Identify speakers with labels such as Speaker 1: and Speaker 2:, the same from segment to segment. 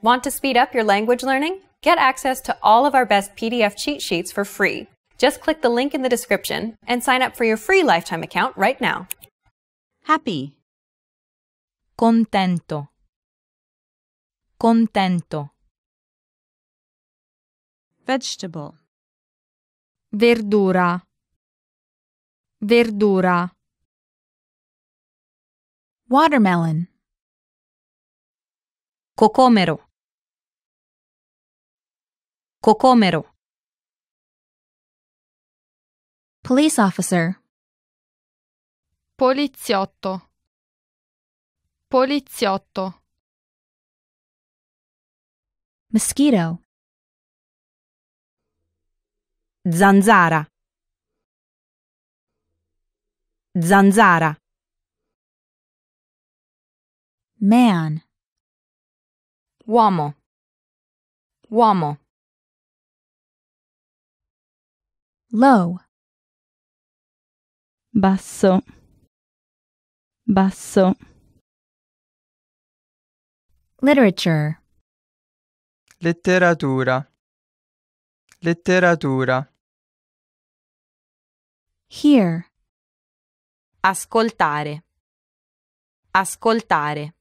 Speaker 1: Want to speed up your language learning? Get access to all of our best PDF cheat sheets for free. Just click the link in the description and sign up for your free lifetime account right now. Happy. Contento. Contento. Vegetable. Verdura. Verdura. Watermelon. Cocomero. Cocomero. Police officer. Poliziotto. Poliziotto. Mosquito. Zanzara. Zanzara. Man. Uomo. Uomo. low basso basso literature letteratura letteratura hear ascoltare ascoltare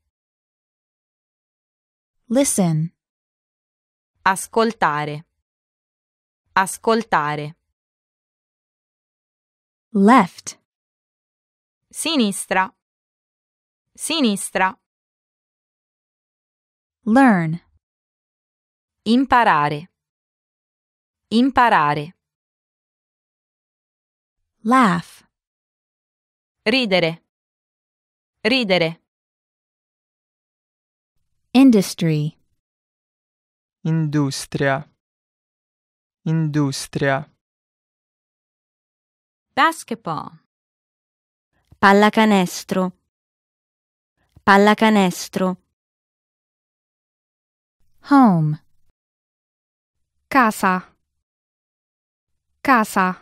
Speaker 1: listen ascoltare ascoltare left sinistra sinistra learn imparare imparare laugh ridere ridere industry industria industria Basketball. Pallacanestro. Pallacanestro. Home. Casa. Casa.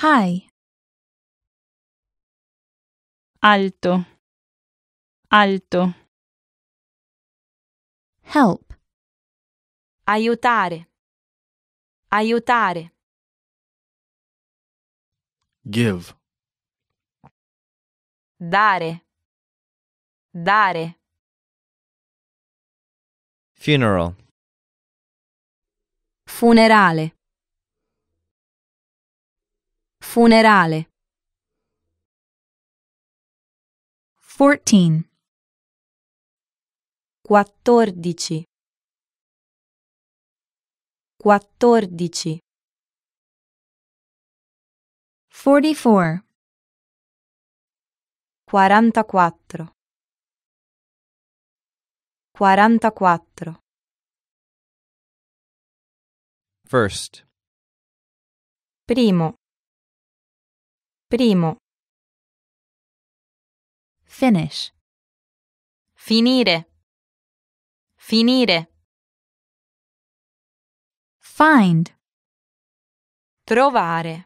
Speaker 1: High. Alto. Alto. Help. Aiutare. Aiutare. Give. Dare. Dare. Funeral. Funerale. Funerale. 14. 14. 14. 44 44 44 First Primo Primo Finish Finire Finire Find Trovare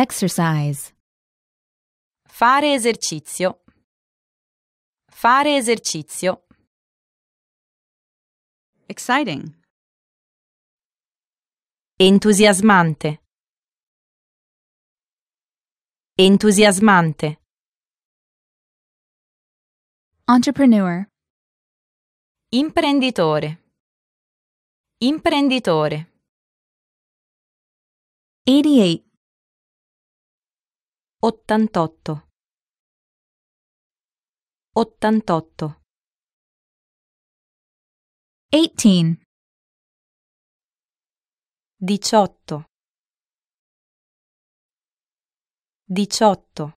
Speaker 1: Exercise. Fare esercizio. Fare esercizio. Exciting. Entusiasmante. Entusiasmante. Entrepreneur. Imprenditore. Imprenditore. 88 ottantotto ottantotto eighteen diciotto diciotto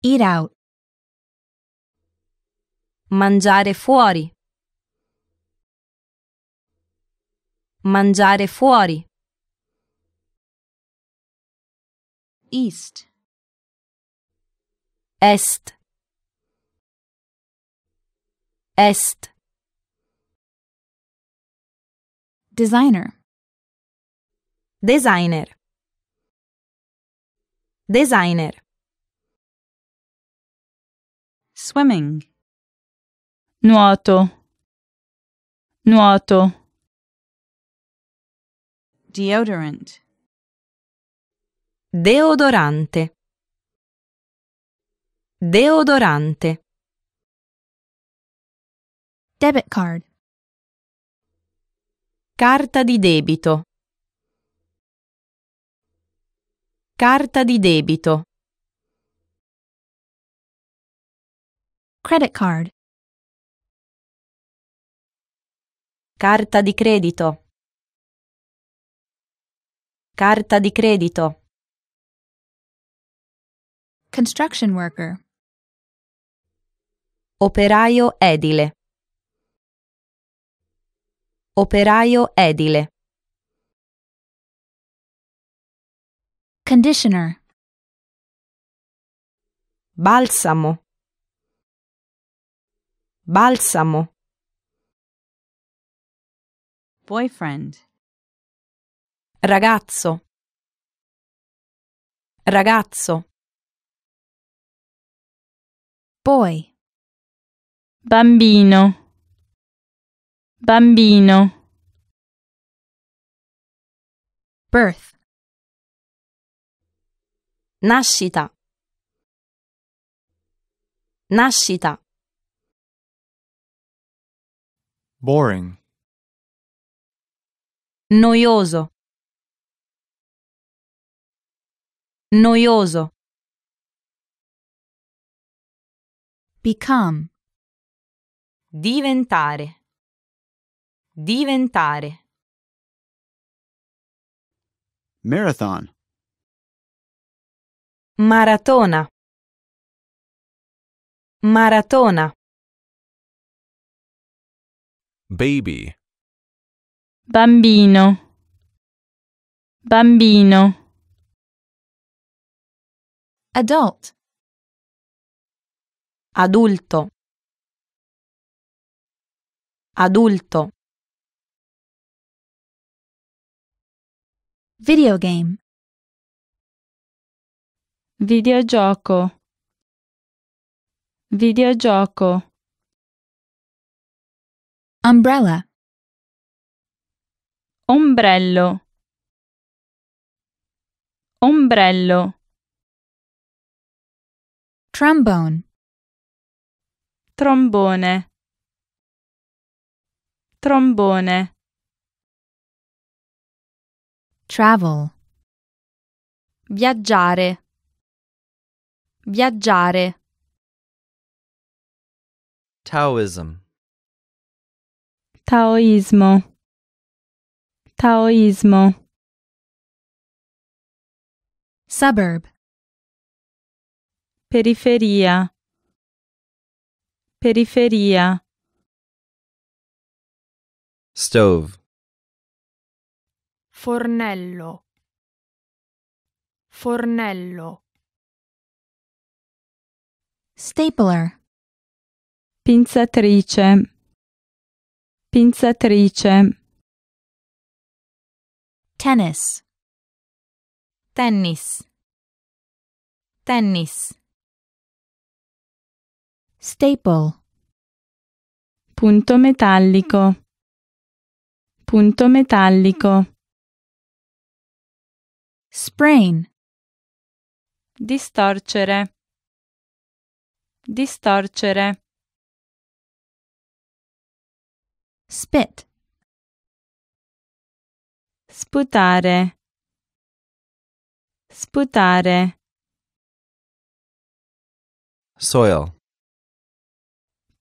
Speaker 1: eat out mangiare fuori mangiare fuori East. Est. Est. Designer. Designer. Designer. Swimming. Nuoto. Nuoto. Deodorant. Deodorante. Deodorante. Debit card. Carta di debito. Carta di debito. Credit card. Carta di credito. Carta di credito. Construction worker. Operaio edile. Operaio edile. Conditioner. Balsamo. Balsamo. Boyfriend. Ragazzo. Ragazzo. Boy. Bambino. Bambino. Birth. Nascita. Nascita. Boring. Noioso. Noioso. Become. Diventare. Diventare. Marathon. Maratona. Maratona. Baby. Bambino. Bambino. Adult adulto adulto video game videogioco videogioco umbrella ombrello ombrello trombone trombone trombone travel viaggiare viaggiare Taoism Taoismo Taoismo Suburb Periferia periferia stove fornello fornello stapler pinzatrice pinzatrice tennis tennis tennis Staple. Punto metallico. Punto metallico. Sprain. Distorcere. Distorcere. Spit. Sputare. Sputare. Soil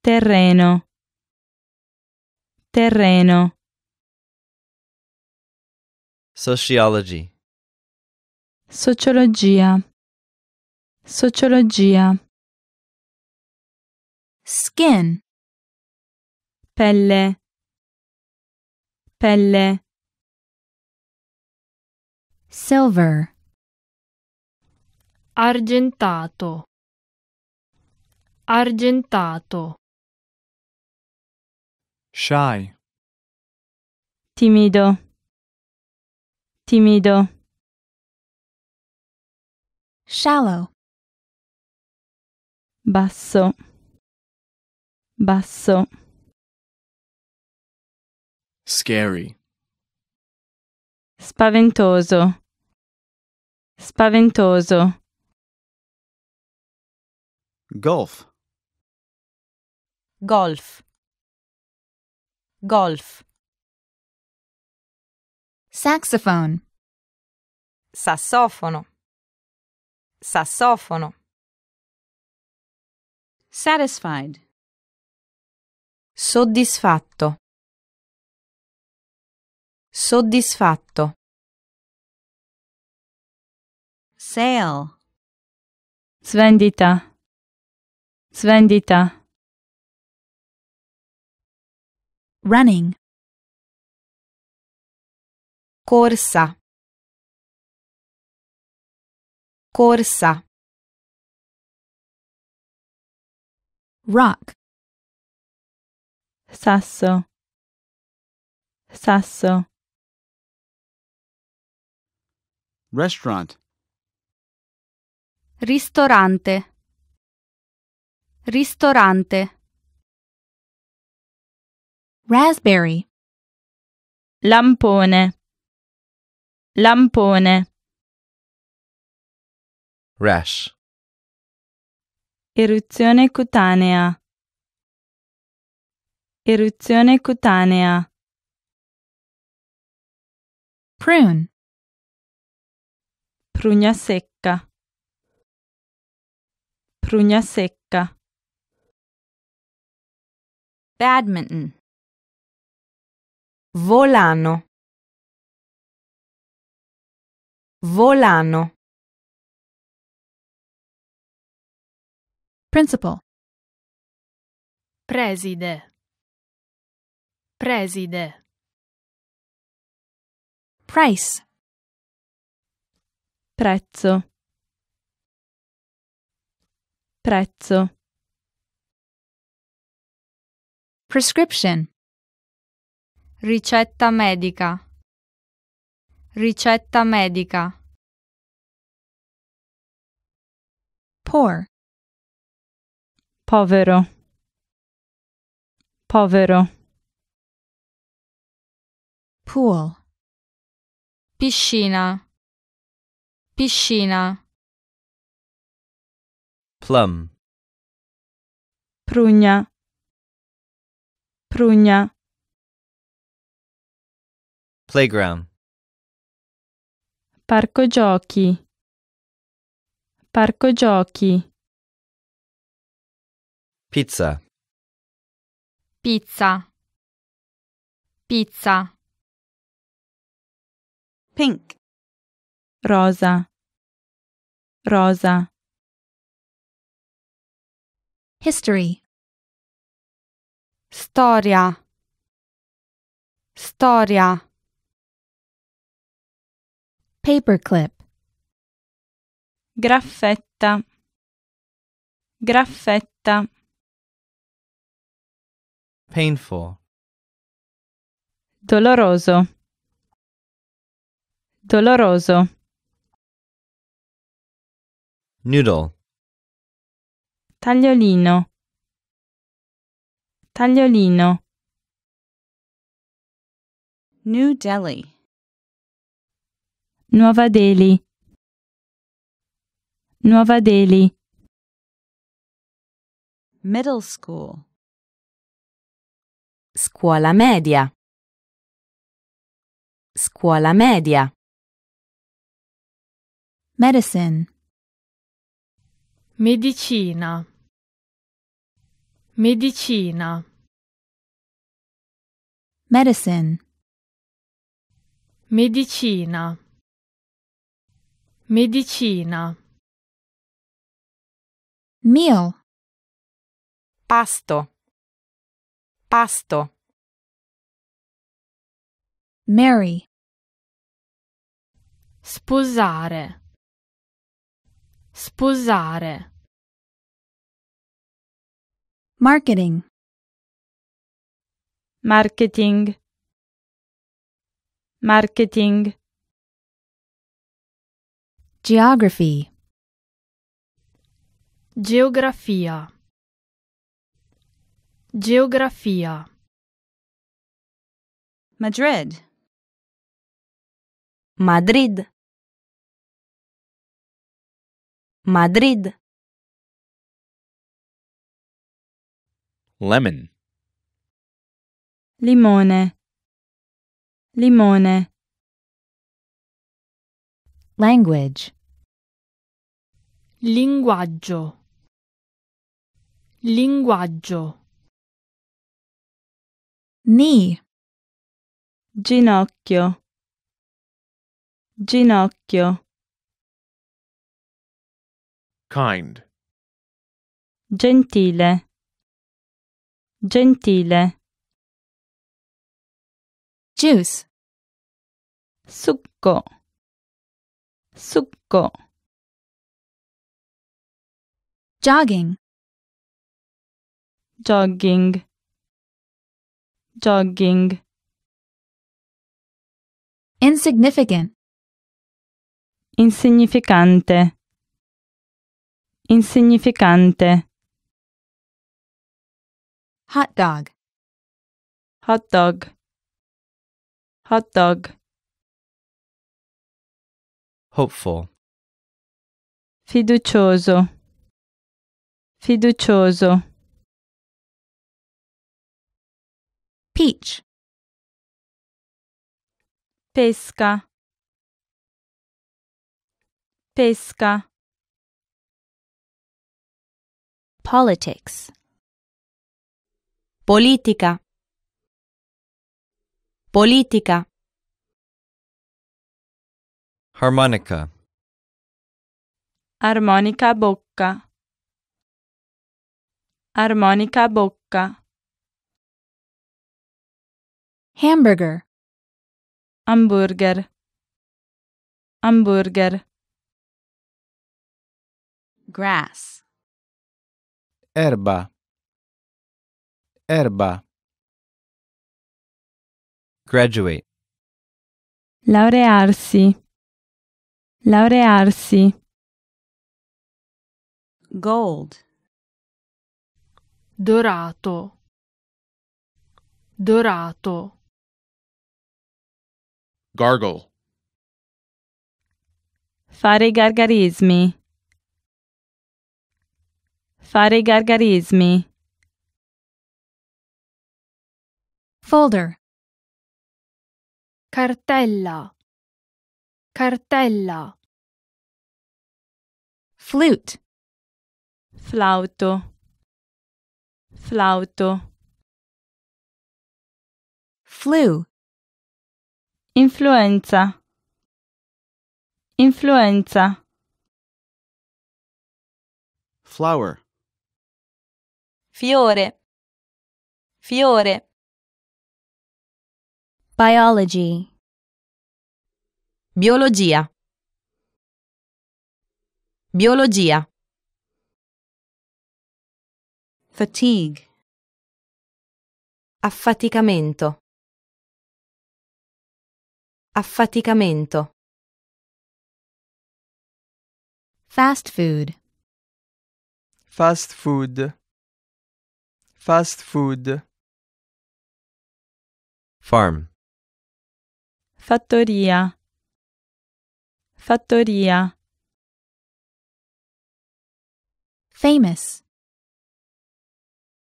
Speaker 1: terreno terreno sociology sociologia sociologia skin pelle pelle silver argentato argentato Shy. Timido. Timido. Shallow. Basso. Basso. Scary. Spaventoso. Spaventoso. Golf. Golf. Golf. Saxophone. Sassofono. Sassofono. Satisfied. Soddisfatto. Soddisfatto. Sale. Svendita. Svendita. running. Corsa. Corsa. Rock. Sasso. Sasso. Restaurant. Ristorante. Ristorante. raspberry lampone lampone rash eruzione cutanea eruzione cutanea prune prugna secca prugna secca badminton Volano. Volano. Principal. Preside. Preside. Price. Prezzo. Prezzo. Prescription. Ricetta medica. Ricetta medica. Poor. Povero. Povero. Pool. Piscina. Piscina. Plum. Prugna. Prugna. Playground. Parco giochi. Parco giochi. Pizza. Pizza. Pizza. Pink. Rosa. Rosa. History. Storia. Storia. paperclip graffetta graffetta painful doloroso doloroso noodle tagliolino tagliolino New Delhi Nuova Delhi Nuova Delhi Middle School Scuola media Scuola media Medicine Medicina Medicina Medicine Medicina Medicina. Meal. Pasto. Pasto. Marry. Sposare. Sposare. Marketing. Marketing. Marketing. Geography Geografia Geografia Madrid Madrid Madrid Lemon Limone Limone Language. Linguaggio. Linguaggio. Knee. Ginocchio. Ginocchio. Kind. Gentile. Gentile. Juice. Succo. Succo. Jogging. Jogging. Jogging. Insignificant. Insignificante. Insignificante. Hot dog. Hot dog. Hot dog. hopeful fiducioso fiducioso peach pesca pesca politics politica politica Harmonica. Armónica bocca. Armónica bocca. Hamburger. Hamburger. Hamburger. Grass. Erba. Erba. Graduate. Laurearsi. Laurearsi. Gold. Dorato. Dorato. Gargle. Fare i gargarismi. Fare i gargarismi. Folder. Cartella. Cartella. Flute. Flauto. Flauto. Flu. Influenza. Influenza. Flower. Fiore. Fiore. Biology. Biologia. Biologia. Fatigue. Affaticamento. Affaticamento. Fast food. Fast food. Fast food. Farm. Fattoria. Fattoria. Famous.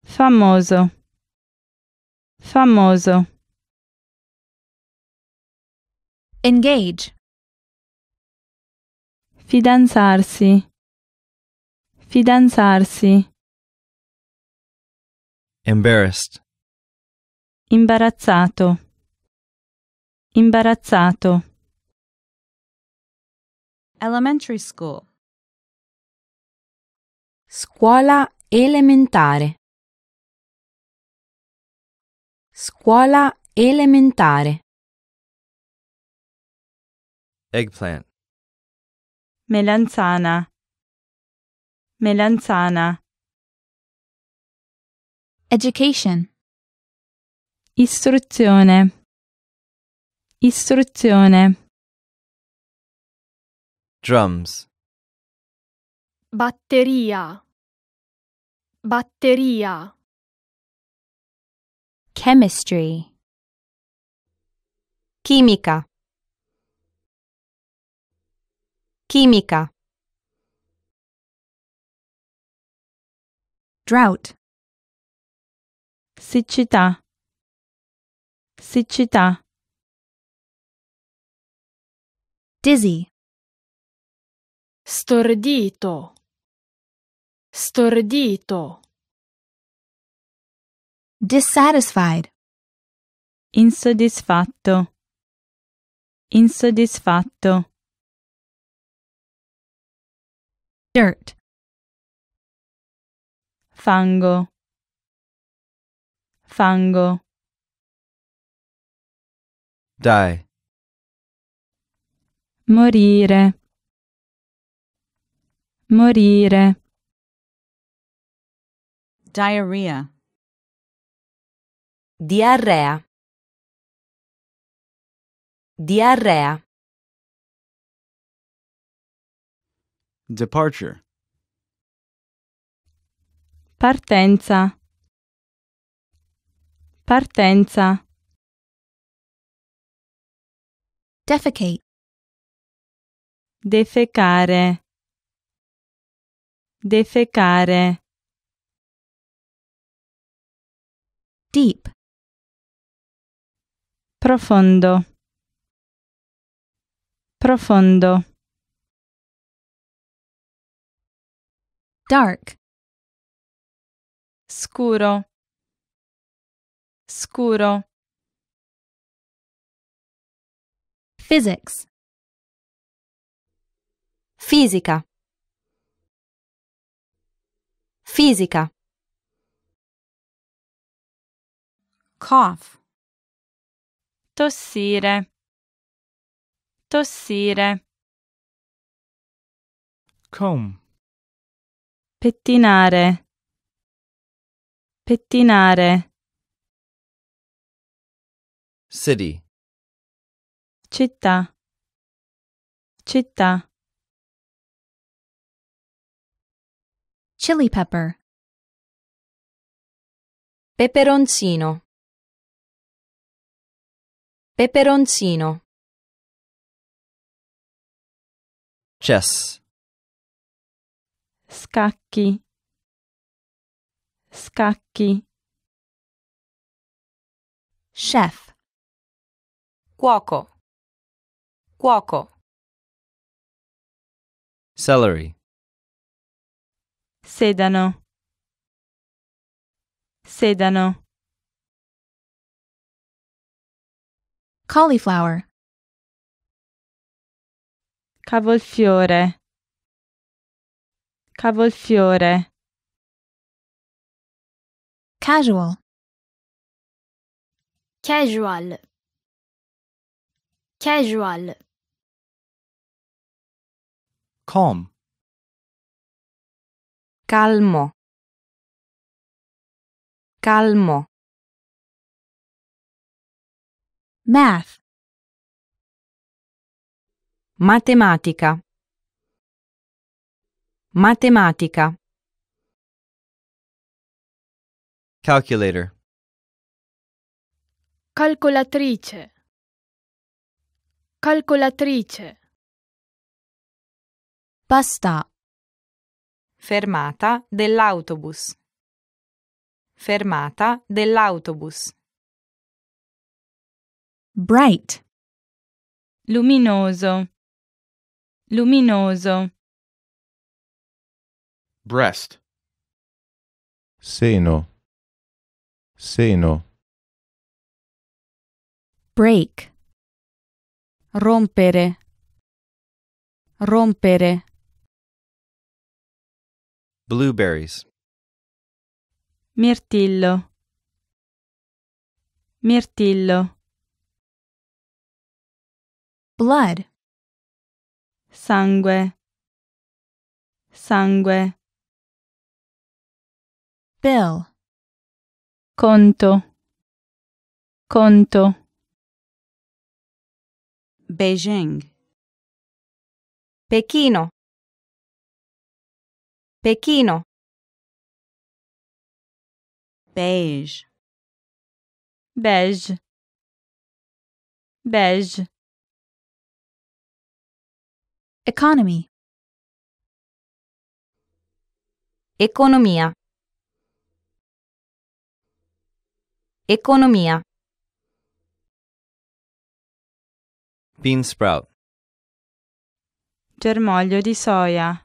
Speaker 1: Famoso. Famoso. Engage. Fidanzarsi. Fidanzarsi. Embarrassed. Imbarazzato. Imbarazzato. Elementary School. Scuola elementare. Scuola elementare. Eggplant. Melanzana. Melanzana. Education. Istruzione. Istruzione. Drums. Batteria. Batteria. Chemistry. Chimica. Chimica. Drought. Siccità. Siccità. Dizzy. stordito, stordito. Dissatisfied. Insoddisfatto. Insoddisfatto. Dirt. Fango. Fango. Die. Morire. Morire. Diarrhea. Diarrea. Diarrea. Departure. Partenza. Partenza. Defecate. Defecare defecare deep profondo profondo dark scuro scuro physics fisica Fisica. Cough. Tossire. Tossire. Comb. Pettinare. Pettinare. City. Città. Città. chili pepper peperoncino peperoncino chess scacchi scacchi chef cuoco cuoco celery sedano sedano cauliflower cavolfiore cavolfiore casual casual casual calm calmo calmo math matematica matematica calculator calcolatrice calcolatrice pasta Fermata dell'autobus. Fermata dell'autobus. Bright. Luminoso. Luminoso. Breast. Seno. Seno. Break. Rompere. Rompere. Blueberries. Mirtillo. Mirtillo. Blood. Sangue. Sangue. Bill. Conto. Conto. Beijing. Pechino. Pechino. Beige. Beige. Beige. Economy. Economia. Economia. Bean sprout. Germoglio di soia.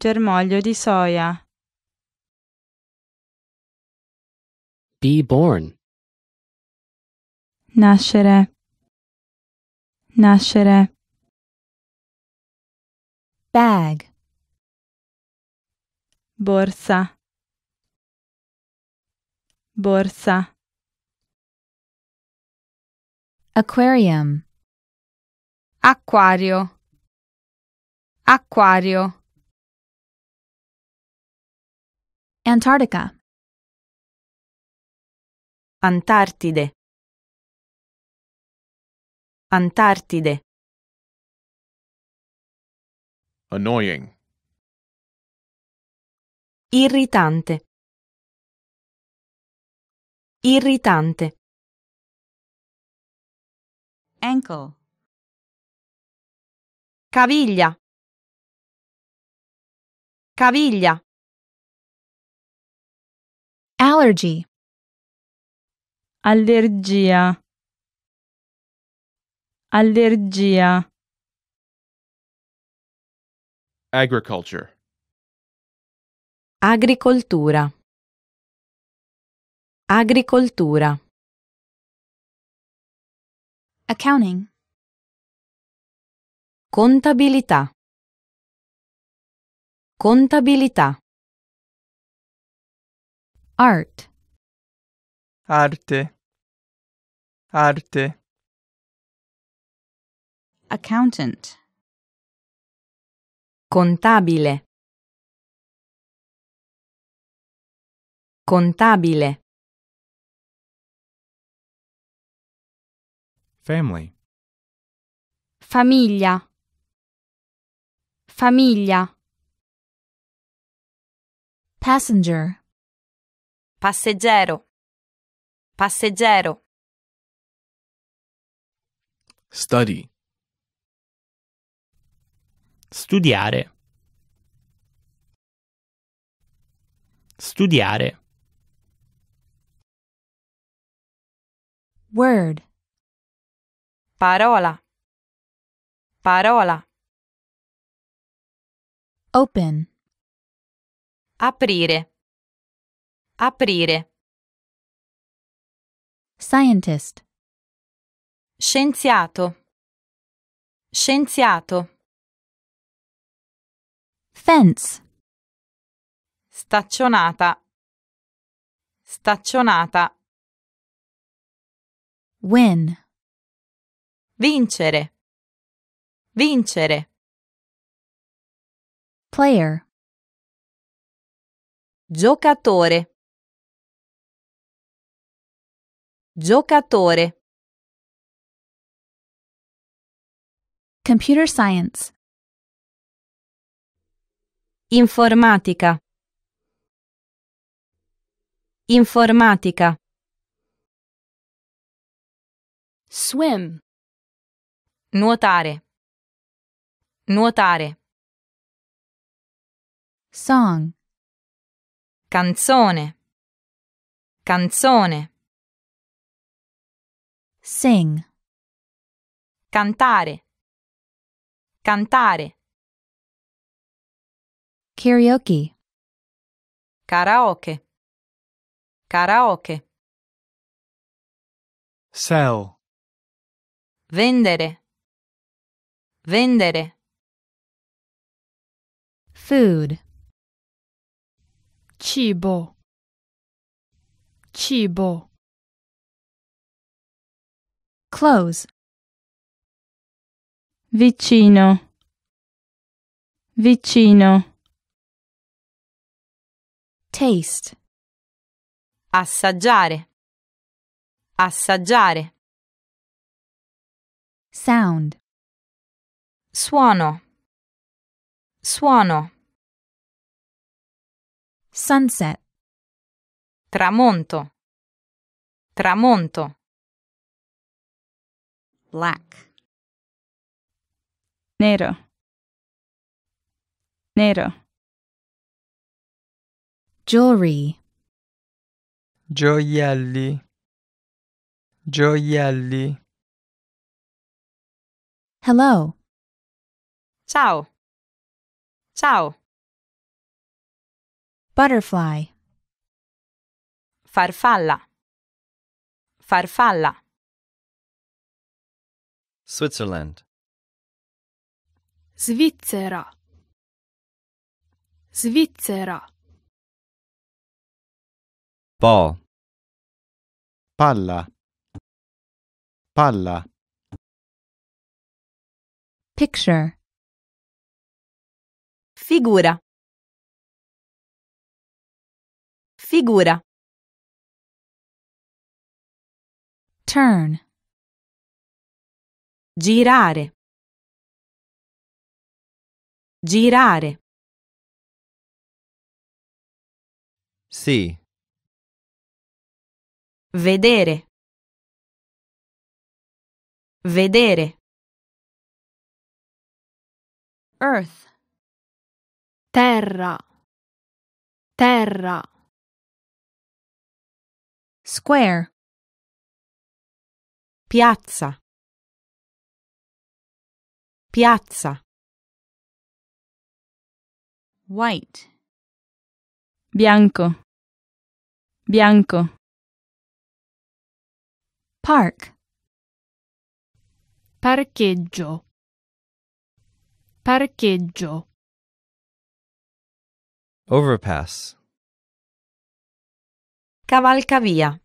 Speaker 1: Germoglio di soia. Be born. Nascere. Nascere. Bag. Borsa. Borsa. Aquarium. Acquario. Acquario. Antarctica Antartide Antartide Annoying Irritante Irritante Ankle Caviglia Caviglia Allergy. Allergia. Allergia. Agriculture. Agricoltura. Agricoltura. Accounting. Contabilità. Contabilità art arte arte accountant contabile contabile family famiglia famiglia passenger passeggero, passeggero. Study. Studiare. Studiare. Word. Parola. Parola. Open. Aprire. Aprire. Scientist. Scienziato. Scienziato. Fence. Staccionata. Staccionata. Win. Vincere. Vincere. Player. Giocatore. Giocatore. Computer Science. Informatica. Informatica. Swim. Nuotare. Nuotare. Song. Canzone. Canzone. Sing. Cantare. Cantare. Karaoke. Karaoke. Karaoke. Sell. Vendere. Vendere. Food. Cibo. Cibo. close vicino vicino taste assaggiare assaggiare sound suono suono sunset tramonto tramonto black. Nero. Nero. Jewelry. Gioielli. Gioielli. Hello. Ciao. Ciao. Butterfly. Farfalla. Farfalla. Switzerland. Svizzera. Svizzera. Ball. Palla. Palla. Picture. Figura. Figura. Turn. girare girare sì vedere vedere earth terra terra square piazza Piazza. White. Bianco. Bianco. Park. Parcheggio. Parcheggio. Overpass. Cavalcavia.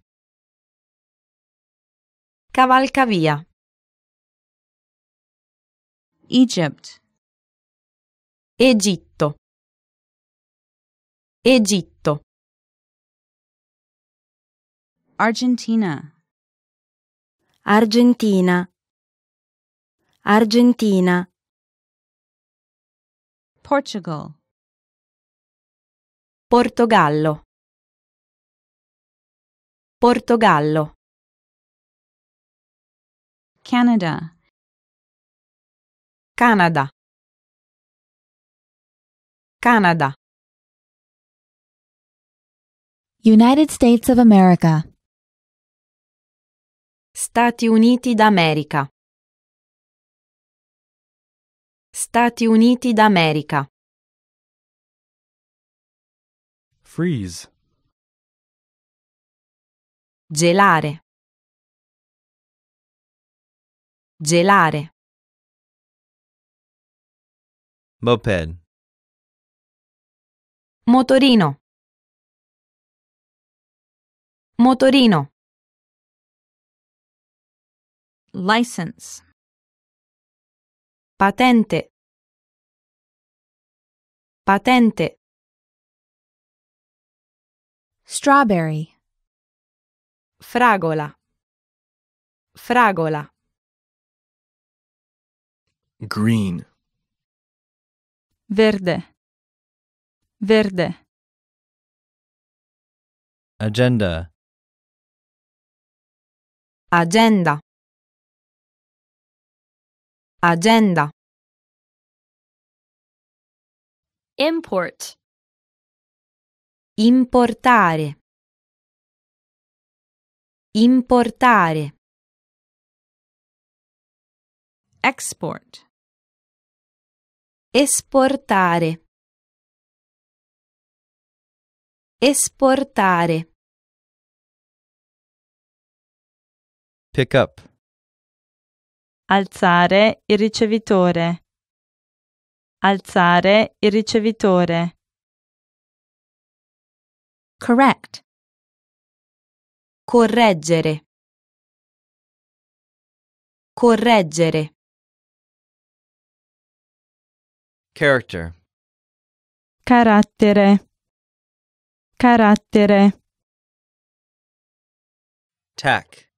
Speaker 1: Cavalcavia. Egypt. Egitto. Egitto. Argentina. Argentina. Argentina. Portugal. Portogallo. Portogallo. Canada. Canada Canada United States of America Stati Uniti d'America Stati Uniti d'America Freeze Gelare Gelare Moped. Motorino. Motorino. License. Patente. Patente. Strawberry. Fragola. Fragola. Green. Verde. Verde. Agenda. Agenda. Agenda. Import. Importare. Importare. Export. Esportare. Esportare. Pick up. Alzare il ricevitore. Alzare il ricevitore. Correct. Correggere. Correggere. Character. Carattere. Carattere. Tack.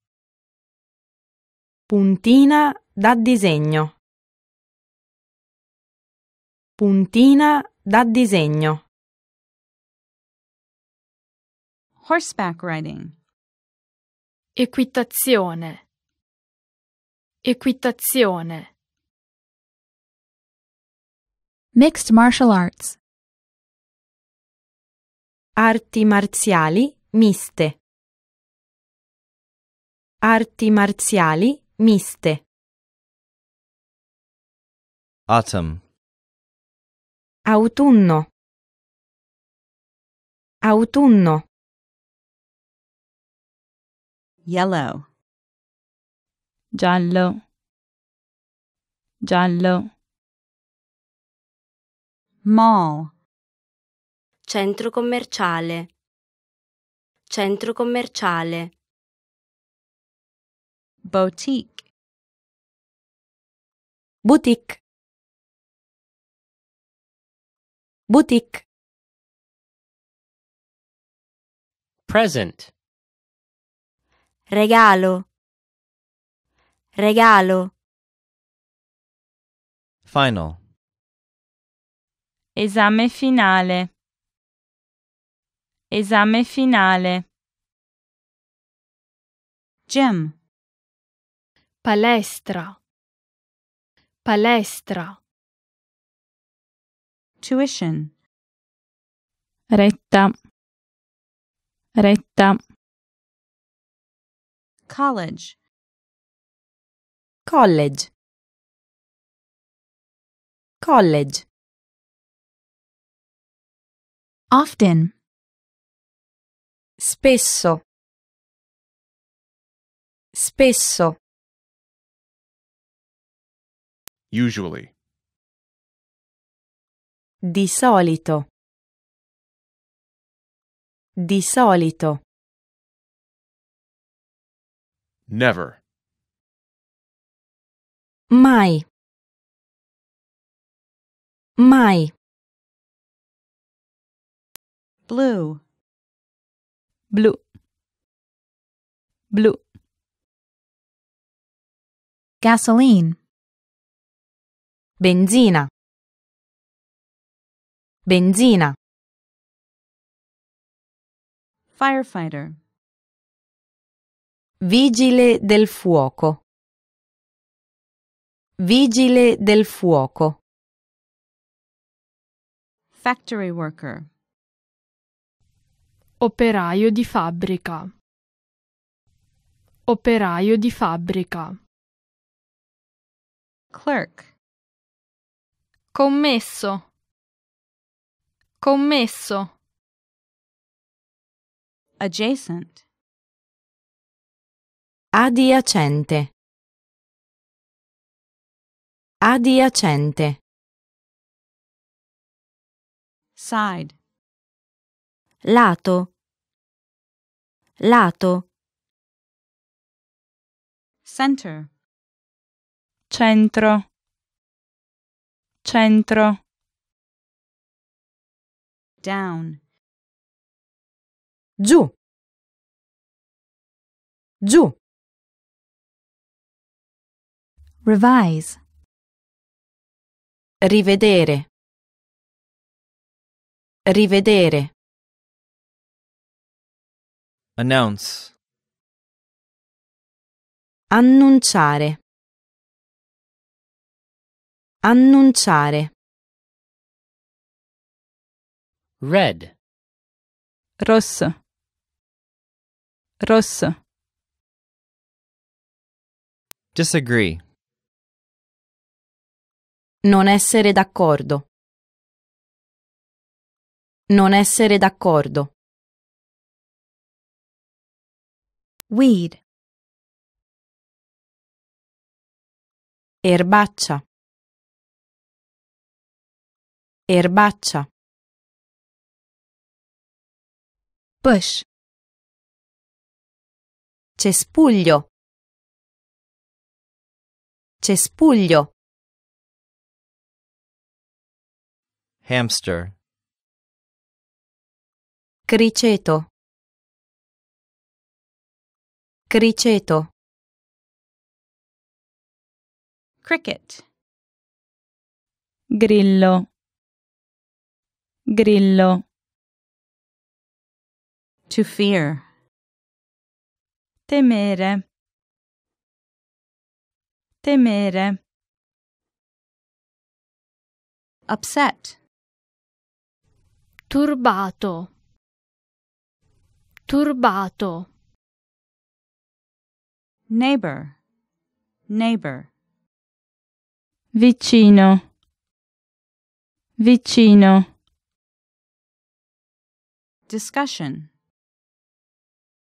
Speaker 1: Puntina da disegno. Puntina da disegno. Horseback riding. Equitazione. Equitazione. Mixed martial arts. Arti marziali miste. Arti marziali miste. Autumn. Autunno. Autunno. Yellow. Giallo. Giallo. Mall. Centro commerciale. Centro commerciale. Boutique. Boutique. Boutique. Present. Regalo. Regalo. Final. Esame finale. Esame finale. Gym. Palestra. Palestra. Tuition. Retta. Retta. College. College. College. Often. Spesso. Spesso. Usually. Di solito. Di solito. Never. Mai. Mai blue blue blue gasoline benzina benzina firefighter vigile del fuoco vigile del fuoco factory worker Operaio di fabbrica. Operaio di fabbrica. Clerk. Commesso. Commesso. Adjacent. Adiacente. Adiacente. Side lato, lato. Center. Centro. Centro. Down. Giù. Giù. Revise. Rivedere. Rivedere. Announce. Annunciare. Annunciare. Red. Rosso. Rosso. Disagree. Non essere d'accordo. Non essere d'accordo. Weed. Erbaccia. Erbaccia. Bush. Cespuglio. Cespuglio. Hamster. Criceto. Criceto. Cricket. Grillo. Grillo. To fear. Temere. Temere. Upset. Turbato. Turbato. Neighbor. Neighbor. Vicino. Vicino. Discussion.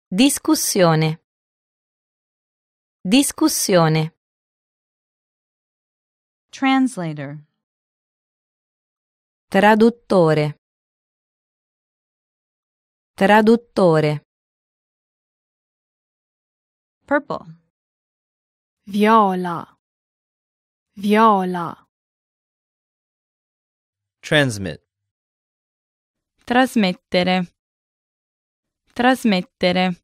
Speaker 1: Discussione. Discussione. Translator. Traduttore. Traduttore. purple. Viola, viola. Transmit. Trasmettere. Trasmettere.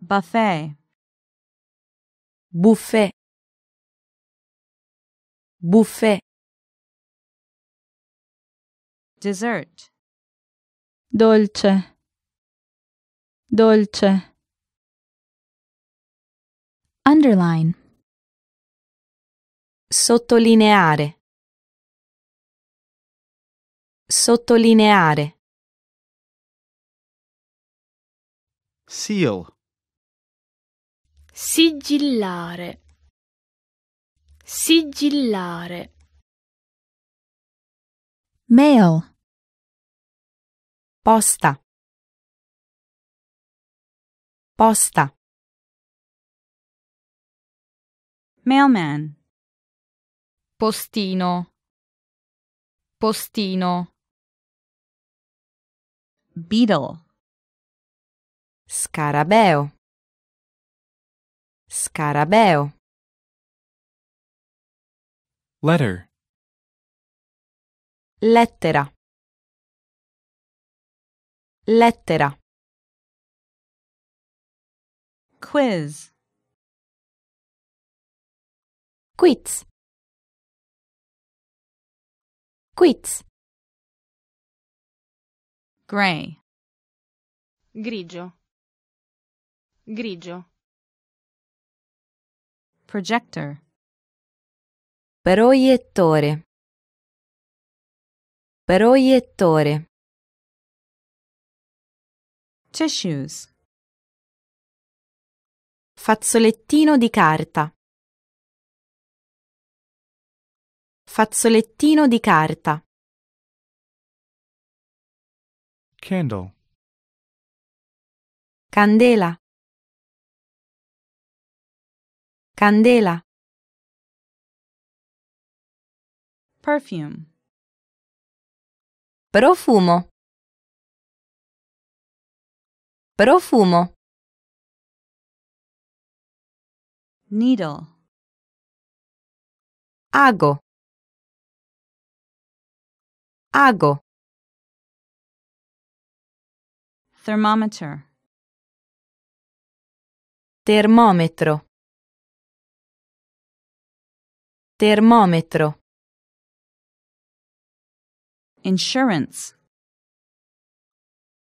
Speaker 1: Buffet. Buffet. Buffet. Dessert. Dolce. Dolce. Underline. Sottolineare. Sottolineare. Seal. Sigillare. Sigillare. Mail. Posta. Posta. Mailman. Postino. Postino. Beetle. Scarabeo. Scarabeo. Letter. Lettera. Lettera. Quiz. Quiz. Quiz. Gray. Grigio. Grigio. Projector. Proiettore. Proiettore. Tissues. Fazzolettino di carta. Fazzolettino di carta. Candle. Candela. Candela. Perfume. Profumo. Profumo. Needle. Ago. Ago. Thermometer. Termometro. Termometro. Insurance.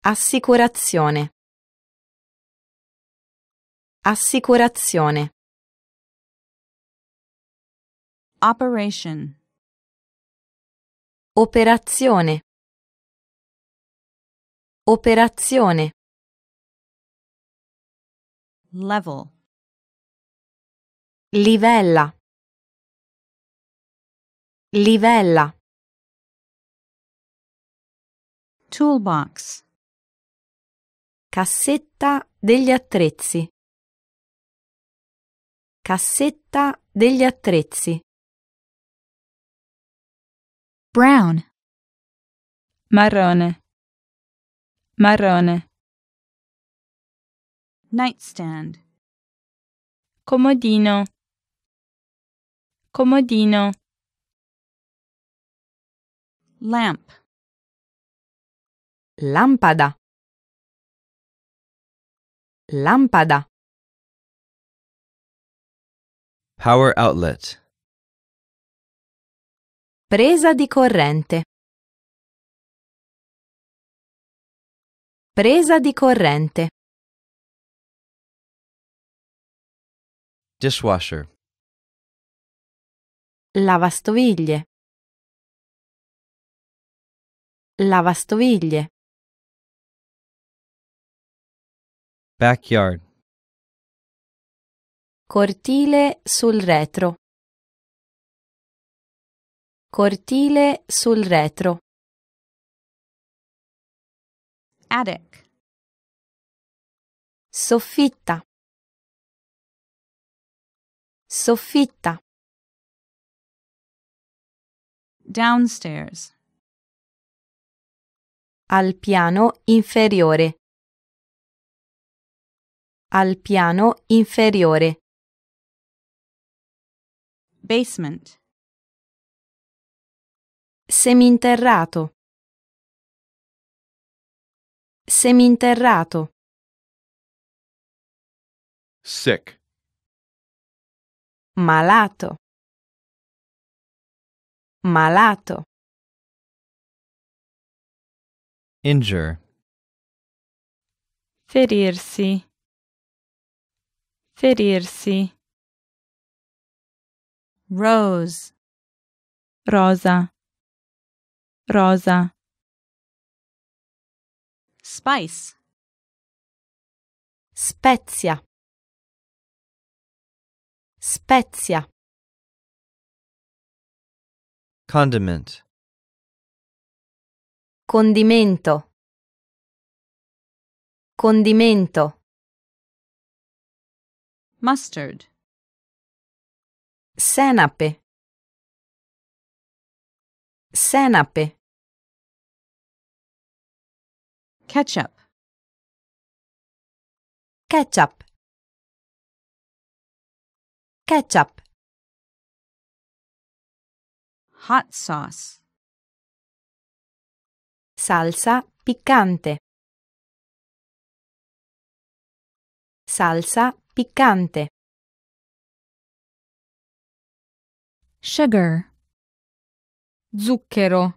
Speaker 1: Assicurazione. Assicurazione. Operation. Operazione. Operazione. Level. Livella. Livella. Toolbox. Cassetta degli attrezzi. Cassetta degli attrezzi. brown marrone marrone nightstand comodino comodino lamp lampada lampada power outlet Presa di corrente. Presa di corrente. Dishwasher. Lavastoviglie. Lavastoviglie. Backyard. Cortile sul retro. Cortile sul retro. Attic. Soffitta. Soffitta. Downstairs. Al piano inferiore. Al piano inferiore. Basement. Seminterrato. Seminterrato. Sick. Malato. Malato. Injure. Ferirsi. Ferirsi. Rose. Rosa rosa spice spezia spezia condiment condimento condimento mustard senape Senape. Ketchup. Ketchup. Ketchup. Hot sauce. Salsa picante, Salsa picante, Sugar. Zucchero.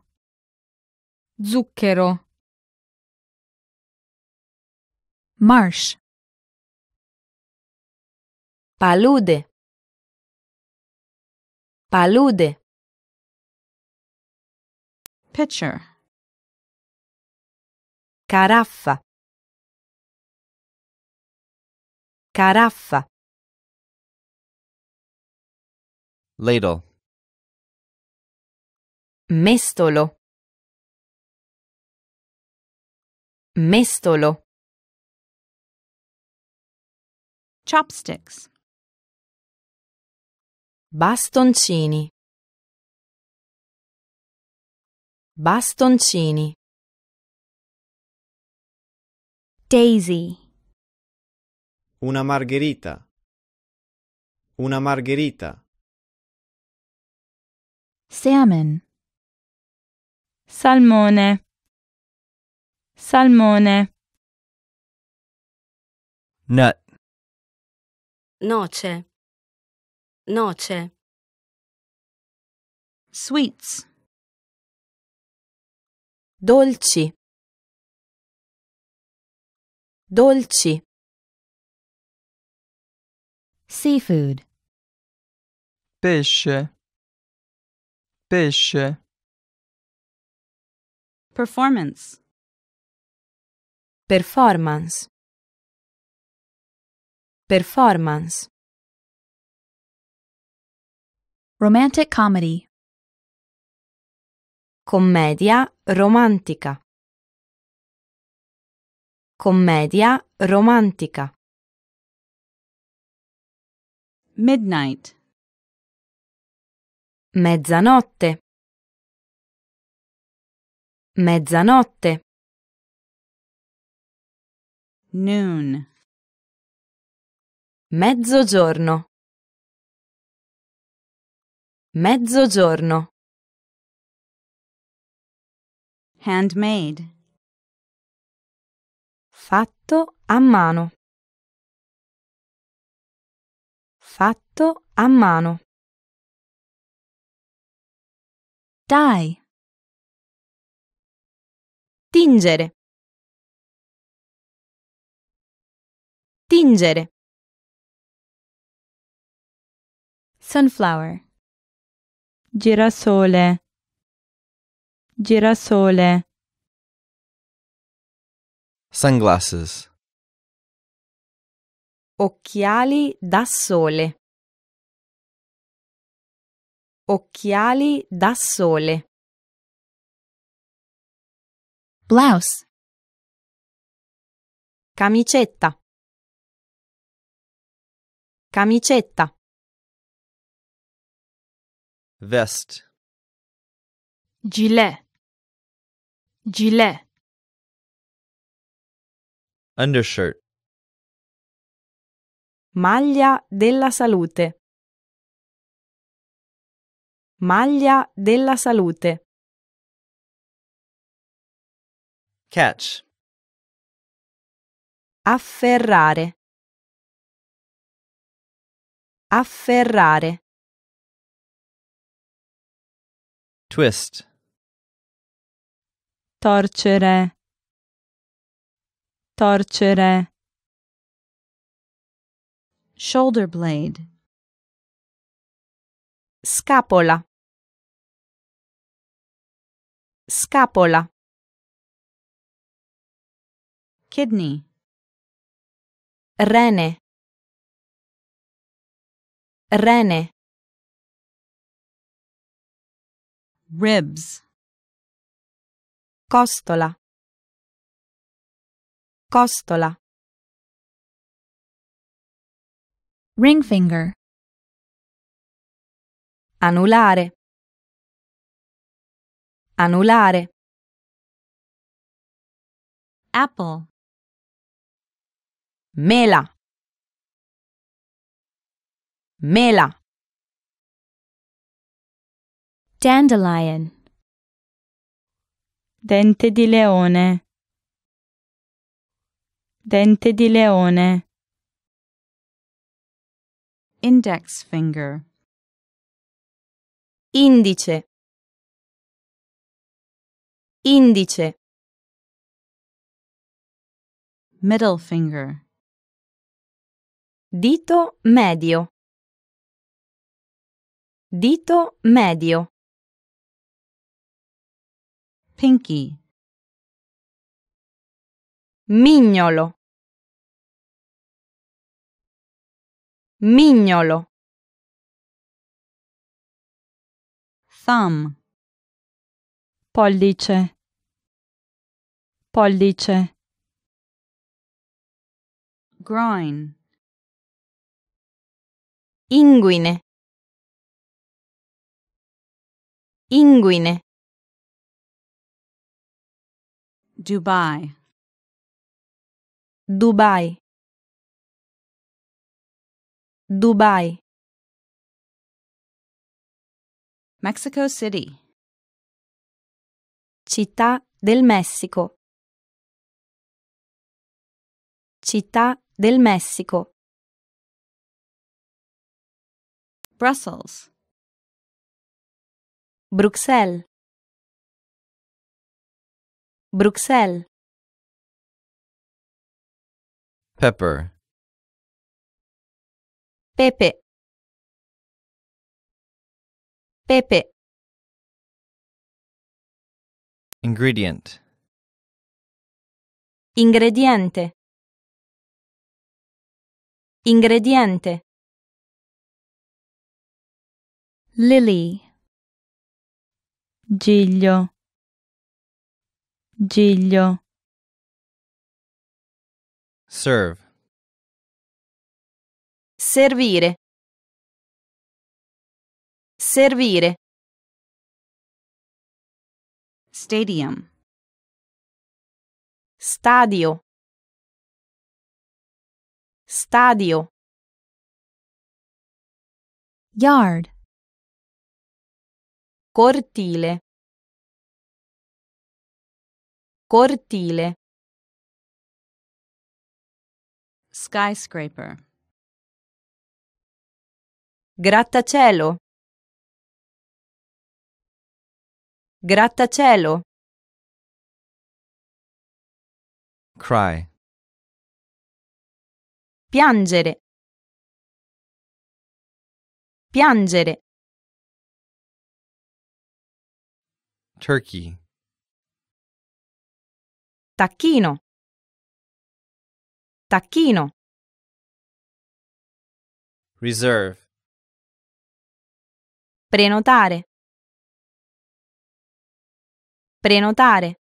Speaker 1: Zucchero. Marsh. Palude. Palude. Pitcher. Caraffa. Caraffa. Ladle. Mestolo. Mestolo. Chopsticks. Bastoncini. Bastoncini. Daisy. Una margherita. Una margherita. Salmon. Salmone. Salmone. Nut. Noce. Noce. Sweets. Dolci. Dolci. Seafood. Pesce. Pesce. Performance. Performance. Performance. Romantic comedy. Commedia romantica. Commedia romantica. Midnight. Mezzanotte. Mezzanotte. Noon. Mezzogiorno. Mezzogiorno. Handmade. Fatto a mano. Fatto a mano. Die. Tingere. Tingere. Sunflower. Girasole. Girasole. Sunglasses. Occhiali da sole. Occhiali da sole. blouse camicetta camicetta vest gilet gilet undershirt maglia della salute maglia della salute Catch. Afferrare. Afferrare. Twist. Torcere. Torcere. Shoulder blade. Scapola. Scapola. Kidney. Rene. Rene. Ribs. Costola. Costola. Ring finger. Anulare. Anulare. Apple mela mela dandelion dente di leone dente di leone index finger indice indice middle finger Dito medio. Dito medio. Pinky. Mignolo. Mignolo. Thumb. Pollice. Pollice. Groin. Inguine. Inguine. Dubai. Dubai. Dubai. Mexico City. Città del Messico. Città del Messico. Brussels. Bruxelles. Bruxelles. Pepper. Pepe. Pepe. Ingredient. Ingrediente. Ingrediente. lily giglio giglio serve servire servire stadium stadio stadio yard cortile cortile skyscraper grattacielo grattacielo cry piangere piangere Turkey. Tacchino. Tacchino. Reserve. Prenotare. Prenotare.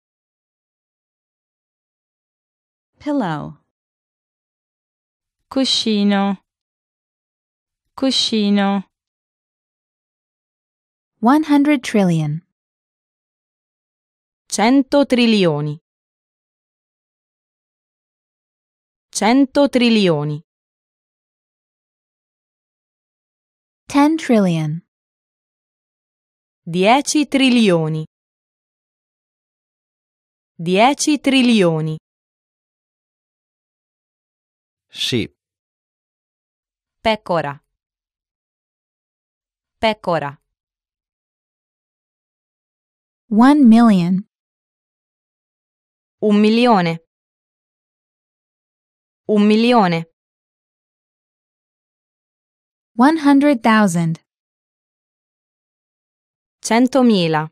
Speaker 1: Pillow. Cuscino. Cuscino. 100 trillion. 100 trilioni. 100 trilioni. 10 trillion. 10 trilioni. 10 trilioni. Sì. Pecora. Pecora. 1 million. Un milione. Un milione. 100,000. Centomila.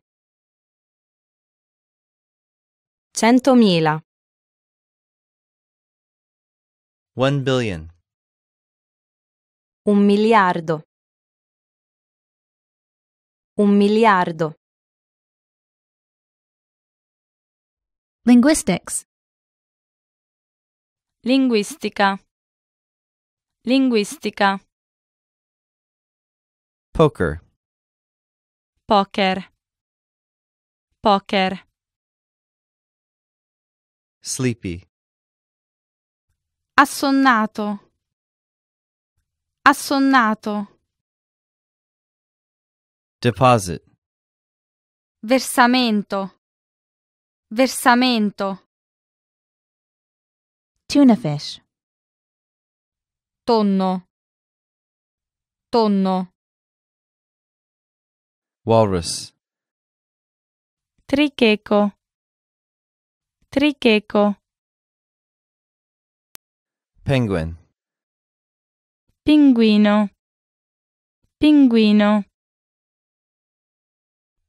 Speaker 1: Centomila. One billion. Un miliardo. Un miliardo. Linguistics. Linguistica. Linguistica. Poker. Poker. Poker. Sleepy. Assonnato. Assonnato. Deposit. Versamento. Versamento. Tuna fish. Tonno. Tonno. Walrus. Tricheco. Tricheco. Penguin. Pinguino. Pinguino.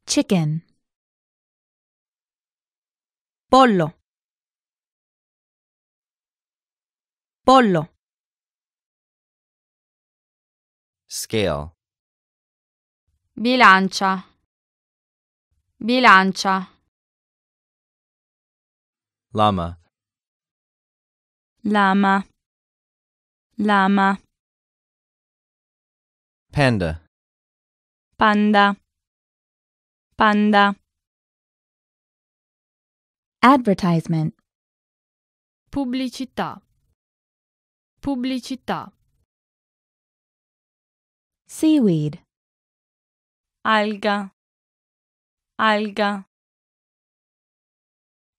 Speaker 1: Chicken. pollo pollo scale bilancia bilancia lama lama lama panda panda panda Advertisement. Pubblicità. Pubblicità. Seaweed. Alga. Alga.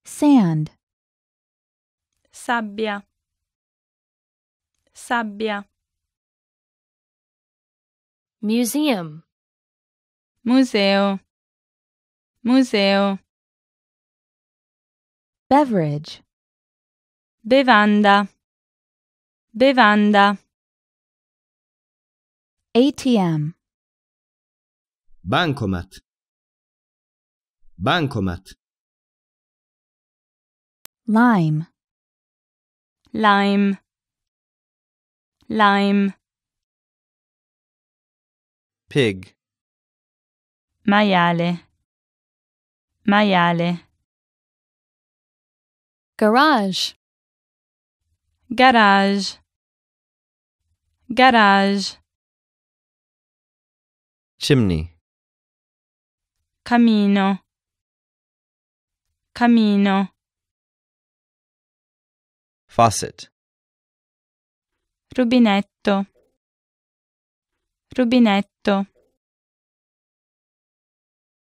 Speaker 1: Sand. Sabbia. Sabbia. Museum. Museo. Museo. Beverage. Bevanda. Bevanda. ATM. Bancomat. Bancomat. Lime. Lime. Lime. Pig. Maiale. Maiale garage garage garage chimney camino camino faucet rubinetto rubinetto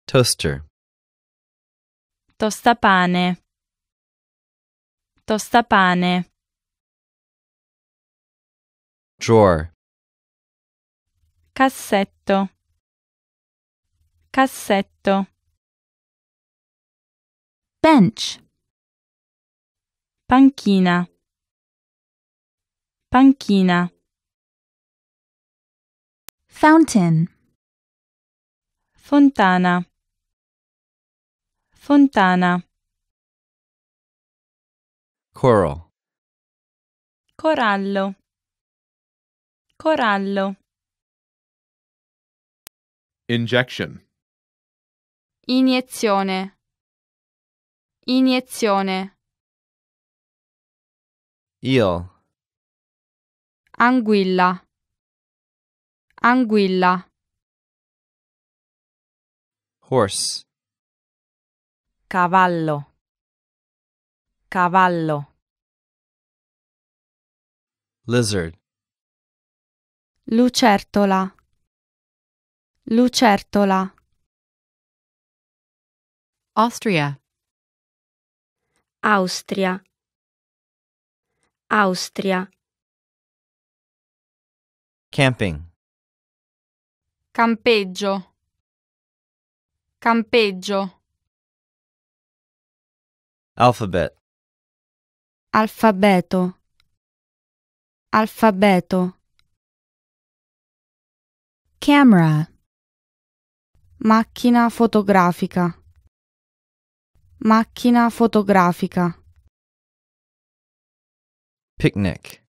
Speaker 1: toaster tostapane Tostapane. Drawer. Cassetto. Cassetto. Bench. Panchina. Panchina. Fountain. Fontana. Fontana. Coral. Corallo. Corallo. Injection. Iniezione. Iniezione. Io. Anguilla. Anguilla. Horse. Cavallo. Cavallo. Lizard. Lucertola. Lucertola. Austria. Austria. Austria. Camping. Campeggio. Campeggio. Alphabet alfabeto alfabeto camera macchina fotografica macchina fotografica
Speaker 2: picnic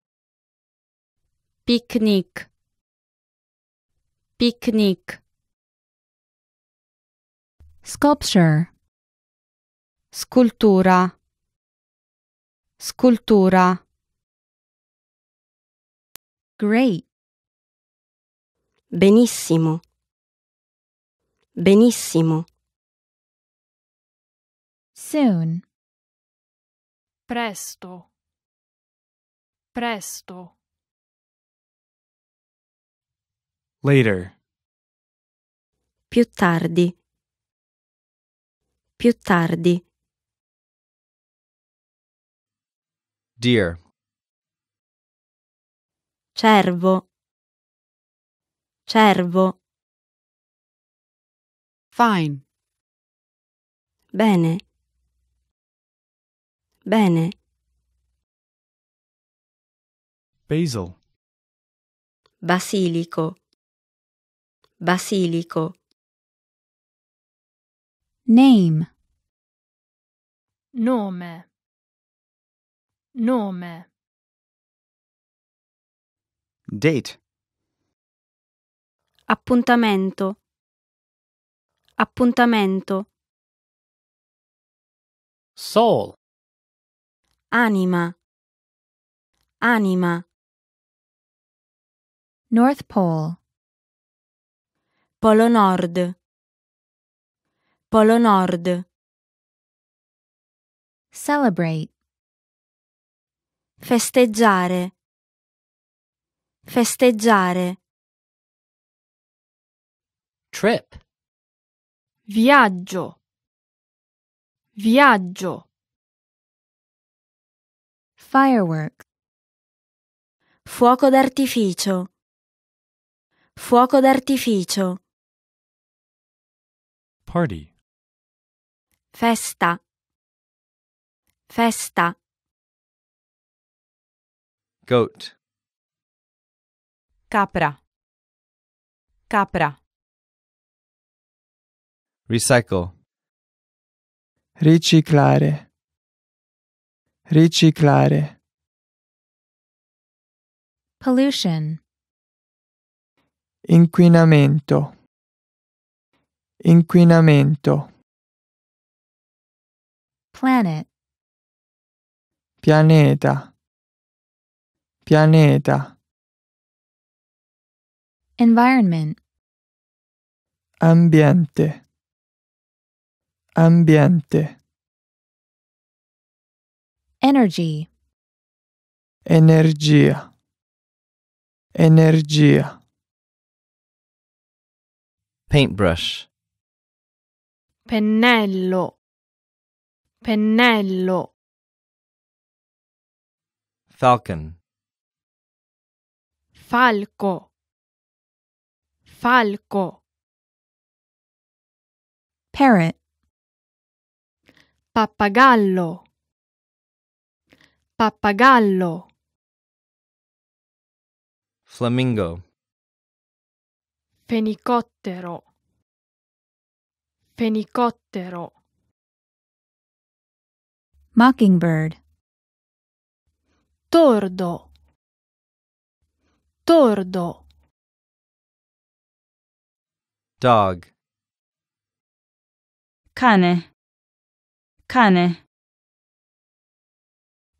Speaker 1: picnic picnic sculpture scultura Scultura. Great. Benissimo. Benissimo. Soon. Presto. Presto. Later. Più tardi. Più tardi. Deer. Cervo. Cervo. Fine. Bene. Bene. Basil. Basilico. Basilico. Name. Nome. Nome. Date. Appuntamento. Appuntamento. Soul. Anima. Anima. North Pole. Polo Nord. Polo Nord. Celebrate. Festeggiare. Festeggiare. Trip. Viaggio. Viaggio. Firework. Fuoco d'artificio. Fuoco d'artificio. Party. Festa. Festa. Goat. Capra. Capra. Recycle. Riciclare. Riciclare. Pollution. Inquinamento. Inquinamento. Planet. Pianeta. pianeta environment ambiente ambiente energy energia energia paintbrush pennello pennello falcon Falco. Falco. Parrot. Pappagallo. Pappagallo. Flamingo. Fenicottero. Fenicottero. Mockingbird. Tordo. Tordo. Dog. Cane. Cane.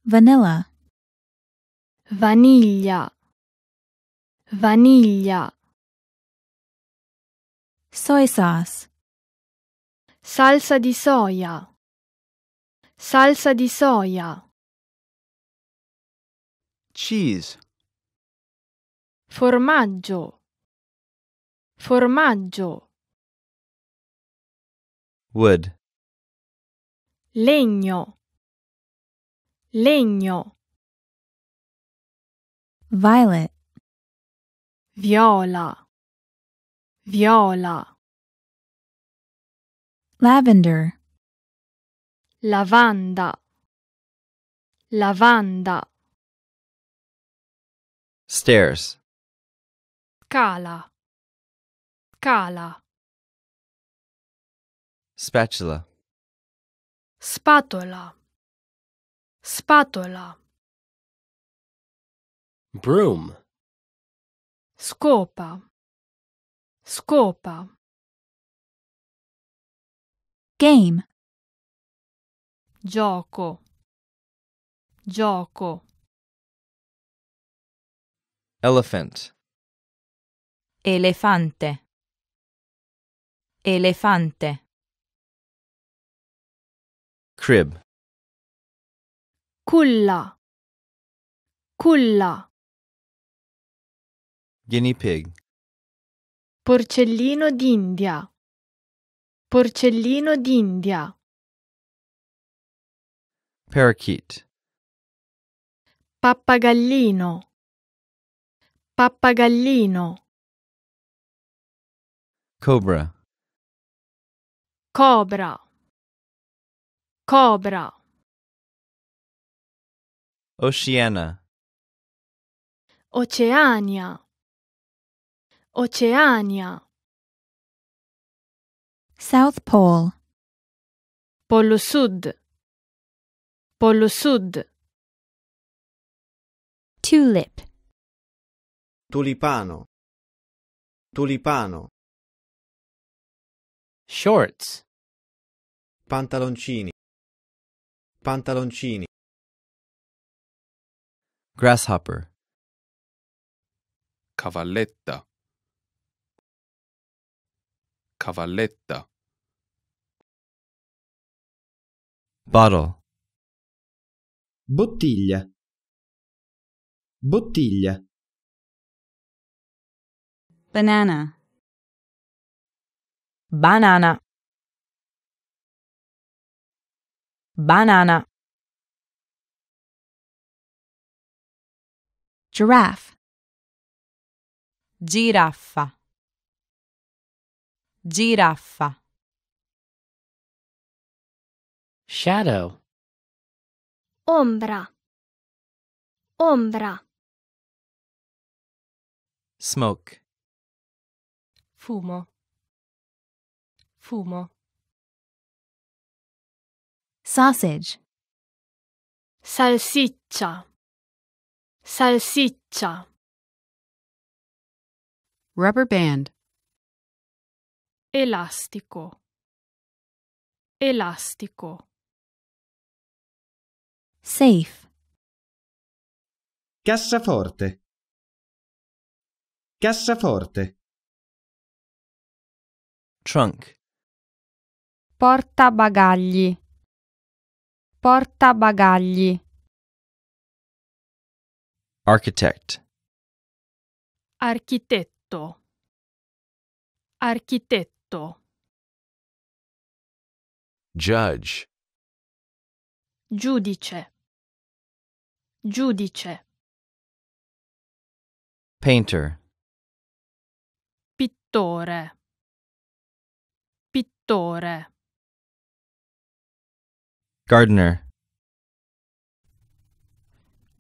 Speaker 1: Vanilla. Vaniglia. Vaniglia. Soy sauce. Salsa di soia. Salsa di soia. Cheese. Formaggio. Formaggio. Wood. Legno. Legno. Violet. Viola. Viola. Lavender. Lavanda. Lavanda. Stairs. Scala. Scala. Spatula. Spatola. Spatola. Broom. Scopa. Scopa. Game. Gioco. Gioco. Elephant. elefante elefante crib culla culla guinea pig porcellino d'India porcellino d'India parakeet pappagallino pappagallino Cobra. Cobra. Cobra. Oceania. Oceania. Oceania. South Pole. Polo Sud. Polo Sud. Tulip. Tulipano. Tulipano shorts pantaloncini pantaloncini grasshopper cavalletta cavalletta bottle bottiglia bottiglia banana banana banana giraffe giraffa giraffa shadow ombra ombra smoke fumo fumo. Sausage. Salsiccia. Salsiccia. Rubber band. Elastico. Elastico. Safe. Cassaforte. Cassaforte. Trunk. Porta Portabagagli. Portabagagli. Architect. Architetto. Architetto. Judge. Giudice. Giudice. Painter. Pittore. Pittore. Gardener.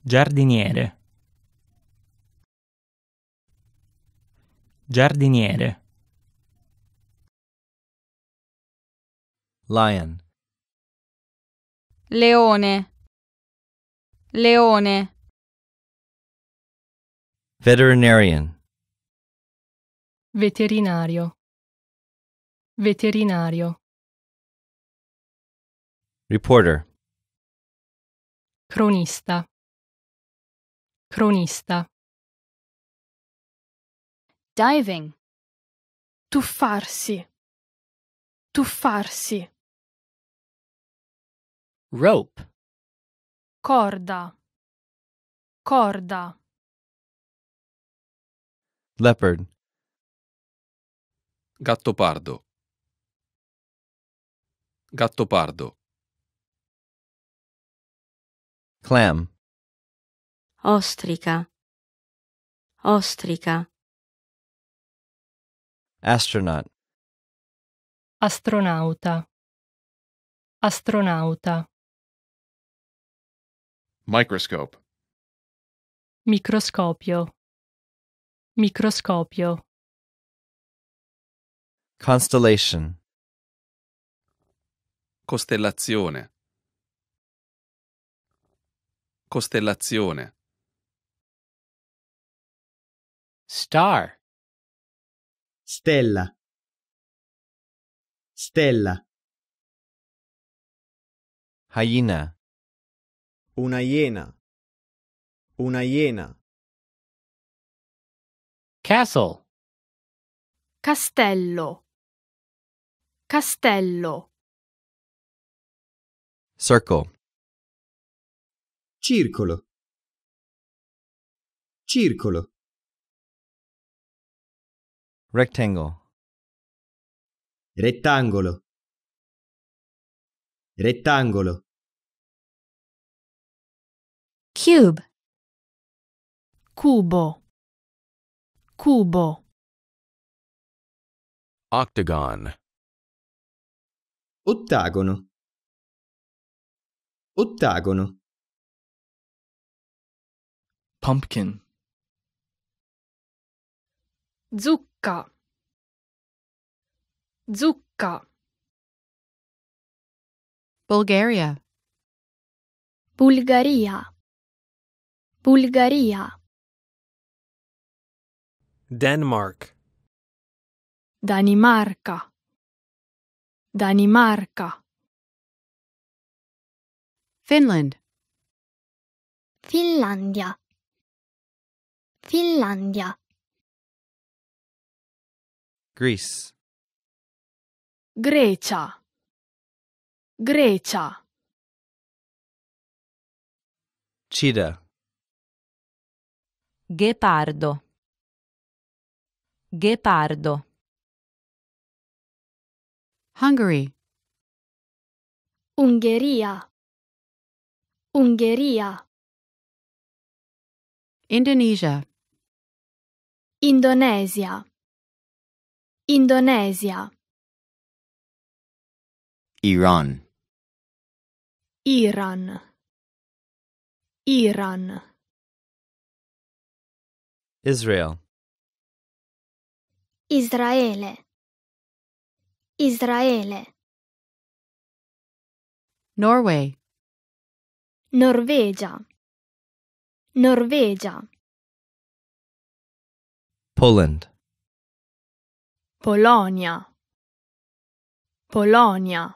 Speaker 1: Giardiniere. Giardiniere. Lion. Leone. Leone. Veterinarian. Veterinario. Veterinario. Reporter. Cronista. Cronista. Diving. Tuffarsi. Tuffarsi. Rope. Corda. Corda. Leopard. Gattopardo. Gattopardo. Clam. Ostrica. Ostrica. Astronaut. Astronauta. Astronauta. Microscope. Microscopio. Microscopio. Constellation. Costellazione costellazione. Star. Stella. Stella. Hyena. Una iena. Una iena. Castle. Castello. Castello. Circle. Circolo. Circolo. Rectangle. Rettangolo. Rettangolo. Cube. Cubo. Cubo. Octagon. Ottagono. Ottagono. pumpkin. Zucca. Zucca. Bulgaria. Bulgaria. Bulgaria. Denmark. Danimarca. Danimarca. Finland. Finlandia. Finlandia Greece Grecia Grecia Cida Ghepardo Ghepardo Hungary Ungheria Ungheria Indonesia Indonesia Indonesia Iran Iran Iran Israel Israele Israele Norway Norvegia Norvegia Poland Polonia Polonia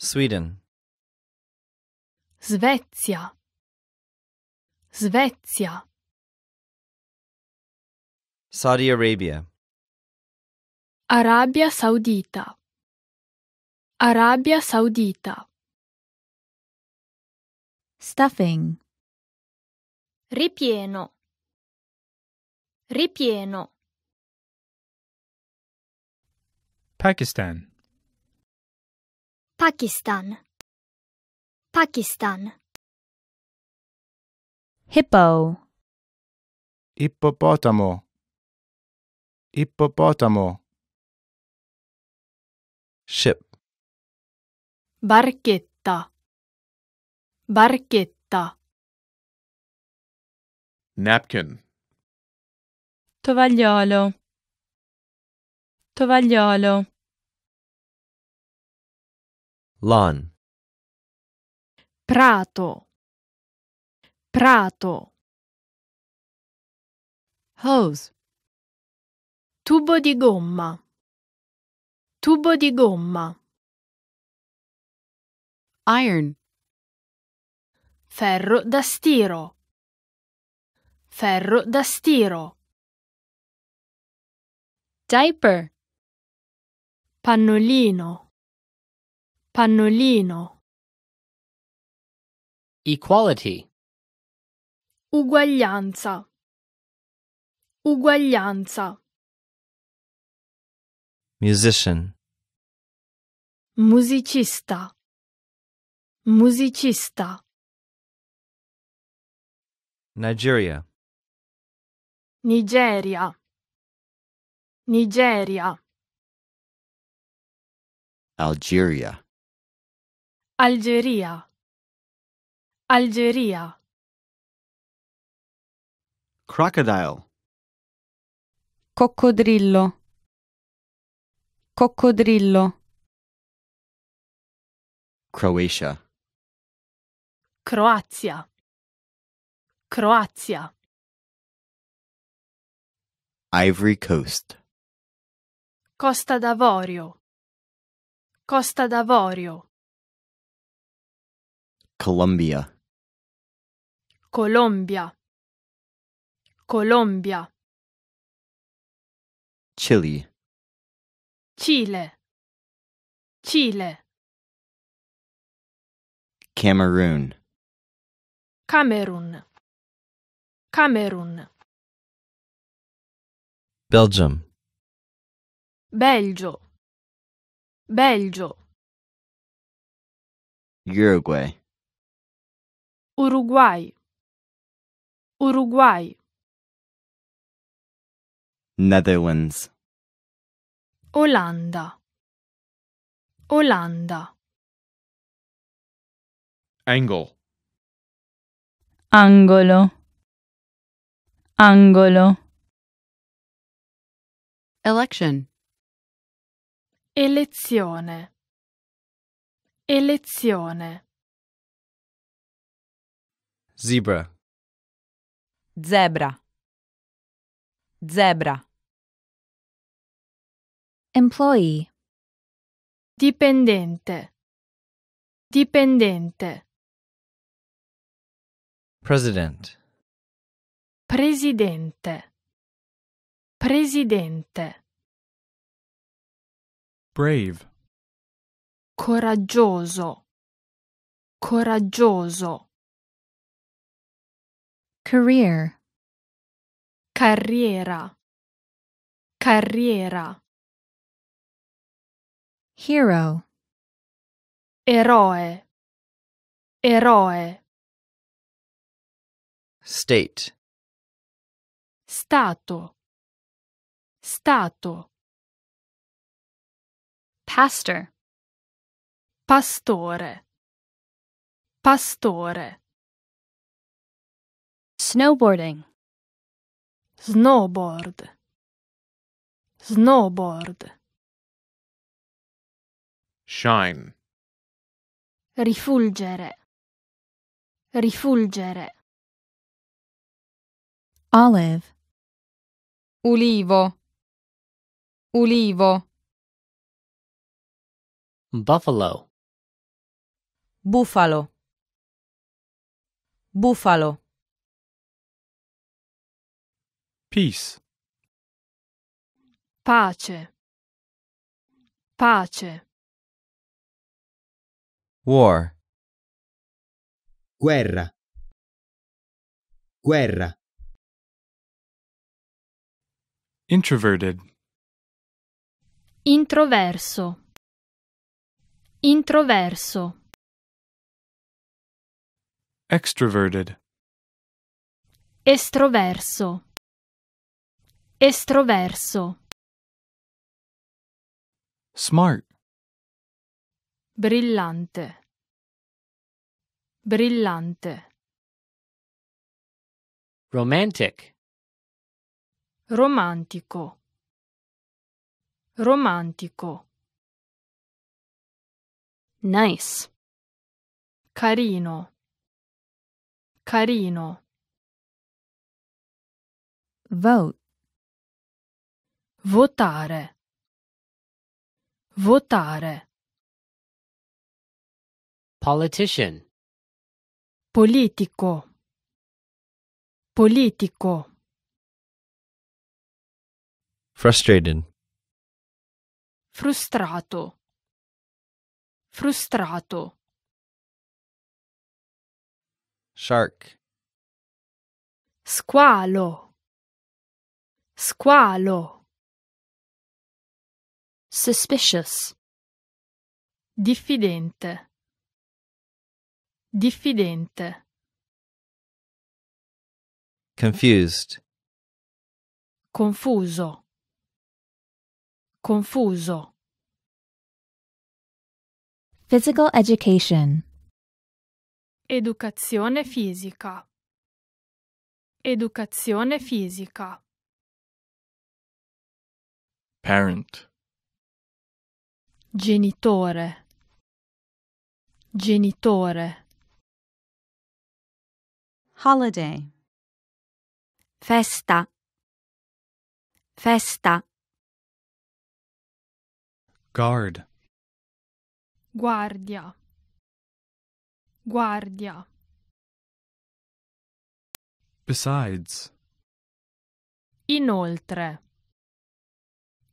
Speaker 1: Sweden Svezia Svezia Saudi Arabia Arabia Saudita Arabia Saudita Stuffing Ripieno Ripieno. Pakistan. Pakistan. Pakistan. Hippo. Ippopotamo. Ippopotamo. Ship. Barchetta. Barchetta. Napkin. Tovagliolo. Tovagliolo. Lawn. Prato. Prato. Hose. Tubo di gomma. Tubo di gomma. Iron. Ferro da stiro. Ferro da stiro. diaper pannolino pannolino equality uguaglianza uguaglianza musician musicista musicista Nigeria Nigeria Nigeria Algeria Algeria Algeria Crocodile Coccodrillo Coccodrillo Croatia Croazia Croazia Ivory Coast Costa d'Avorio Costa d'Avorio Colombia Colombia Colombia Chile Chile. Cile Cameroon Cameroon Cameroon Belgium Belgio Belgio Uruguay Uruguay Uruguay Netherlands Olanda Olanda Angle Angolo Angolo Election Elezione. Elezione. Zebra. Zebra. Zebra. Employee. Dipendente. Dipendente. President. Presidente. Presidente. Brave. Coraggioso. Coraggioso. Career. Carriera. Carriera. Hero. Eroe. Eroe. State. Stato. Stato. Pastor. Pastore. Pastore. Snowboarding. Snowboard. Snowboard.
Speaker 2: Shine.
Speaker 1: Rifulgere. Rifulgere. Olive. Ulivo. Ulivo. Buffalo. Buffalo. Buffalo. Peace. Pace. Pace. War. Guerra. Guerra. Introverted. Introverso. Introverso. Extroverted. Estroverso. Estroverso. Smart. Brillante. Brillante. Romantic. Romantico. Romantico. Nice. Carino. Carino. Vote. Votare. Votare. Politician. Politico. Politico. Frustrated. Frustrato. frustrato. Shark. Squalo. Squalo. Suspicious. Diffidente. Diffidente. Confused. Confuso. Confuso. Physical Education Educazione fisica Educazione fisica Parent Genitore Genitore Holiday Festa Festa Guard guardia, guardia. Besides. Inoltre.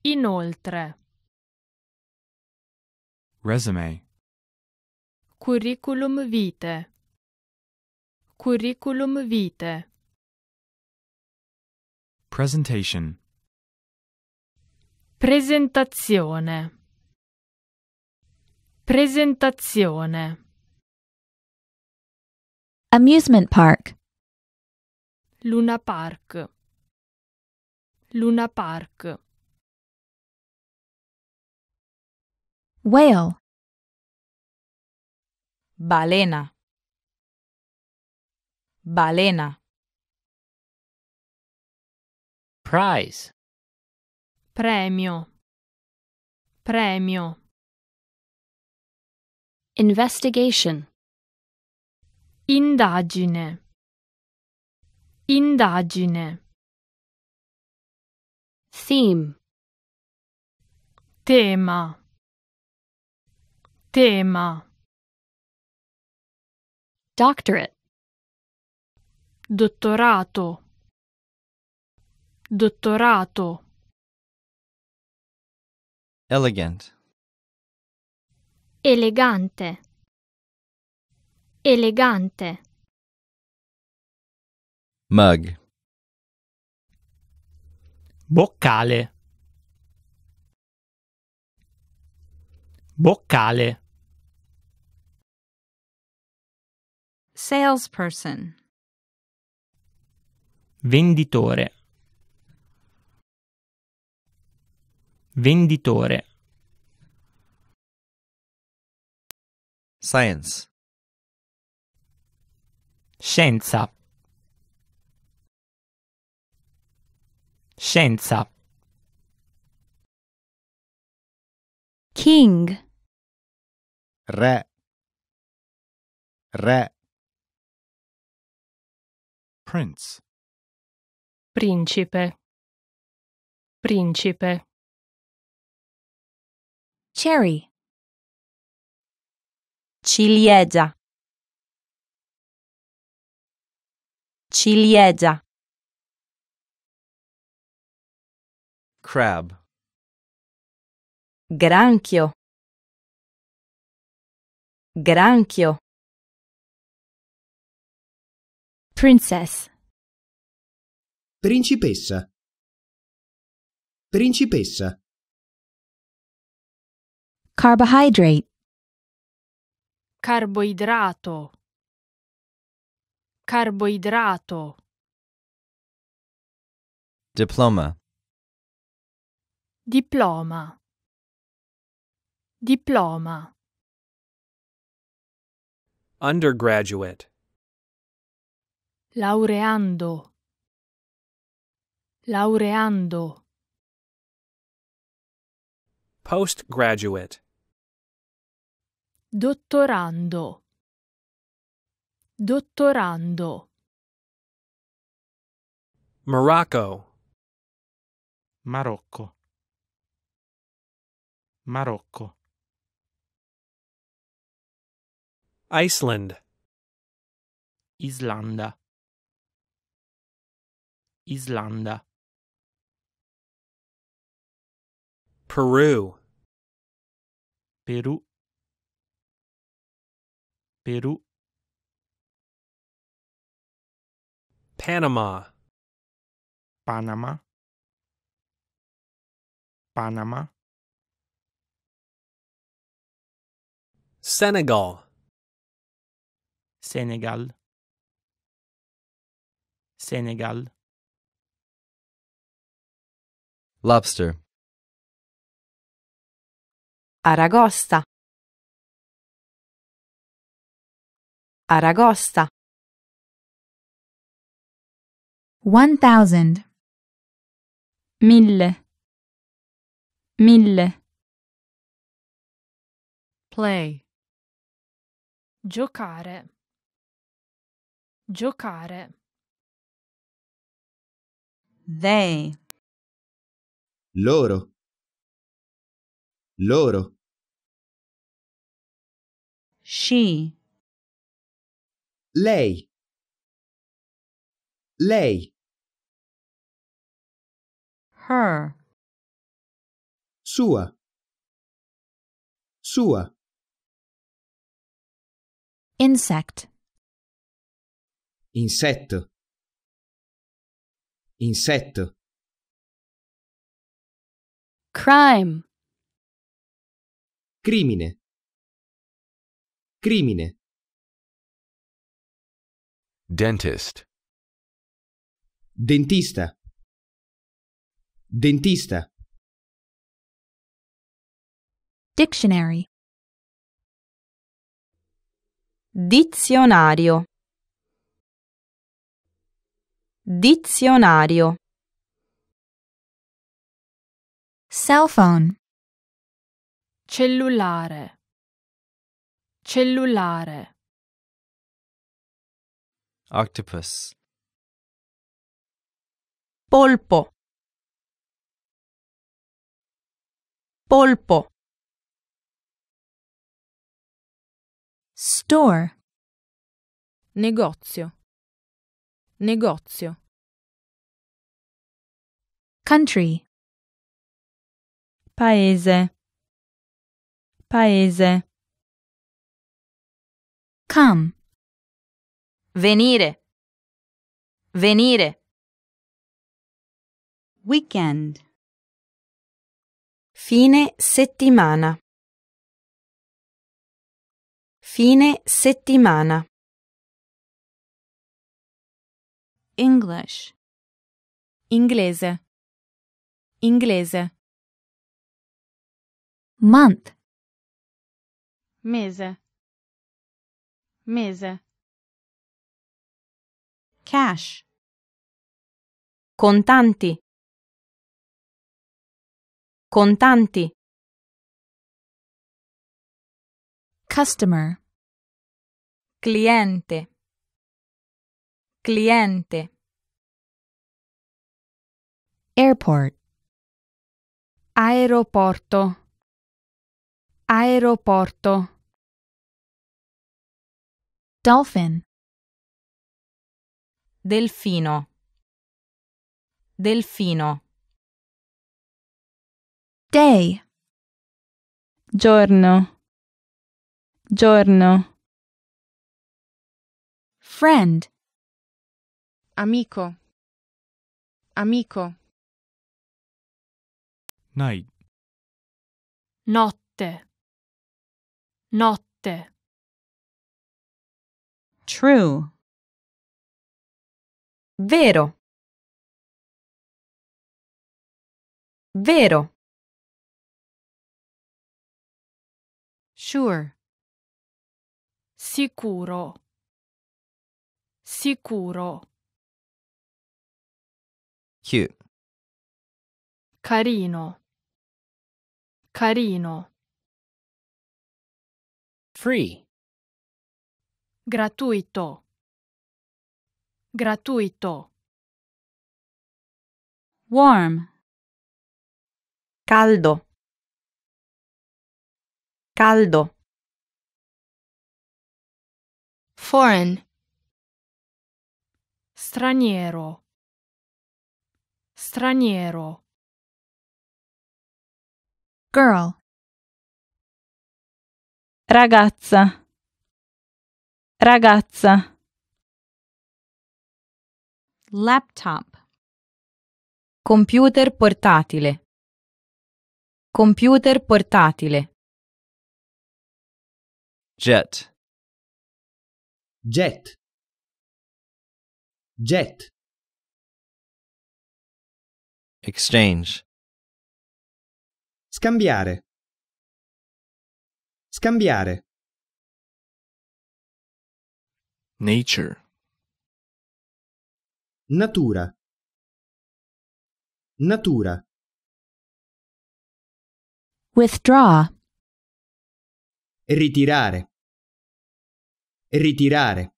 Speaker 1: Inoltre. Resume. Curriculum vitae. Curriculum vitae. Presentation. Presentazione. Presentazione Amusement Park Luna Park Luna Park Whale Balena Balena Prize Premio Premio Investigation. Indagine. Indagine. Theme. Tema. Tema. Doctorate. Dottorato. Dottorato. Elegant. elegante elegante mug boccale boccale salesperson venditore venditore Science. Scienza. Scienza. King. Re. Re. Prince. Principe. Principe. Cherry ciliegia ciliegia crab granchio granchio princess principessa principessa carbohydrate carboidrato carboidrato diploma diploma diploma undergraduate laureando laureando postgraduate Dottorando. Dottorando. Morocco. Marocco. Marocco. Iceland. Islanda. Islanda. Peru. Peru. Peru Panama Panama Panama Senegal Senegal Senegal Lobster Aragosta Aragosta. thousand. Mille. Mille. Play. Giocare. Giocare. They. Loro. Loro. She. Lei. Lei. Her. Sua. Sua. Insect. Insetto. Insetto. Crime. Crimine. Crimine. Dentist. Dentista. Dentista. Dictionary. Dizionario. Dizionario. Cell phone. Cellulare. Cellulare octopus. Polpo. Polpo. Store. Negozio. Negozio. Country. Paese. Paese. Come. Venire. Venire. Weekend. Fine settimana. Fine settimana. English. Inglese. Inglese. Month. Mese. Mese cash contanti contanti customer cliente cliente airport aeroporto aeroporto dolphin Delfino. Delfino. Day. Giorno. Giorno. Friend. Amico. Amico. Night. Notte. Notte. True vero vero sure sicuro sicuro cute carino carino free gratuito gratuito warm caldo caldo foreign straniero straniero girl ragazza ragazza Laptop. Computer portatile. Computer portatile. Jet. Jet. Jet. Exchange. Scambiare. Scambiare. Nature. Natura. Natura. Withdraw. Ritirare. Ritirare.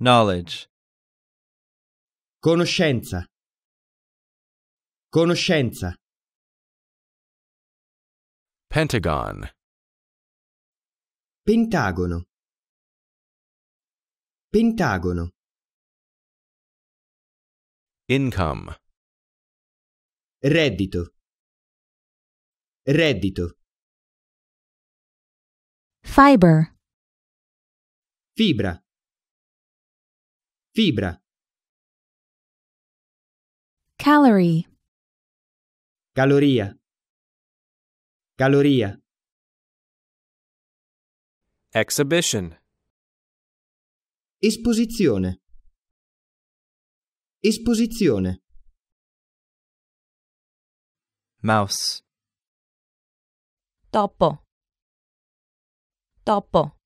Speaker 1: Knowledge. Conoscenza. Conoscenza. Pentagon. Pentagono. Pentagono. Income. Reddito. Reddito. Fiber. Fibra. Fibra. Calorie. Caloria. Caloria. Exhibition. Esposizione. Esposizione. Mouse. Topo. Topo.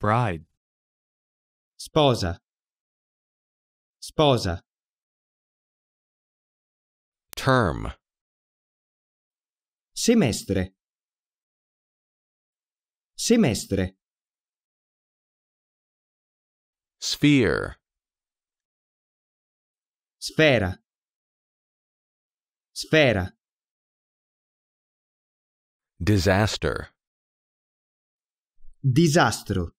Speaker 1: Bride. Sposa. Sposa. Term. Semestre. Semestre. Sphere. Sfera. Sfera. Disaster. Disastro.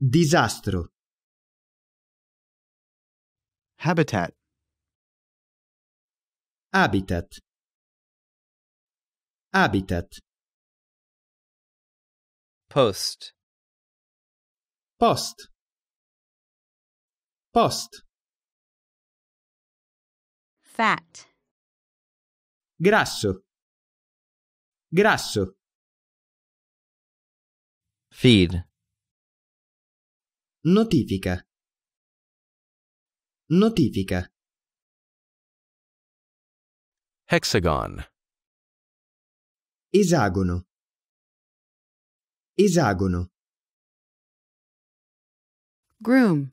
Speaker 1: Disastro. Habitat. Habitat. Habitat. Post. Post. Post. Fat. Grasso. Grasso. Feed. Notifica. Notifica. Hexagon. Esagono. Esagono. Groom.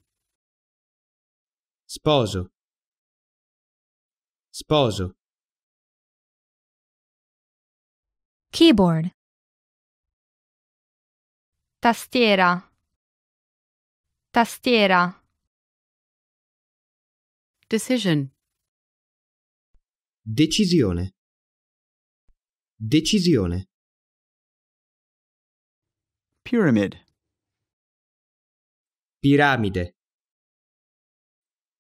Speaker 1: Sposo. Sposo. Keyboard. Tastiera. Tastiera. Decision. Decisione. Decisione. Pyramid. Piramide.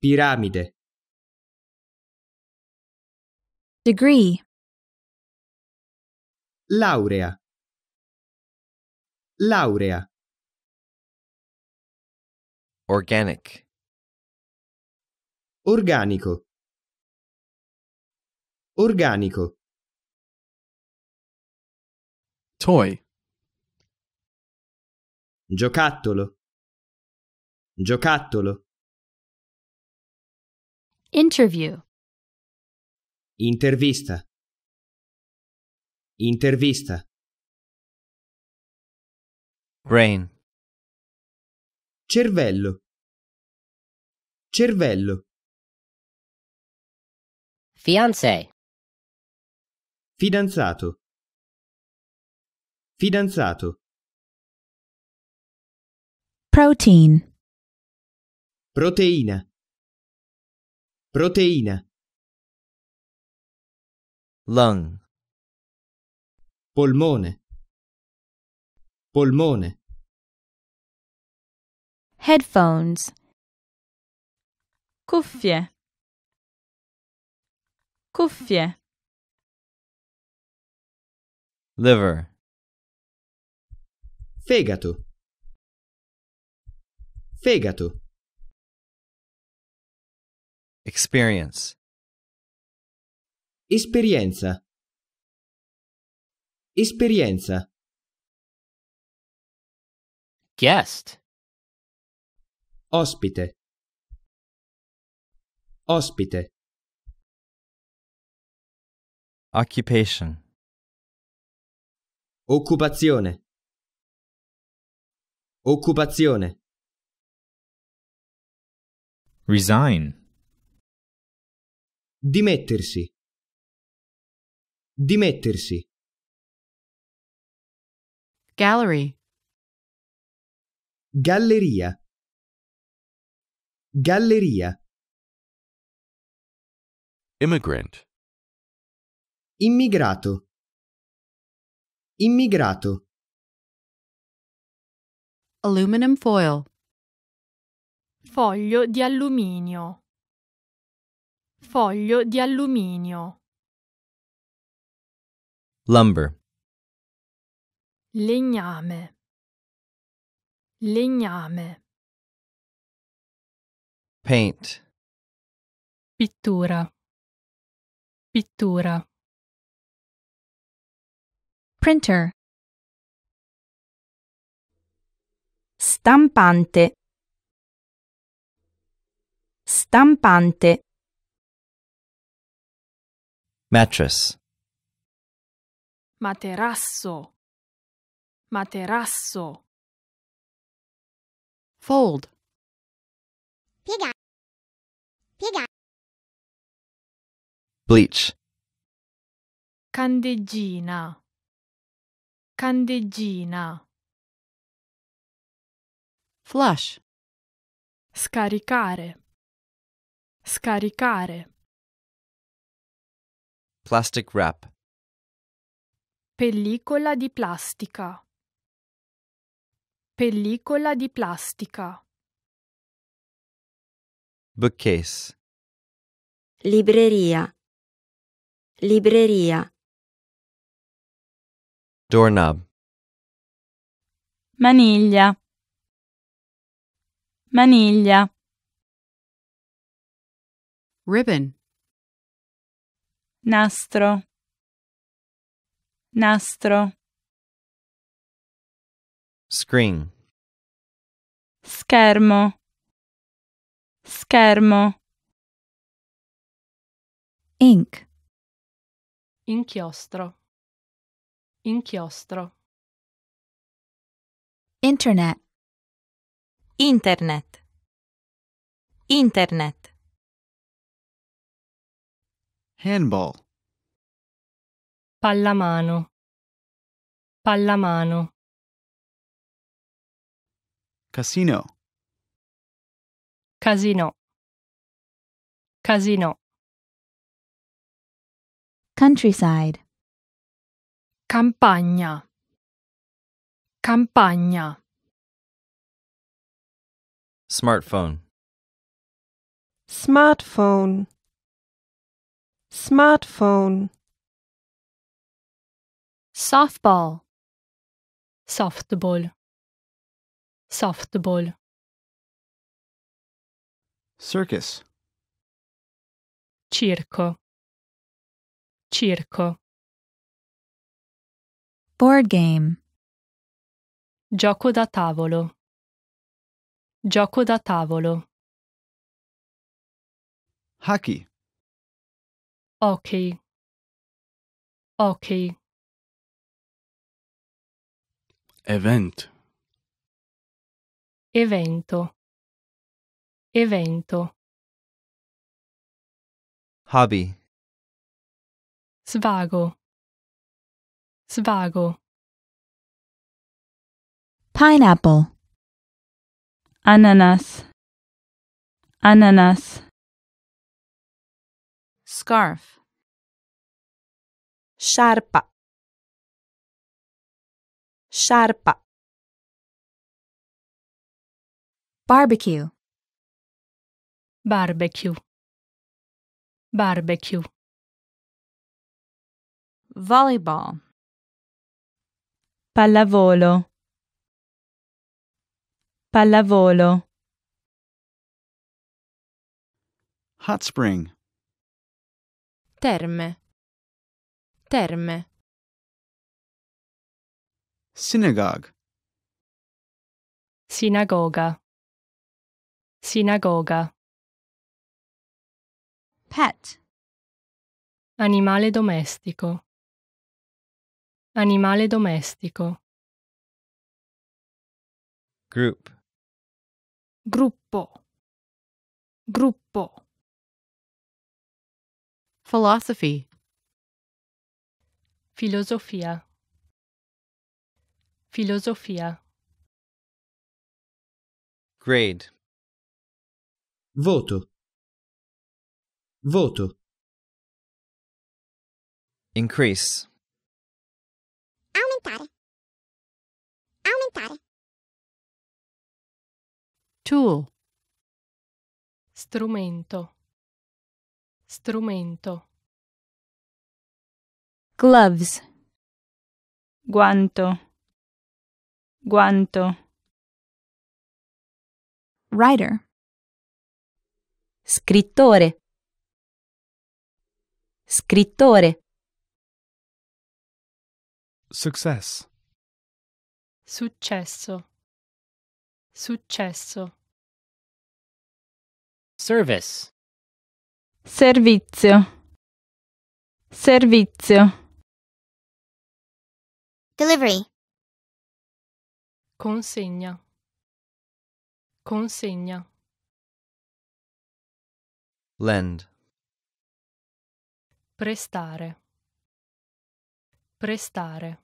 Speaker 1: Piramide. Degree. Laurea. Laurea. Organic. Organico. Organico. Toy. Giocattolo. Giocattolo. Interview. Intervista. Intervista. Brain. Cervello. Cervello. Fiancé. Fidanzato. Fidanzato. Protein. Proteina. Proteina. lung polmone polmone headphones cuffie cuffie liver fegato fegato experience Esperienza. Esperienza. Guest. Ospite. Ospite. Occupation. Occupazione. Occupazione. Resign. Dimettersi. Dimettersi. Gallery. Galleria. Galleria. Immigrant. Immigrato. Immigrato. Aluminum foil. Foglio di alluminio. Foglio di alluminio. Lumber. Legname. Legname. Paint. Pittura. Pittura. Printer. Stampante. Stampante. Mattress. Materasso. Materasso. Fold. Piega. Piega. Bleach. Candeggina. Candeggina. Flush. Scaricare. Scaricare. Plastic wrap. Pellicola di plastica. Pellicola di plastica. Bookcase. Libreria. Libreria. Doorknob. Maniglia. Maniglia. Ribbon. Nastro. nastro, screen, schermo, schermo, ink, inchiostro, inchiostro, internet, internet, internet, handball. Pallamano. Pallamano. Casino. Casino. Casino. Countryside. Campagna. Campagna. Smartphone. Smartphone. Smartphone. softball softball softball circus circo circo board game gioco da tavolo gioco da tavolo hockey hockey hockey Event. Evento. Evento. Hobby. Svago. Svago. Pineapple. Ananas. Ananas. Scarf. Sharpa. Szarpa. Barbecue. Barbecue. Barbecue. Volleyball. Pallavolo. Pallavolo. Hot spring. Terme. Terme. synagogue sinagoga sinagoga pet animale domestico animale domestico group gruppo gruppo philosophy filosofia Philosophia. Grade. Voto. Voto. Increase. Aumentare. Aumentare. Tool. Strumento. Strumento. Gloves. Guanto. Guanto. Writer. Scrittore. Scrittore. Success. Successo. Successo. Service. Servizio. Servizio. Delivery. Consegna. Consegna. Lend. Prestare. Prestare.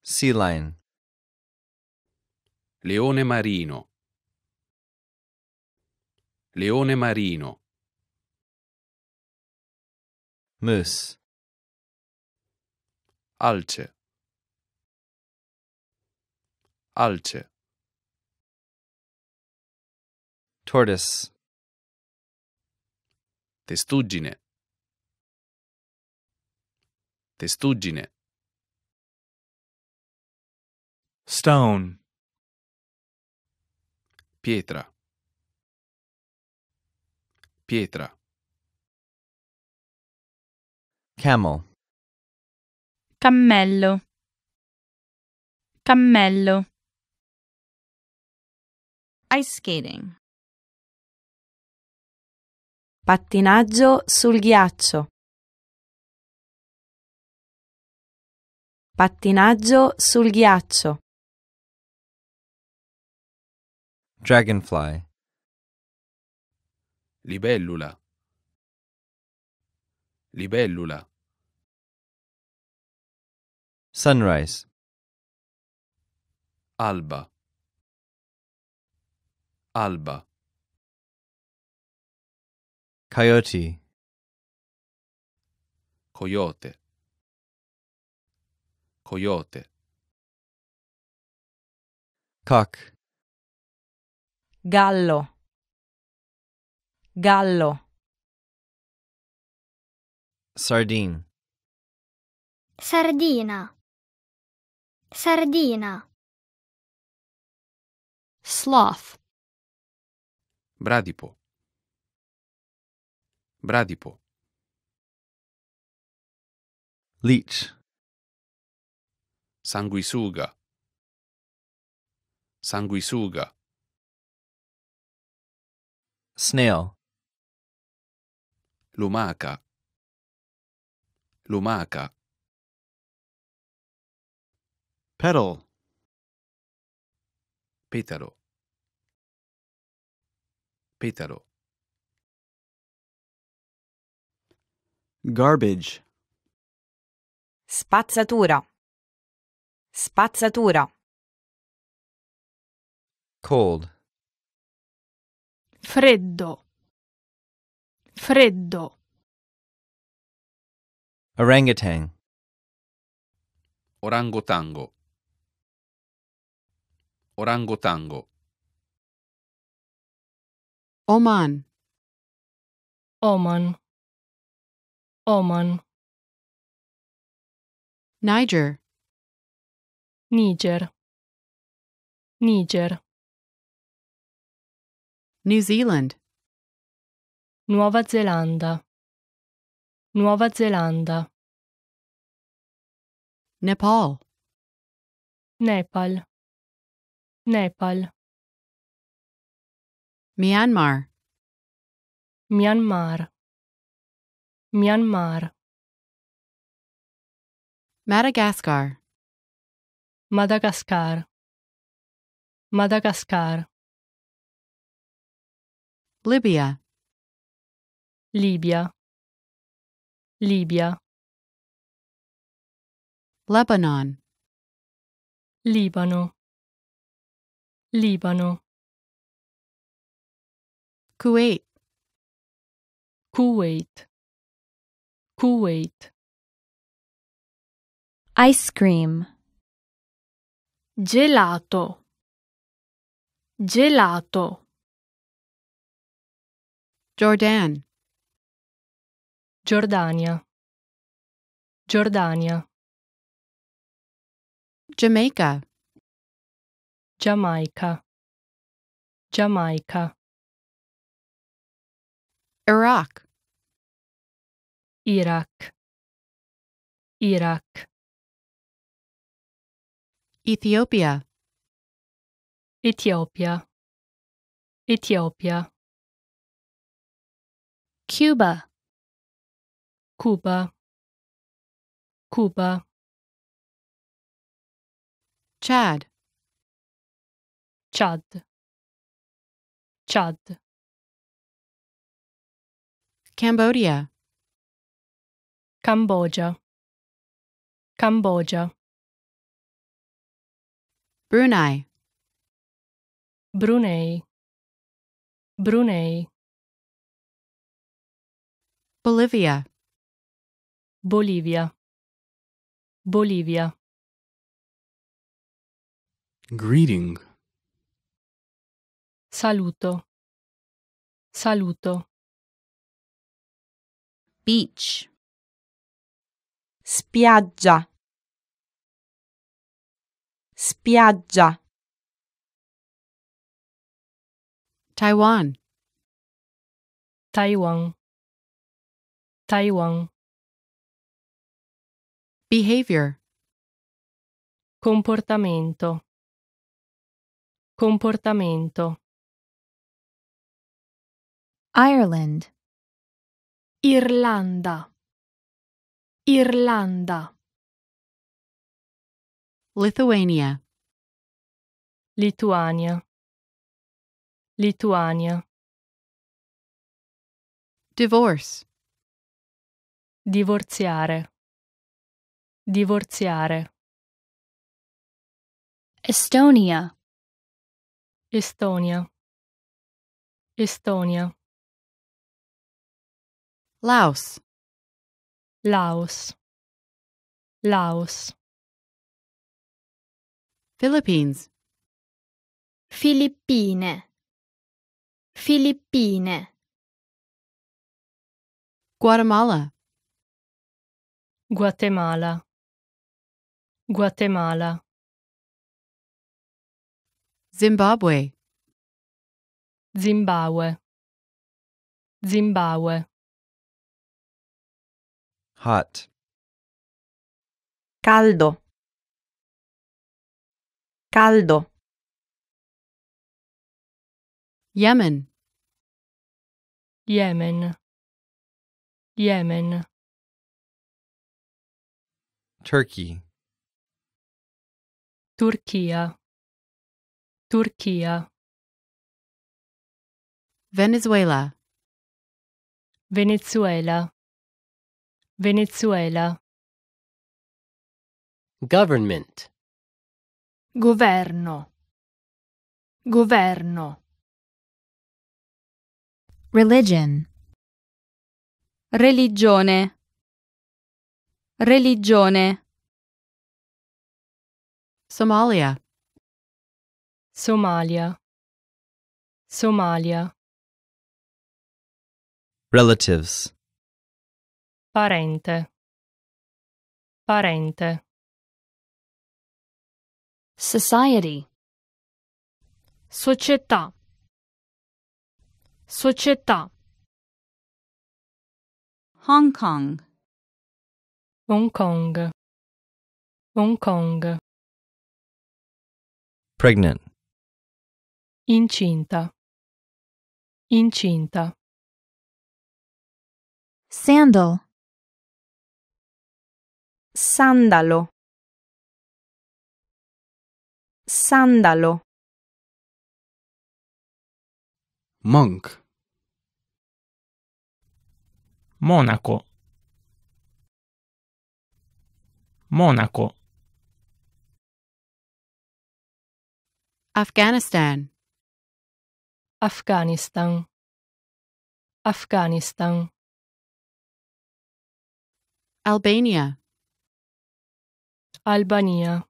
Speaker 1: Sea lion. Leone marino. Leone marino. Moose. Alce alce. Tortoise. Testuggine. Testuggine. Stone. Pietra. Pietra. Camel. Cammello. Cammello. Ice skating. Pattinaggio sul ghiaccio. Pattinaggio sul ghiaccio. Dragonfly. Libellula. Libellula. Sunrise. Alba. Alba. Coyote. Coyote. Coyote. Cock. Gallo. Gallo. Sardine. Sardina. Sardina. Sloth. Bradipo. Bradipo. Leech. Sanguisuga. Sanguisuga. Snail. Lumaca. Lumaca. Petal. Petalo. Petalo. Garbage. Spazzatura. Spazzatura. Cold. Freddo. Freddo. Orangutan. Orangotango. Orangotango. Oman. Oman. Oman. Niger. Niger. Niger. New Zealand. Nuova Zelanda. Nuova Zelanda. Nepal. Nepal. Nepal. Myanmar. Myanmar. Myanmar. Madagascar. Madagascar. Madagascar. Libya. Libya. Libya. Lebanon. Libano. Libano. Kuwait Kuwait Kuwait Ice cream Gelato Gelato Jordan Jordania, Jordania. Jamaica Jamaica Jamaica Iraq Iraq Iraq Ethiopia Ethiopia Ethiopia Cuba Cuba Cuba Chad Chad Chad Cambodia. Cambodia. Cambodia. Brunei. Brunei. Brunei. Bolivia. Bolivia. Bolivia. Greeting. Saluto. Saluto beach spiaggia spiaggia Taiwan Taiwan Taiwan behavior comportamento comportamento Ireland Irlanda Irlanda Lithuania Lituania Lituania Divorce Divorziare Divorziare Estonia Estonia Estonia Laos. Laos. Laos. Philippines. Filippine. Filippine. Guatemala. Guatemala. Guatemala. Zimbabwe. Zimbabwe. Zimbabwe hot caldo caldo Yemen Yemen Yemen Turkey Turquía. Turquía. Venezuela Venezuela Venezuela. Government. Governo. Governo. Religion. Religione. Religione. Somalia. Somalia. Somalia. Relatives. Parente. Parente. Society. Società. Società. Hong Kong. Hong Kong. Hong Kong. Pregnant. Incinta. Incinta. Sandal. Sandalo. Sandalo. Monk. Monaco. Monaco. Afghanistan. Afghanistan. Afghanistan. Albania. Albania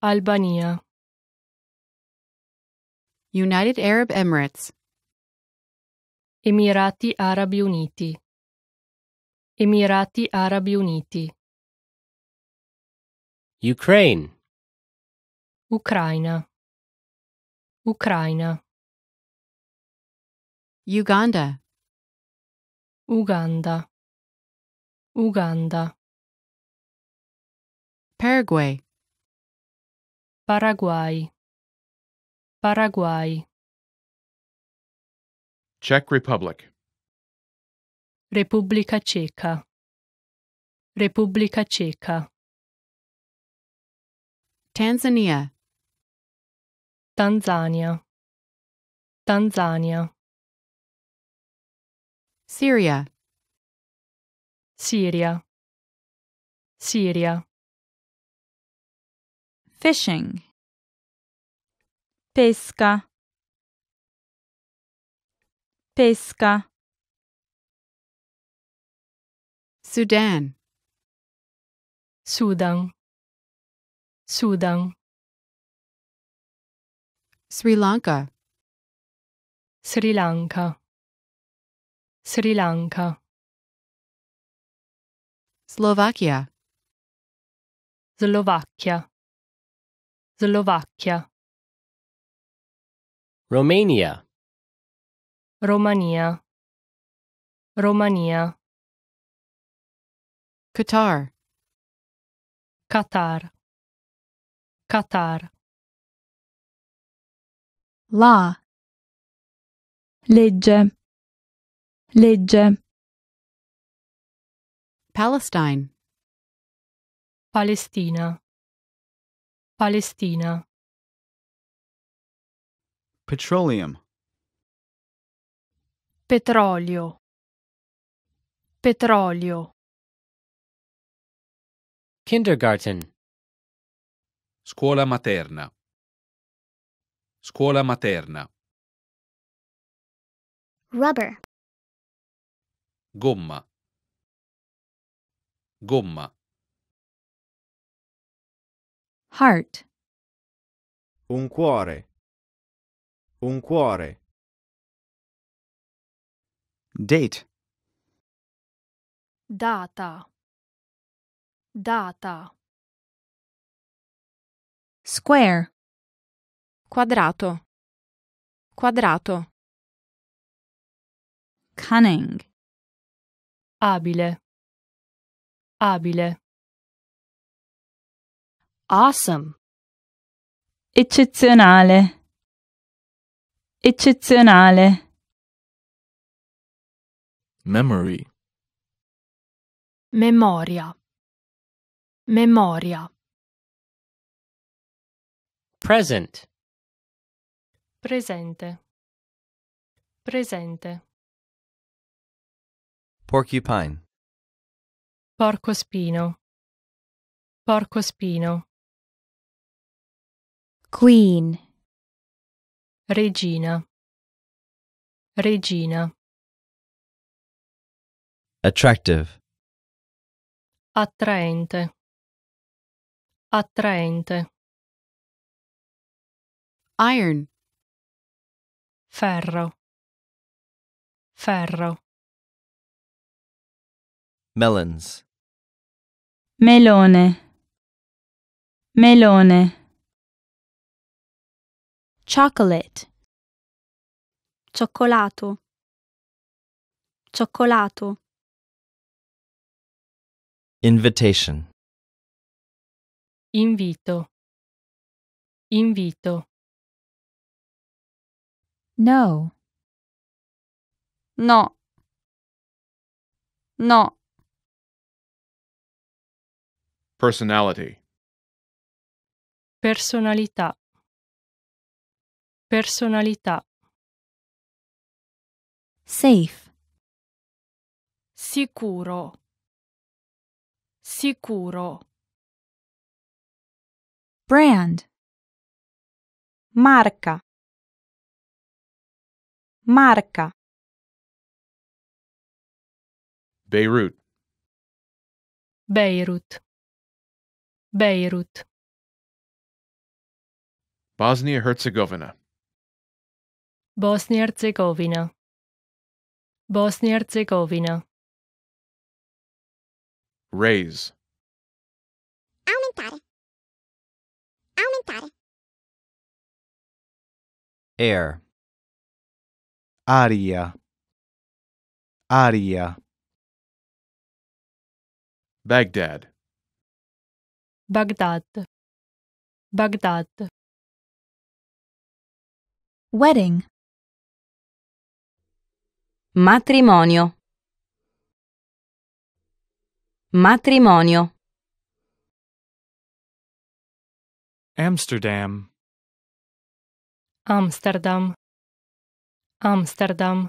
Speaker 1: Albania United Arab Emirates Emirati Arabi Uniti Emirati Arabi Uniti Ukraine Ucraina Ucraina Uganda Uganda Uganda Paraguay. Paraguay. Paraguay. Czech Republic. Repubblica Ceca. Repubblica Ceca. Tanzania. Tanzania. Tanzania. Syria. Syria. Syria fishing pesca pesca Sudan Sudan Sudan Sri Lanka Sri Lanka Sri Lanka Slovakia Slovakia Slovacchia Romania Romania Romania Qatar Qatar Qatar La Legge Legge Palestine Palestina Palestina Petroleum Petrolio Petrolio Kindergarten Scuola materna Scuola materna Rubber Gomma Gomma Heart. Un cuore. Un cuore. Date. Data. Data. Square. Quadrato. Quadrato. Cunning. Abile. Abile. Awesome. Eccezionale. Eccezionale. Memory. Memoria. Memoria. Present. Presente. Presente. Porcupine. Porcospino. Porcospino. Queen Regina Regina Attractive Attraente Attraente Iron Ferro Ferro Melons Melone Melone Chocolate. Cioccolato. Cioccolato. Invitation. Invito. Invito. No. No. No. Personality. Personalità. Personalità. Safe. Sicuro. Sicuro. Brand. Marca. Marca. Beirut. Beirut. Beirut. Bosnia-Herzegovina. Bosnia Herzegovina Bosnia Herzegovina Raise Aumentare Aumentare Air Aria Aria Baghdad Baghdad Baghdad Wedding Matrimonio. Matrimonio. Amsterdam. Amsterdam. Amsterdam.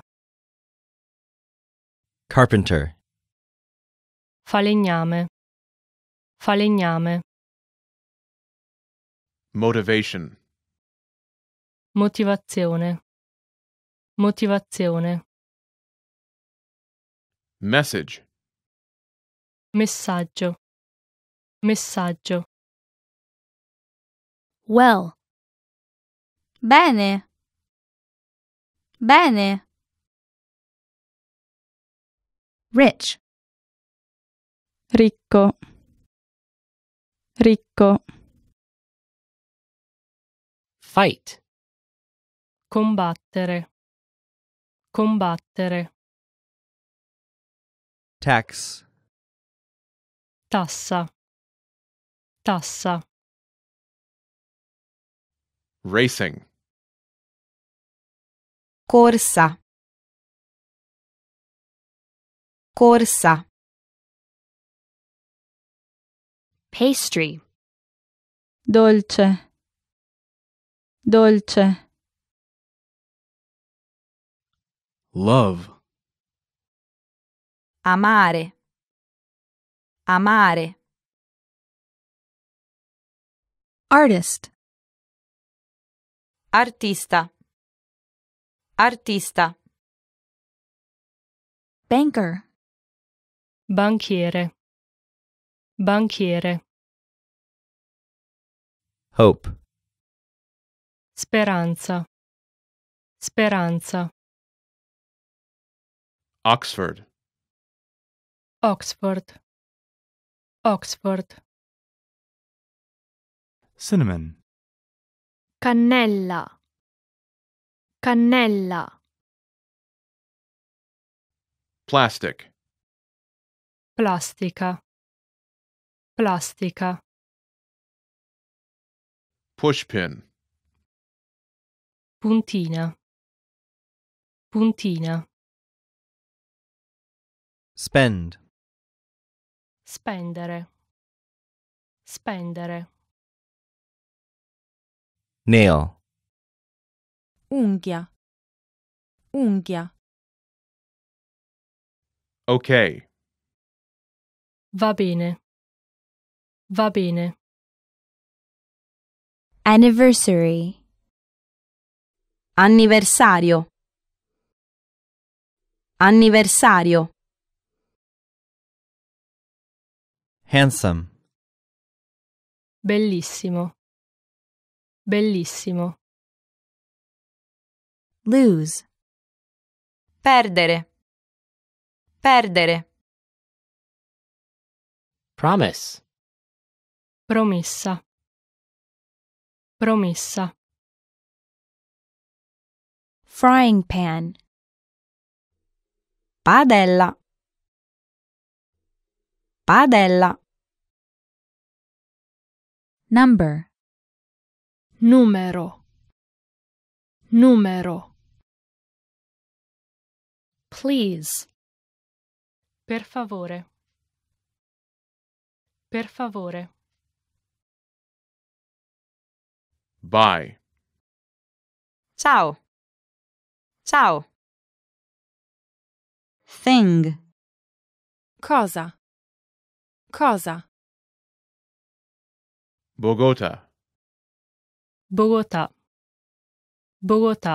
Speaker 1: Carpenter. Falegname. Falegname. Motivation. Motivazione. Motivazione. Message. Messaggio. Messaggio. Well. Bene. Bene. Rich. Ricco. Ricco. Fight. Combattere. Combattere. tax tassa tassa racing corsa corsa pastry dolce dolce love amare, amare. Artist. Artista. Artista. Banker. Banchiere. Banchiere. Hope. Speranza. Speranza. Oxford. Oxford Oxford Cinnamon Cannella Cannella Plastic Plastica Plastica Pushpin Puntina Puntina Spend Spendere. Spendere. Nail. Unghia. Unghia. Okay. Va bene. Va bene. Anniversary. Anniversario. Anniversario. Handsome. Bellissimo. Bellissimo. Lose. Perdere. Perdere. Promise. Promessa. Promessa. Frying pan. Padella. Padella. Number. Numero. Numero. Please. Per favore. Per favore. Bye. Ciao. Ciao. Thing. Cosa. Cosa. Bogotà. Bogotà. Bogotà.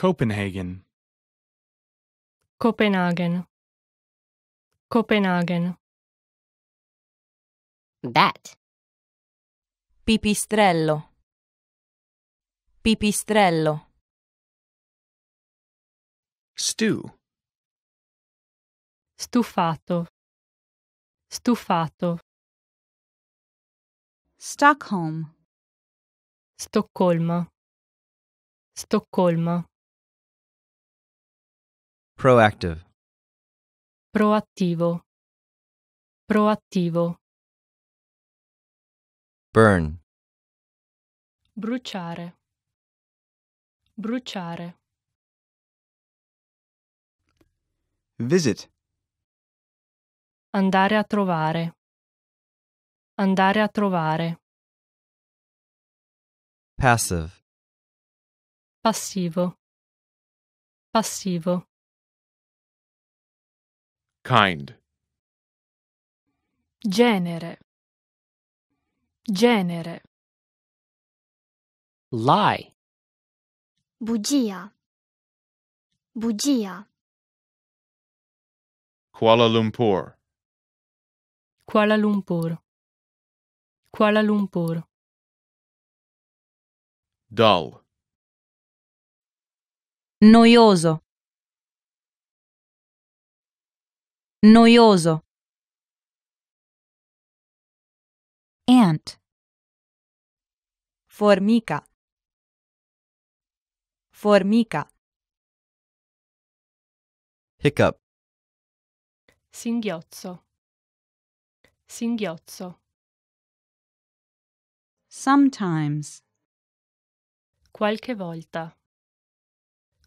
Speaker 1: Copenhagen. Copenhagen. Copenaghen. Bat. Pipistrello. Pipistrello. Stew. Stufato. Stufato. Stockholm. Stoccolma. Stoccolma. Proactive. Proattivo. Proattivo. Burn. Bruciare. Bruciare. Visit. Andare a trovare. Andare a trovare. Passive. Passivo. Passivo. Kind. Genere. Genere. Lie. Bugia. Bugia. Kuala Lumpur. Kuala Lumpur. Kuala Lumpur. Dull. Noioso. Noioso. Ant. Formica. Formica. Hiccup. Singhiozzo. Singhiozzo. Sometimes. Qualche volta.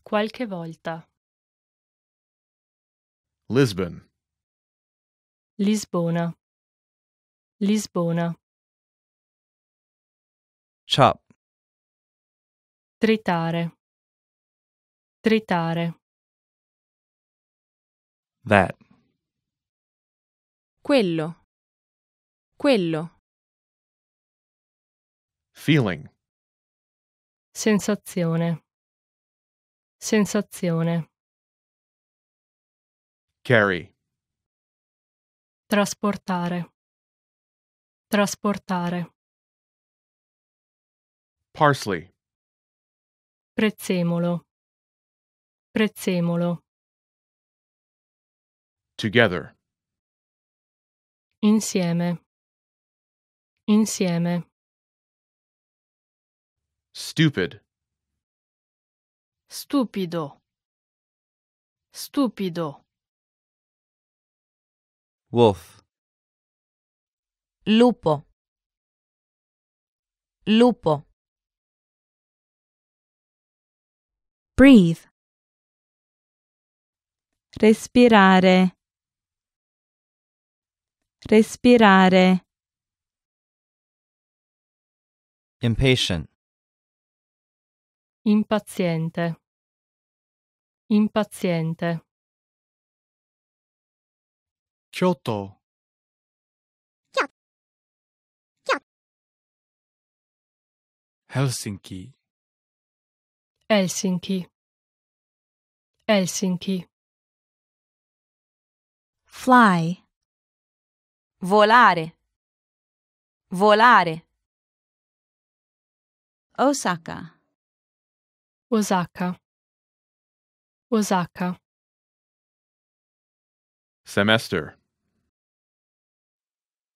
Speaker 1: Qualche volta. Lisbon. Lisbona. Lisbona. Chop. Tritare. Tritare. That. Quello. Quello. Feeling. Sensazione. Sensazione. Carry. Trasportare. Trasportare. Parsley. Prezzemolo. Prezzemolo. Together. Insieme. Insieme. Stupid. Stupido. Stupido. Wolf. Lupo. Lupo. Breathe. Respirare. Respirare. Impatient. Impaziente. Impaziente. Kyoto. Helsinki. Helsinki. Helsinki. Fly. Volare. Volare. Osaka. Osaka. Osaka. Semester.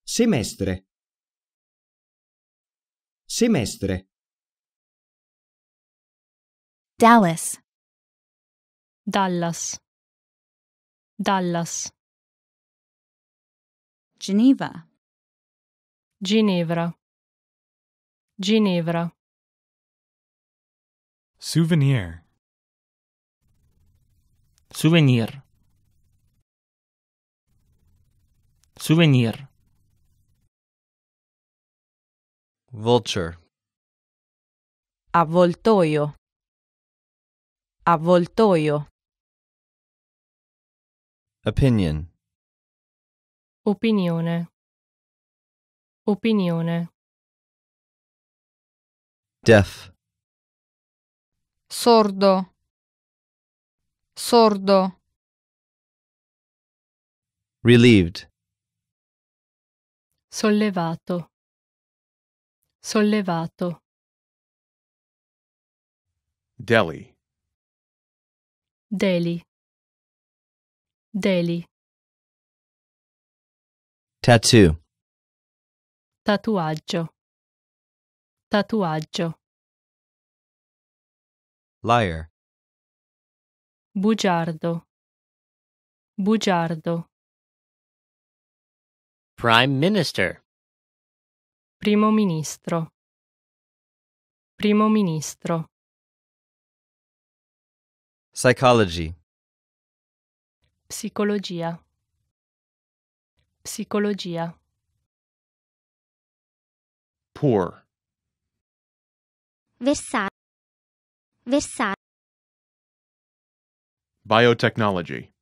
Speaker 1: Semestre. Semestre. Dallas. Dallas. Dallas. Geneva. Ginevra. Ginevra. Souvenir. Souvenir. Souvenir. Vulture. Avvoltoio. Avvoltoio. Opinion. Opinione. Opinione. Deaf. sordo sordo relieved sollevato sollevato Delhi Delhi Delhi tattoo tatuaggio tatuaggio liar bugiardo bugiardo prime minister primo ministro primo ministro psychology psicologia psicologia poor versare Versare. Biotechnology.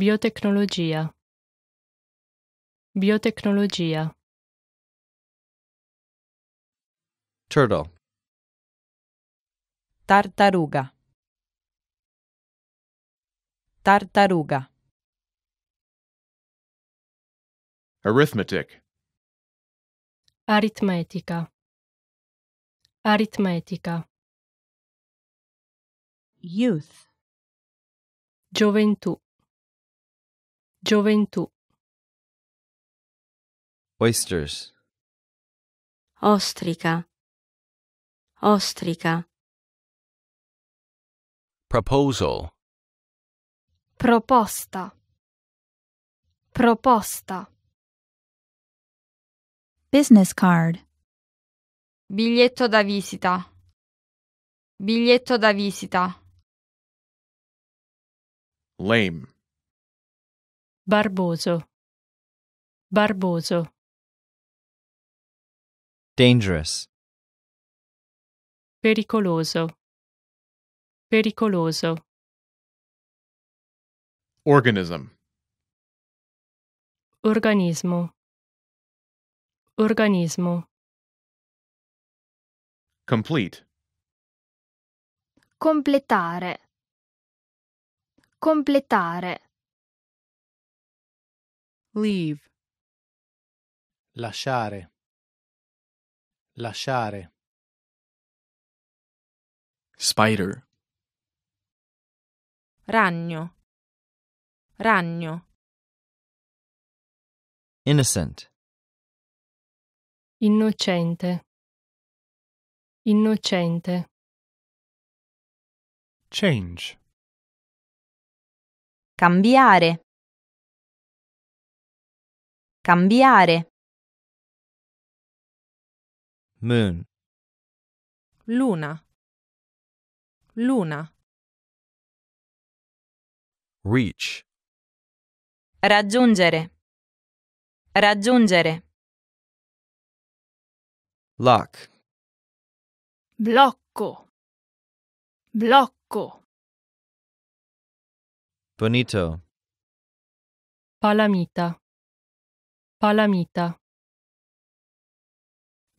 Speaker 1: Biotecnologia. Biotecnologia. Turtle. Tartaruga. Tartaruga. Arithmetic. Aritmetica. Aritmetica youth Gioventù Gioventù Oysters Ostrica Ostrica Proposal Proposta Proposta Business card Biglietto da visita Biglietto da visita lame. Barboso. Barboso. Dangerous. Pericoloso. Pericoloso. Organism. Organismo. Organismo. Complete. Completare. Completare. Leave. Lasciare. Lasciare. Spider. Ragno. Ragno. Innocent. Innocente. Innocente. Change cambiare cambiare moon luna luna reach raggiungere raggiungere lock blocco blocco Bonito. Palamita. Palamita.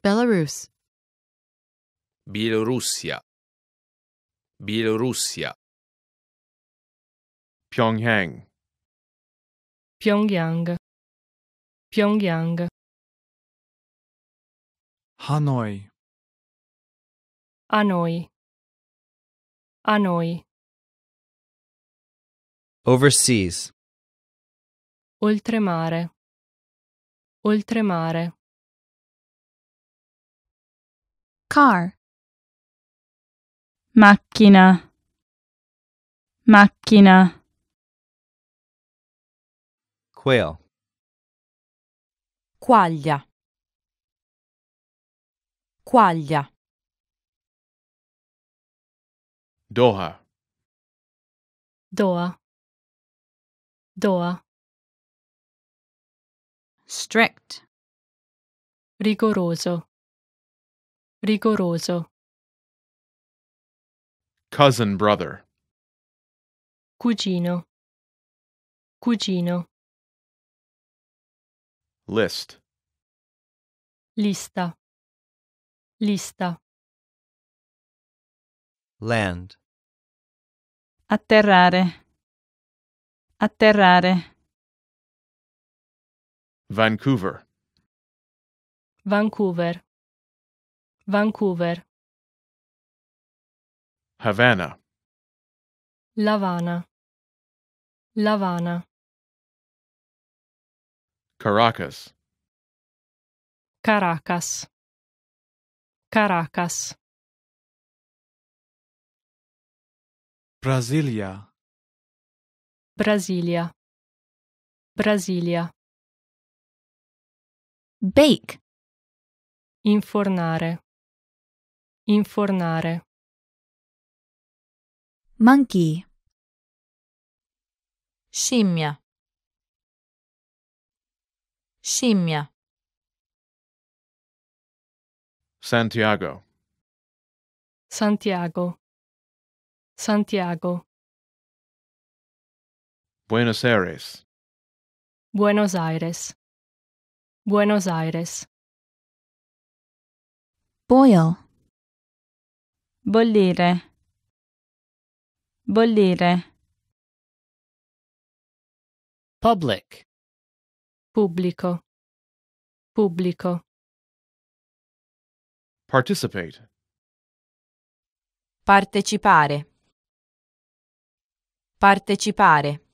Speaker 1: Belarus. Bielorussia. Bielorussia. Pyongyang. Pyongyang. Pyongyang. Hanoi. Hanoi. Hanoi. Overseas. Oltremare. Oltremare. Car. Macchina. Macchina. Quail. Quaglia. Quaglia. Doha. Doha. Doha. Strict. Rigoroso. Rigoroso. Cousin brother. Cugino. Cugino. List. Lista. Lista. Land. Atterrare. Atterrare. Vancouver. Vancouver. Vancouver. Havana. Lavana. Lavana. Caracas. Caracas. Caracas. Brasilia. Brasilia. Brasilia. Bake. Infornare. Infornare. Monkey. Scimmia. Scimmia. Santiago. Santiago. Santiago. Buenos Aires. Buenos Aires. Buenos Aires. Boil. Bollire. Bollire. Public. Pubblico. Pubblico. Participate. Partecipare. Partecipare.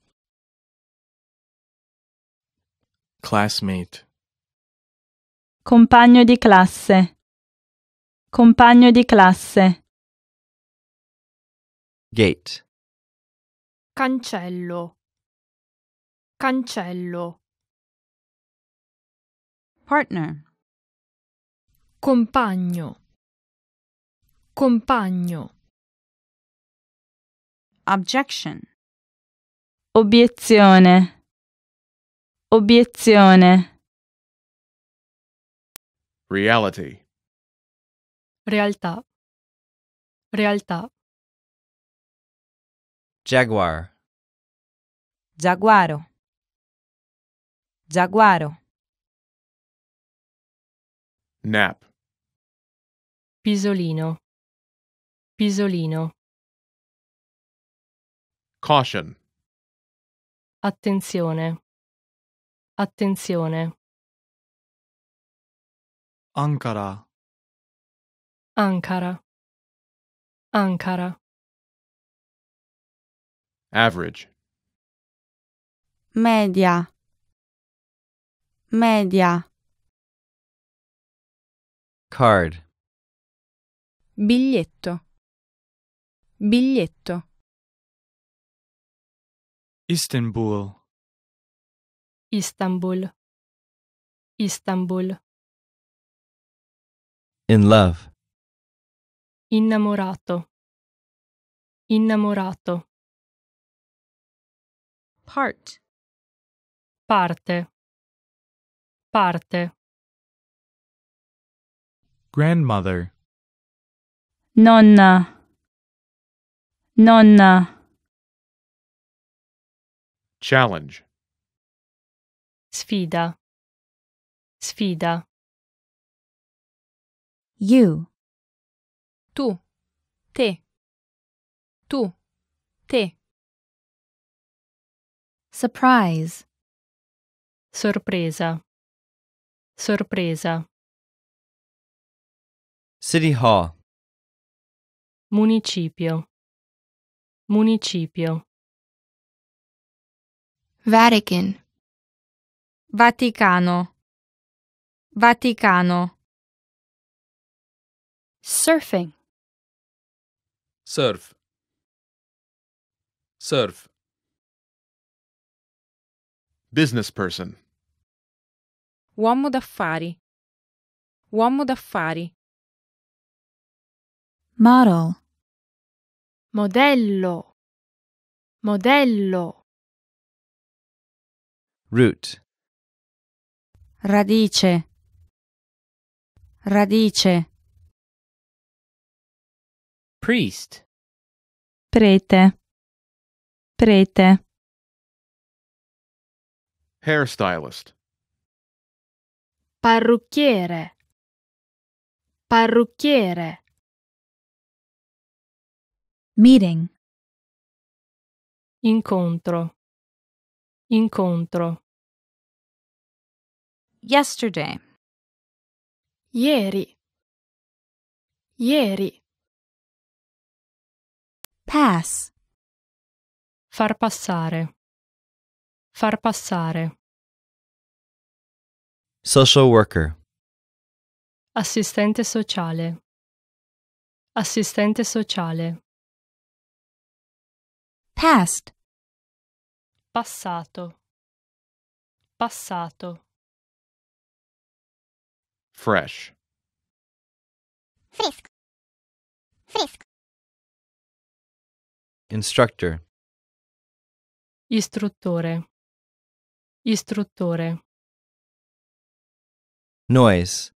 Speaker 1: classmate. Compagno di classe. Compagno di classe. Gate. Cancello. Cancello. Partner. Compagno. Compagno. Objection. Obiezione. Obiezione. Reality. Realtà. Realtà. Jaguar. Jaguaro. Jaguaro. Nap. Pisolino. Pisolino. Caution. Attenzione. Attenzione. Ankara. Ankara. Ankara. Average. Media. Media. Card. Biglietto. Biglietto. Istanbul. Istanbul Istanbul In love Innamorato Innamorato Part Parte Parte Grandmother Nonna Nonna Challenge Sfida. Sfida. You. Tu. Te. Tu. Te. Surprise. Sorpresa. Sorpresa. City Hall. Municipio. Municipio. Vatican. Vaticano Vaticano Surfing Surf Surf Business person Uomo d'affari Uomo d'affari Model Modello Modello Root radice radice priest prete prete hairstylist parrucchiere parrucchiere meeting incontro incontro yesterday. Ieri. Ieri. Pass. Far passare. Far passare. Social worker. Assistente sociale. Assistente sociale. Past. Passato. Passato. Fresh. Frisk. Frisk. Instructor. Istruttore. Istruttore. Noise.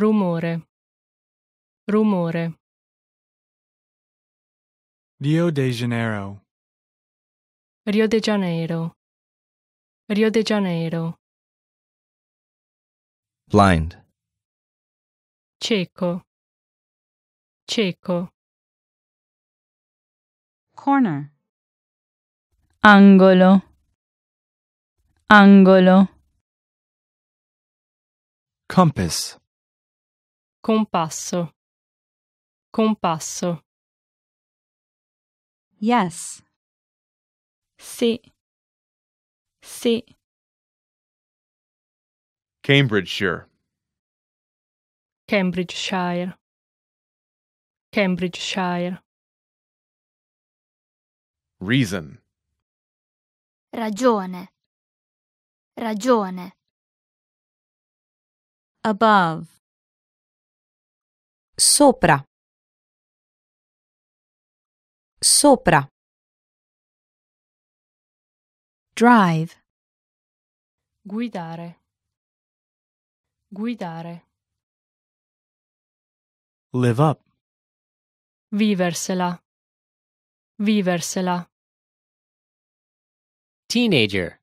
Speaker 1: Rumore. Rumore. Rio de Janeiro. Rio de Janeiro. Rio de Janeiro blind cieco cieco corner angolo angolo compass compasso compasso yes sì sì Cambridgeshire. Cambridgeshire. Cambridgeshire. Reason. Ragione. Ragione. Above. Sopra. Sopra. Drive. Guidare. Guidare. Live up. Viversela. Viversela. Teenager.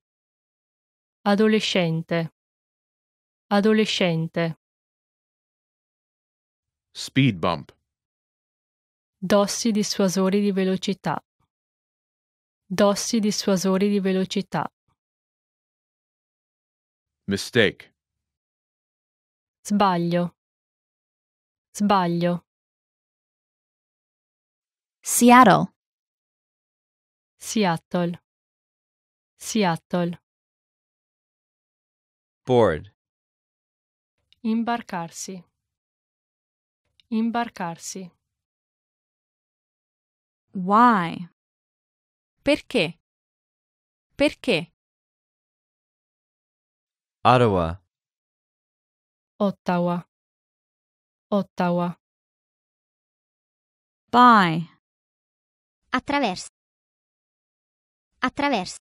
Speaker 1: Adolescente. Adolescente. Speed bump. Dossi dissuasori di velocità. Dossi dissuasori di velocità. Mistake. Sbaglio. Sbaglio. Seattle. Seattle. Seattle. Board. Imbarcarsi. Imbarcarsi. Why? Perché? Perché? Ottawa. Ottawa. Ottawa. By. Attraverso. Attraverso.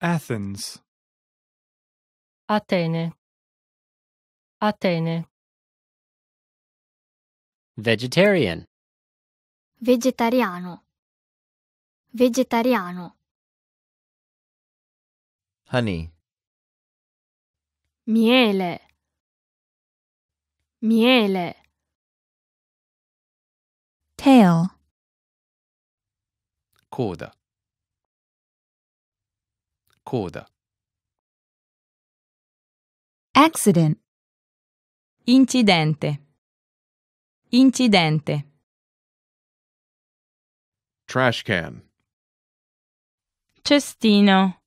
Speaker 1: Athens. Atene. Atene. Vegetarian. Vegetariano. Vegetariano. Honey. miele miele tail coda coda accident incidente incidente trash can cestino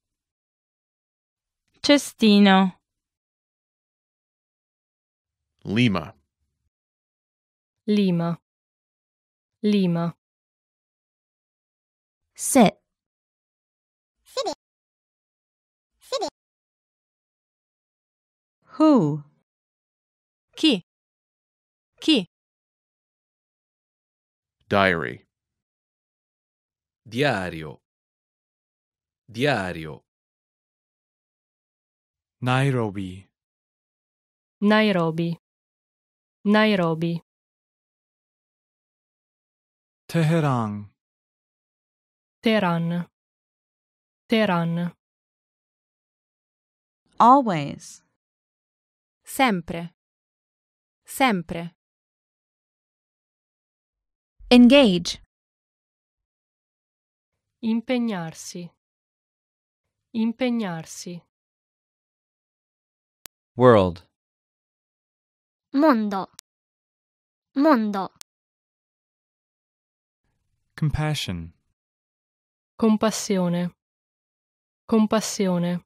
Speaker 1: cestino Lima. Lima. Lima. Sit. Sit. Sit. Who? Ki. Ki. Diary. Diario. Diario. Nairobi. Nairobi. Nairobi Tehran Tehran Tehran Always Sempre Sempre Engage Impegnarsi Impegnarsi World mondo mondo compassion compassione compassione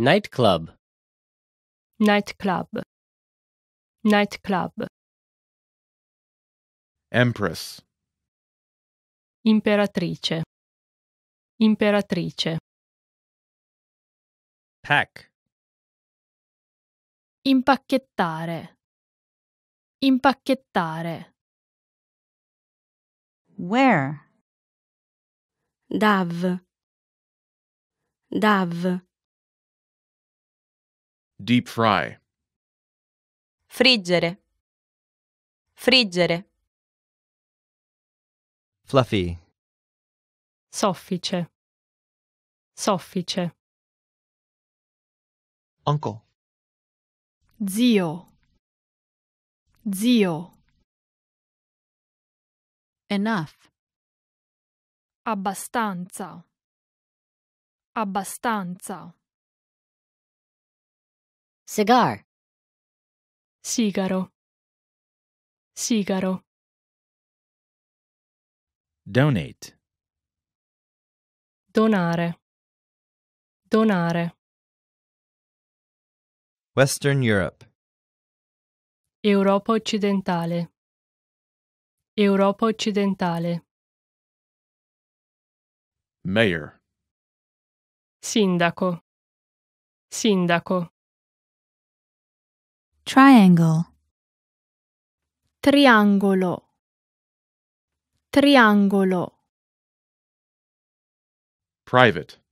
Speaker 1: nightclub nightclub nightclub empress imperatrice imperatrice pack Impacchettare. Impacchettare. Where? Dav. Dav. Deep fry. Friggere. Friggere. Fluffy. Soffice. Soffice. Uncle. Zio. Zio. Enough. Abbastanza. Abbastanza. Cigar. Sigaro. Sigaro. Donate. Donare. Donare. Western Europe. Europa occidentale. Europa occidentale. Mayor. Sindaco. Sindaco. Triangle. Triangolo. Triangolo. Private.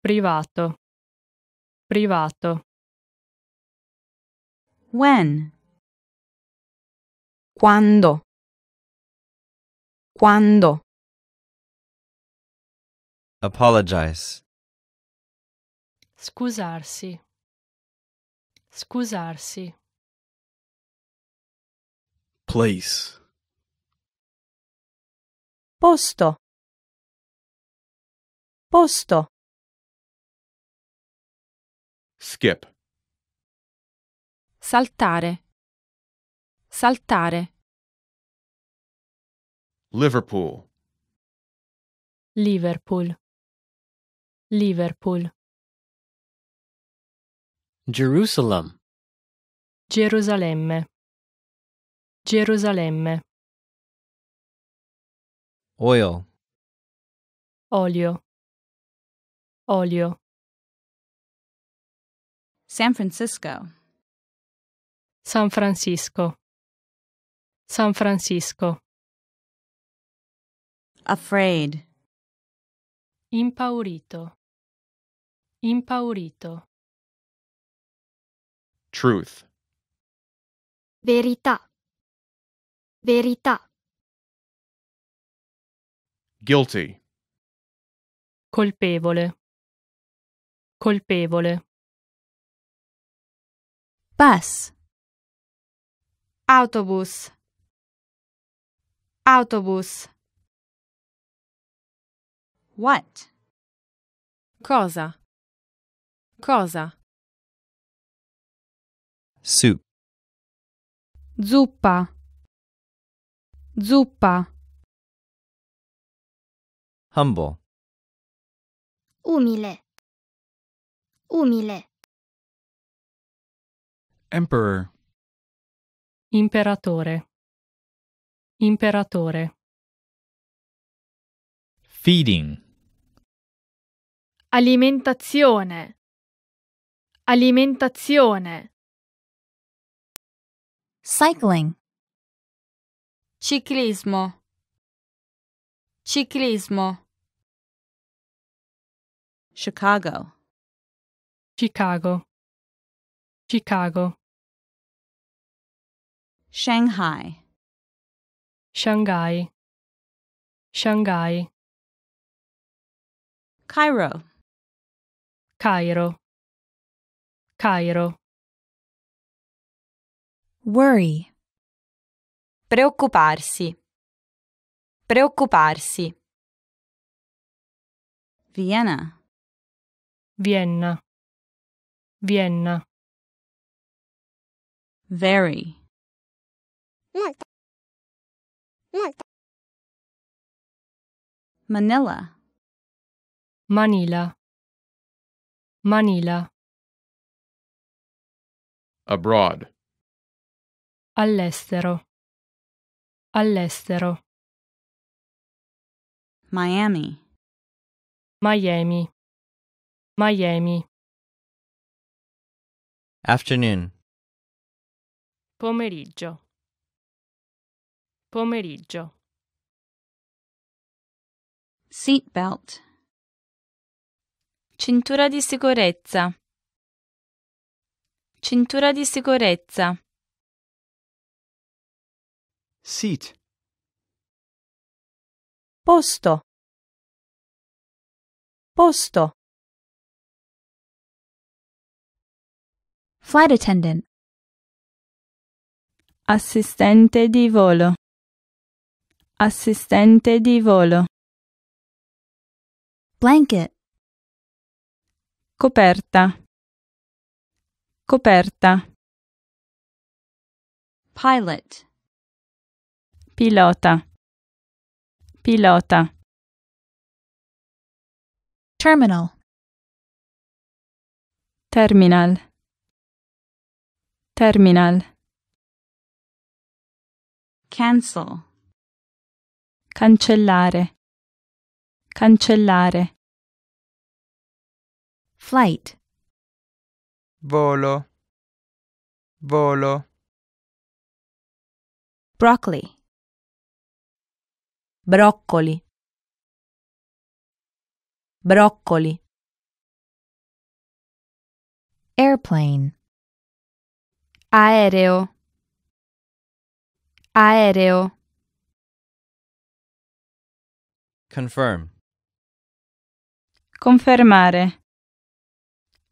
Speaker 1: Privato privato. When? Quando? Quando? Apologize. Scusarsi. Scusarsi. Place. Posto. Posto. Skip. Saltare. Saltare. Liverpool. Liverpool. Liverpool. Jerusalem. Gerusalemme. Gerusalemme. Oil. Olio. Olio. San Francisco. San Francisco. San Francisco. Afraid. Impaurito. Impaurito. Truth. Verità. Verità. Guilty. Colpevole. Colpevole. bus autobus autobus what cosa cosa soup zuppa zuppa humble umile umile Emperor. Imperatore. Imperatore. Feeding. Alimentazione. Alimentazione. Cycling. Ciclismo. Ciclismo. Chicago. Chicago. Chicago Shanghai Shanghai Shanghai Cairo Cairo Cairo Worry Preoccuparsi Preoccuparsi Vienna Vienna Vienna Very. Molta. Molta. Manila. Manila. Manila. Abroad. All'estero. All'estero. Miami. Miami. Miami. Afternoon. pomeriggio pomeriggio seatbelt cintura di sicurezza cintura di sicurezza seat posto posto flight attendant assistente di volo assistente di volo blanket coperta coperta pilot pilota pilota terminal terminal terminal Cancel. Cancellare. Cancellare. Flight. Volo. Volo. Broccoli. Broccoli. Broccoli. Airplane. Aereo. Aereo. Confirm. Confermare.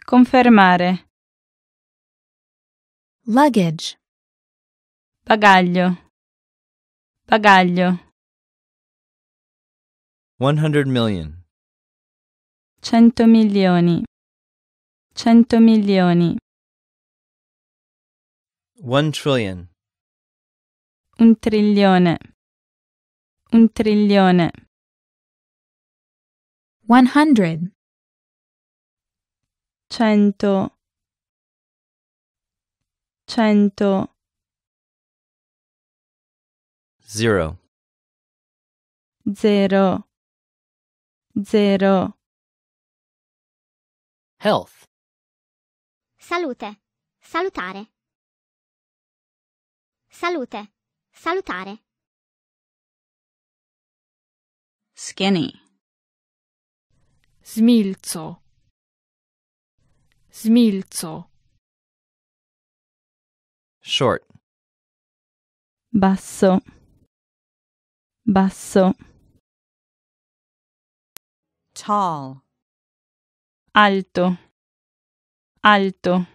Speaker 1: Confermare. Luggage. Bagaglio. Bagaglio. 100 million. 100 milioni. 100 milioni. 1 trillion un trilione, un trilione. 100 cento, cento. Zero. Zero. Zero. Health. Salute. Salutare. Salute. Salutare. Skinny. Smilzo. Smilzo. Short. Basso. Basso. Tall. Alto. Alto.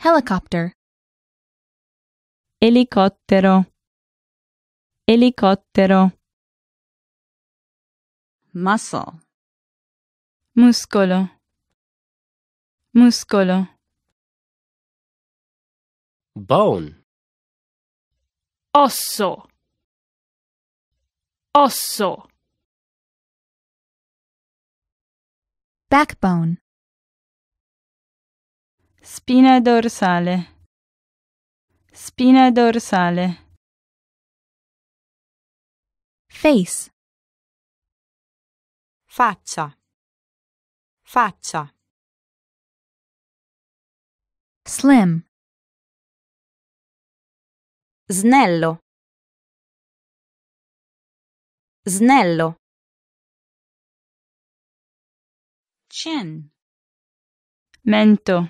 Speaker 1: Helicopter elicottero elicottero muscle muscolo muscolo bone osso osso backbone spina dorsale Spina dorsale. Face. Faccia. Faccia. Slim. Snello. Snello. Chin. Mento.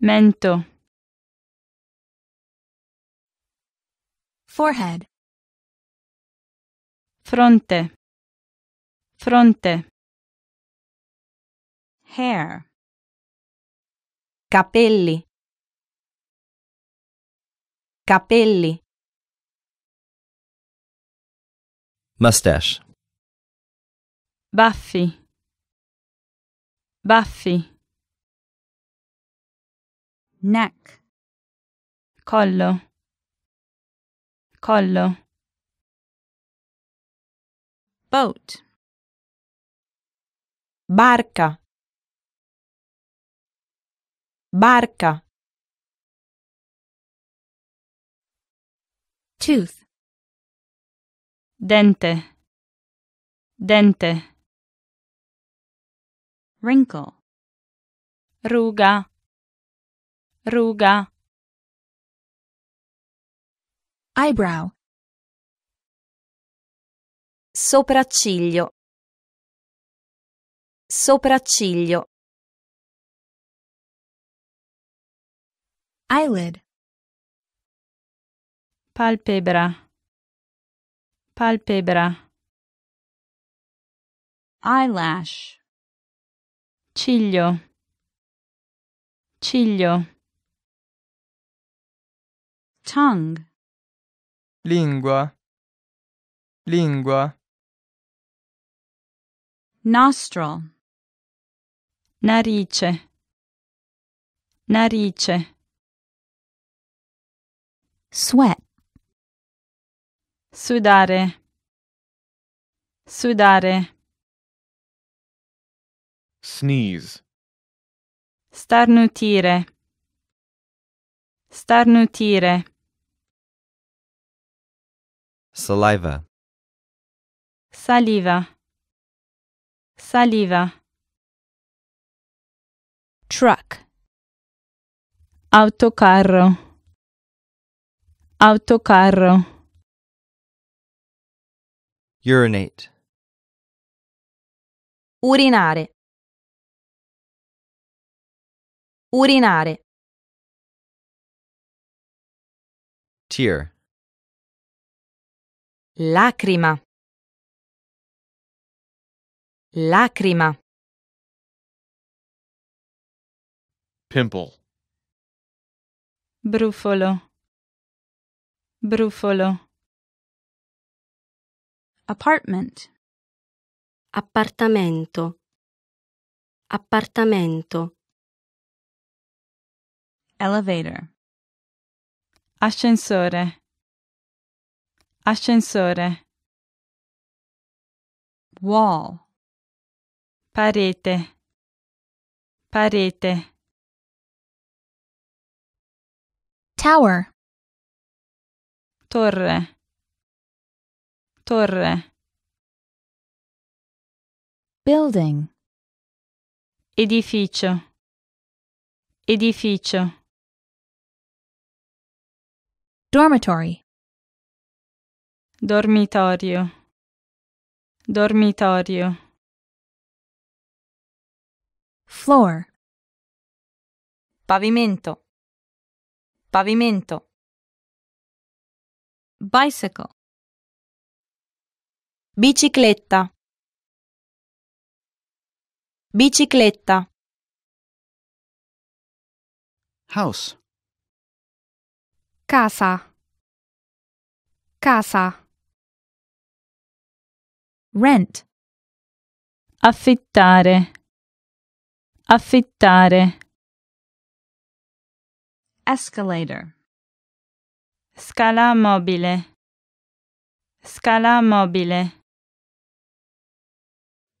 Speaker 1: Mento. forehead fronte fronte hair capelli capelli mustache baffi baffi neck collo collo boat barca barca tooth dente dente wrinkle ruga ruga Eyebrow. Sopracciglio. Sopracciglio. Eyelid. Palpebra. Palpebra. Eyelash. Ciglio. Ciglio. Tongue. lingua lingua nostril narice narice sweat sudare sudare
Speaker 2: sneeze
Speaker 1: starnutire starnutire Saliva. Saliva. Saliva. Truck. Autocarro. Autocarro. Urinate. Urinare. Urinare. Tear. Lacrima. Lacrima. Pimple. Brufolo. Brufolo. Apartment. Appartamento. Appartamento. Elevator. Ascensore. ascensore wall parete parete tower torre torre building edificio edificio dormitory dormitorio dormitorio floor pavimento pavimento bicycle bicicletta bicicletta house casa casa rent affittare affittare escalator scala mobile scala mobile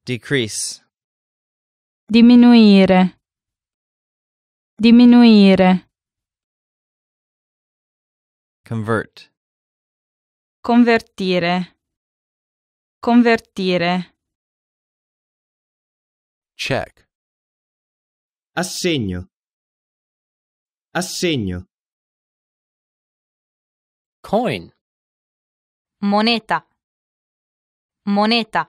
Speaker 1: decrease diminuire diminuire convert convertire Convertire. Check. Assegno. Assegno. Coin. Moneta. Moneta.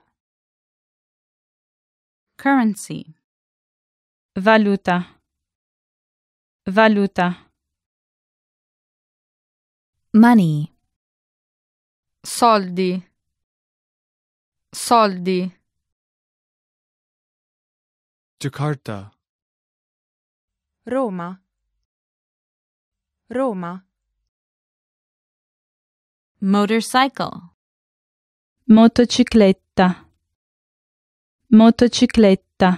Speaker 1: Currency. Valuta. Valuta. Money. Soldi. Soldi. Jakarta. Roma. Roma. Motorcycle. Motocicletta. Motocicletta.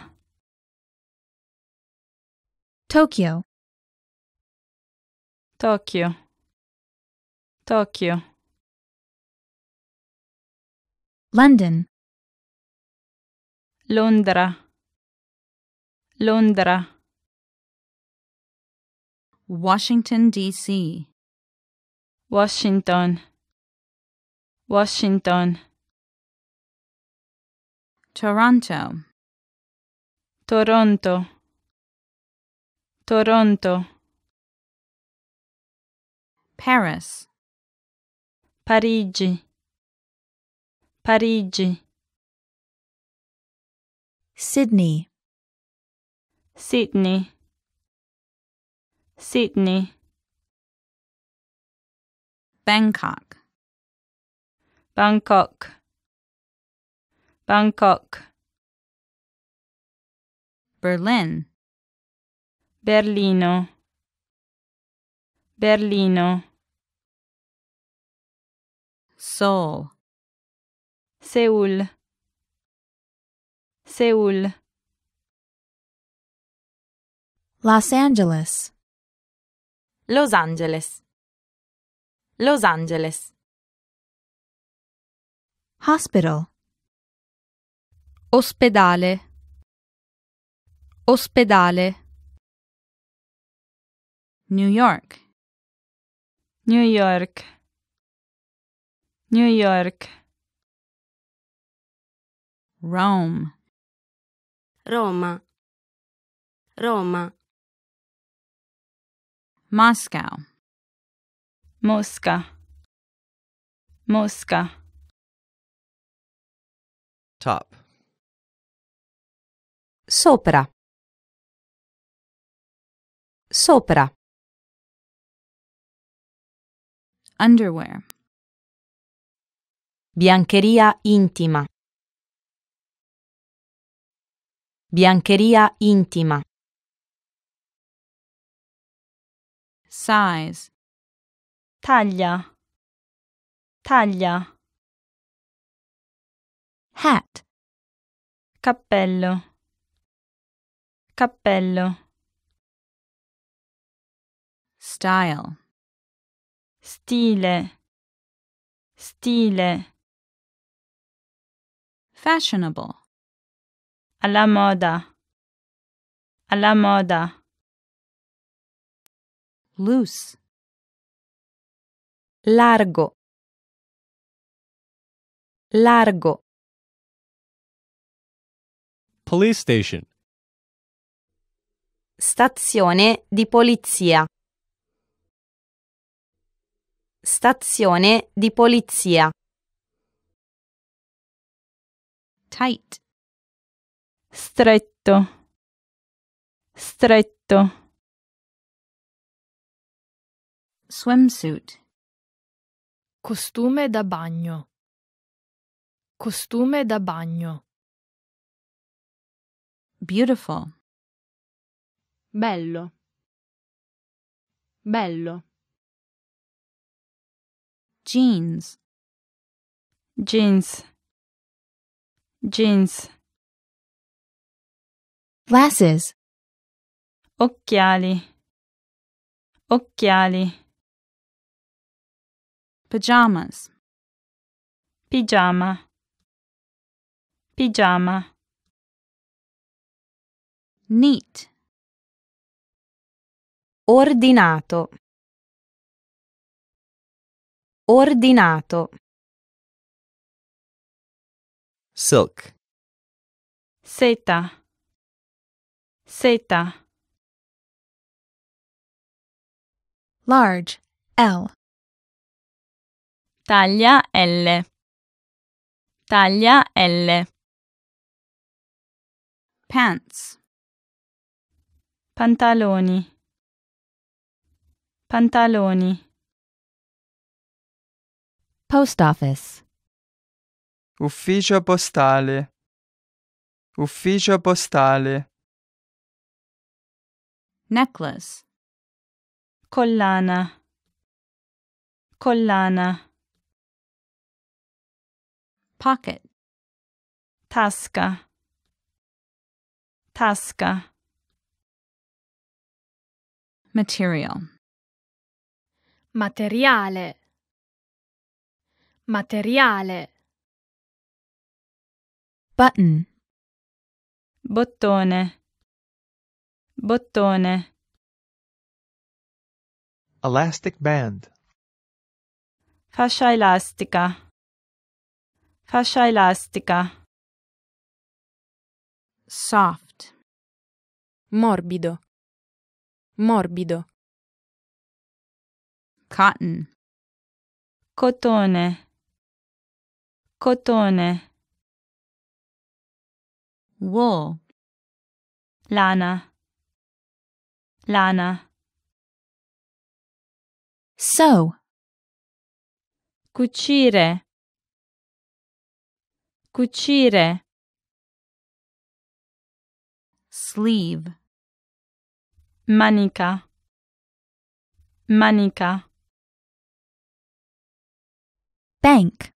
Speaker 1: Tokyo. Tokyo. Tokyo. London Londra Londra Washington DC Washington Washington Toronto Toronto Toronto Paris Parigi Parigi Sydney Sydney Sydney Bangkok Bangkok Bangkok Berlin Berlino Berlino Seoul Seul. Seul. Los Angeles. Los Angeles. Los Angeles. Hospital. Ospedale. Ospedale. New York. New York. New York. Rome. Roma. Roma. Moscow. Mosca. Mosca. Top. Sopra. Sopra. Underwear. Biancheria intima. Biancheria intima. Size. Taglia. Taglia. Hat. Cappello. Cappello. Style. Stile. Stile. Fashionable alla moda alla moda loose largo largo police station stazione di polizia stazione di polizia tight stretto, stretto. Swimsuit. Costume da bagno. Costume da bagno. Beautiful. Bello. Bello. Jeans. Jeans. Jeans. Glasses. Occhiali. Occhiali. Pajamas. Pigiama. Pigiama. Neat. Ordinato. Ordinato. Silk. Seta Seta. Large, L. Taglia L. Taglia L. Pants. Pantaloni. Pantaloni. Post office. Ufficio postale. Ufficio postale. necklace collana collana pocket tasca tasca material materiale materiale button bottone Bottone. Elastic band. Fascia elastica. Fascia elastica. Soft. Morbido. Morbido. Cotton. Cotone. Cotone. Wool. Lana. Lana. So. Cucire. Cucire. Sleeve. Manica. Manica. Bank.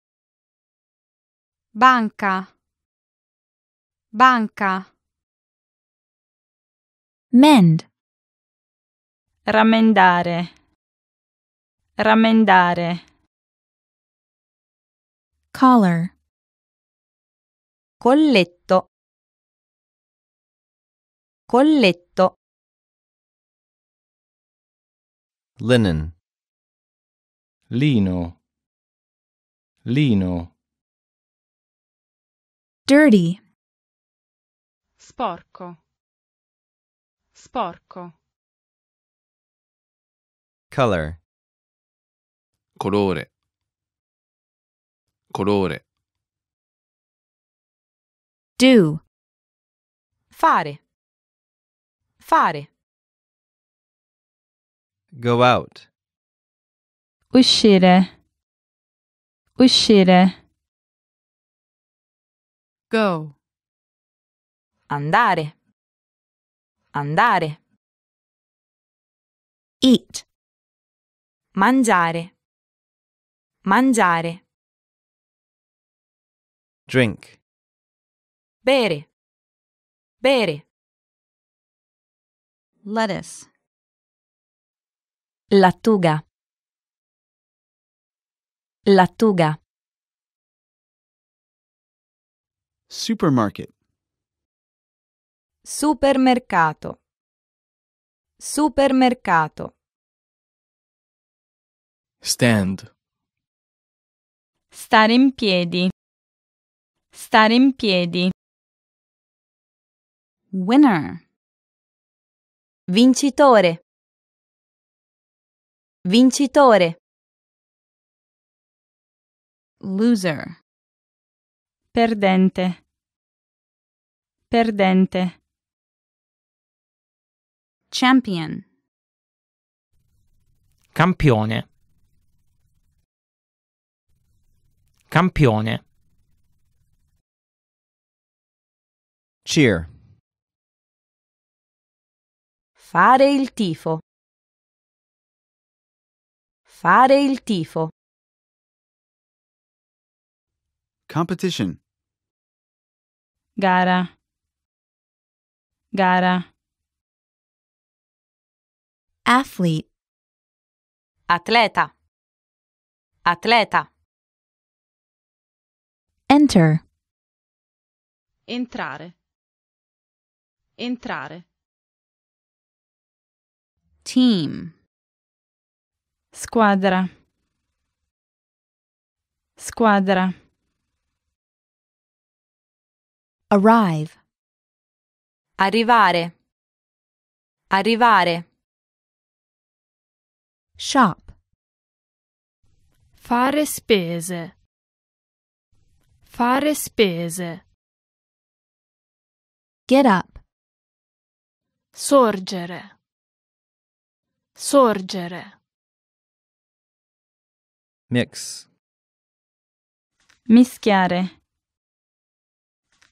Speaker 1: Banca. Banca. Mend. Ramendare. Ramendare. collar colletto colletto linen lino lino dirty sporco sporco color Colore. do fare fare go out uscire uscire go andare andare eat Mangiare. Mangiare. Drink. Bere. Bere. Lettuce. Lattuga. Lattuga. Supermarket. Supermercato. Supermercato. Stand. Stare in piedi. Stare in piedi. Winner. Vincitore. Vincitore. Loser. Perdente. Perdente. Champion. Campione. Campione. Cheer. Fare il tifo. Fare il tifo. Competition. Gara. Gara. Athlete. Atleta. Atleta. Enter. Entrare. Entrare. Team. Squadra. Squadra. Arrive. Arrivare. Arrivare. Shop. Fare spese. Fare spese. Get up. Sorgere. Sorgere. Mix. Mischiare.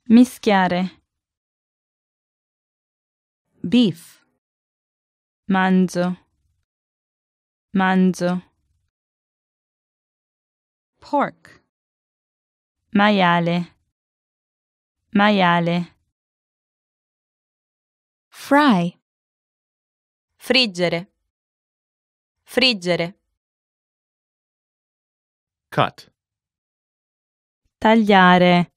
Speaker 1: Mischiare. Beef. Manzo. Manzo. Pork. maiale maiale fry friggere friggere cut tagliare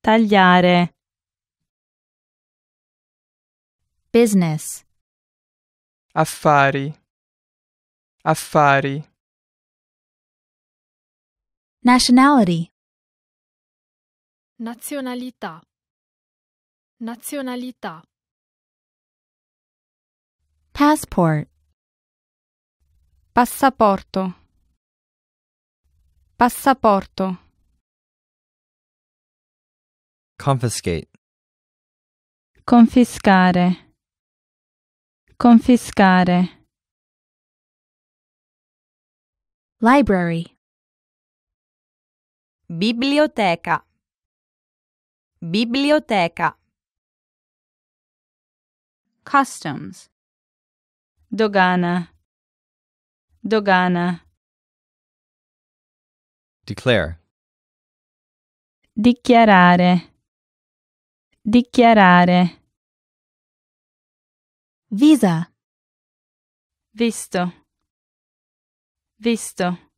Speaker 1: tagliare business affari affari Nationality. Nazionalità. Nazionalità. Passport. Passaporto. Passaporto. Confiscate. Confiscare. Confiscare. Library. Biblioteca. Biblioteca. Customs. Dogana. Dogana. Declare. Dichiarare. Dichiarare. Visa. Visto. Visto.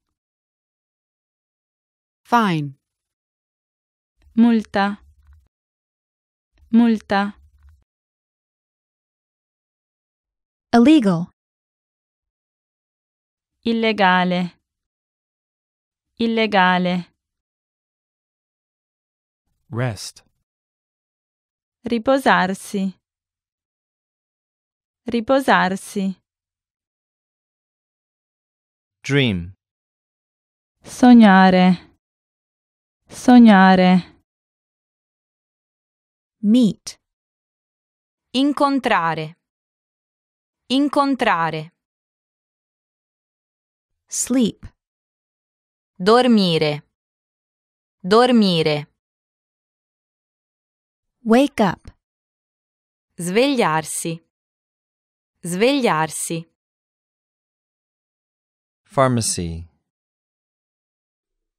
Speaker 1: Fine. Multa. Multa. Illegal. Illegale. Illegale. Rest. Riposarsi. Riposarsi. Dream. Sognare. Sognare. Meet. Incontrare. Incontrare. Sleep. Dormire. Dormire. Wake up. Svegliarsi. Svegliarsi. Pharmacy.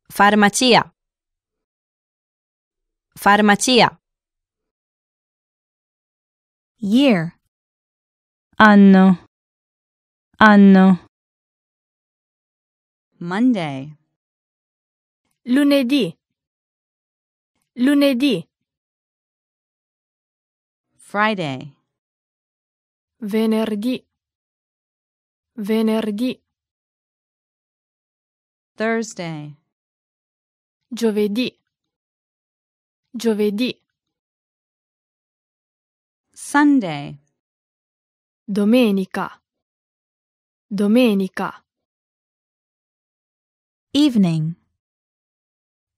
Speaker 1: Farmacia. farmacia year anno anno monday lunedì lunedì friday venerdì venerdì thursday giovedì Giovedì. Sunday. Domenica. Domenica. Evening.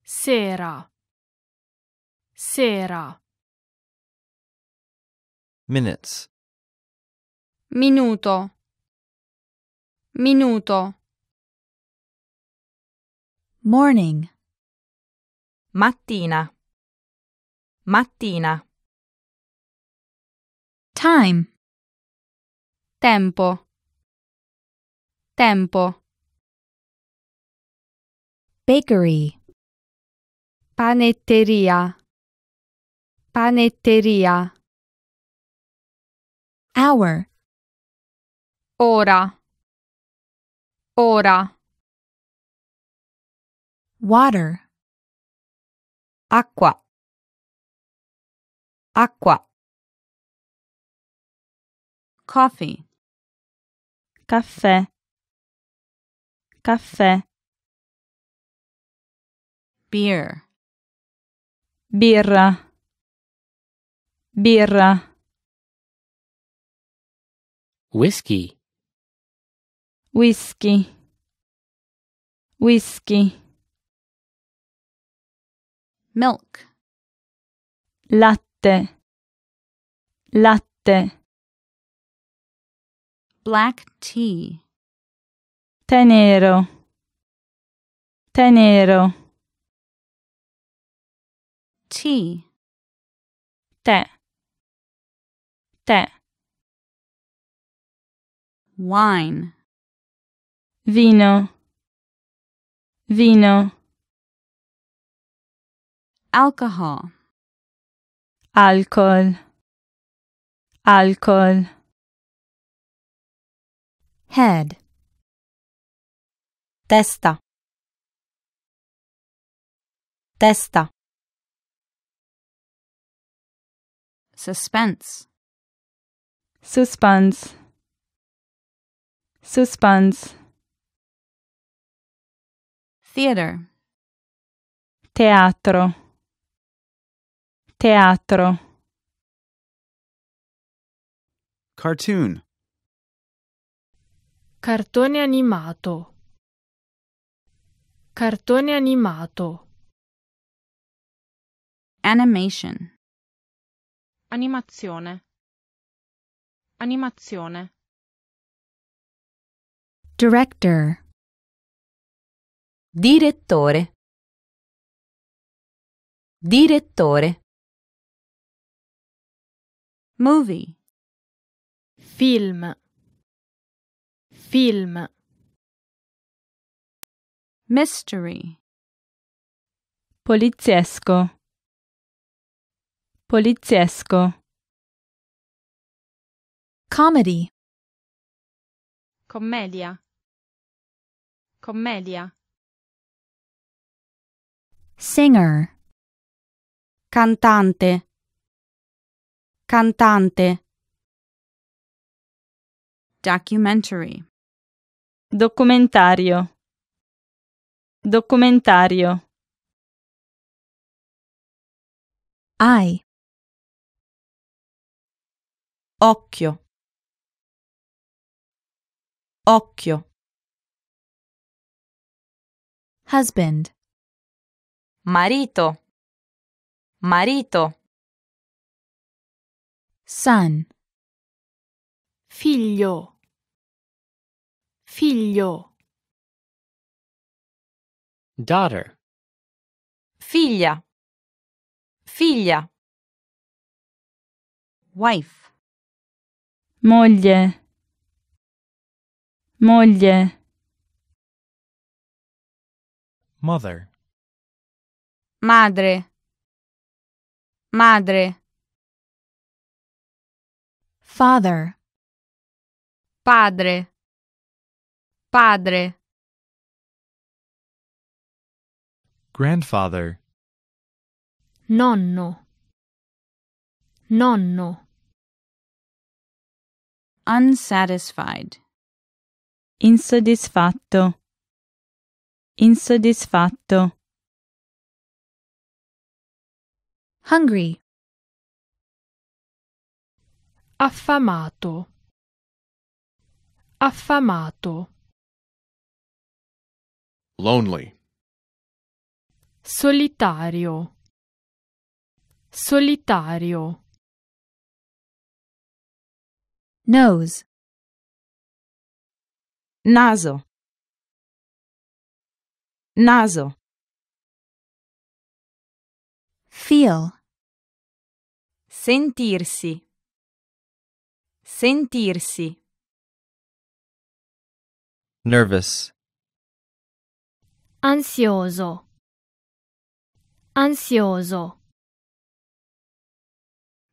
Speaker 1: Sera. Sera. Minutes. Minuto. Minuto. Morning. Mattina. Mattina. Time. Tempo. Tempo. Bakery. Panetteria. Panetteria. Hour. Ora. Ora. Water. Acqua. acqua coffee caffè caffè beer birra birra whisky whisky whisky milk latte latte latte black tea tè nero tè nero tea tè tè wine vino vino alcohol alcohol alcohol head testa testa suspense suspense suspense theater teatro Teatro. Cartoon. Cartone animato. Cartone animato. Animation. Animazione. Animazione. Director. Direttore. Direttore. Movie. Film. Film. Mystery. Poliziesco. Poliziesco. Comedy. Commedia. Commedia. Singer. Cantante. Cantante. Documentary. Documentario. Documentario. Ai. Occhio. Occhio. Husband. Marito. Marito. Son. Figlio. Figlio. Daughter. Figlia. Figlia. Wife. Moglie. Moglie. Mother. Madre. Madre. Father. Padre. Padre. Grandfather. Nonno. Nonno. Unsatisfied. Insoddisfatto. Insoddisfatto. Hungry. affamato affamato lonely solitario solitario nose naso naso feel sentirsi Sentirsi. Nervous. Ansioso. Ansioso.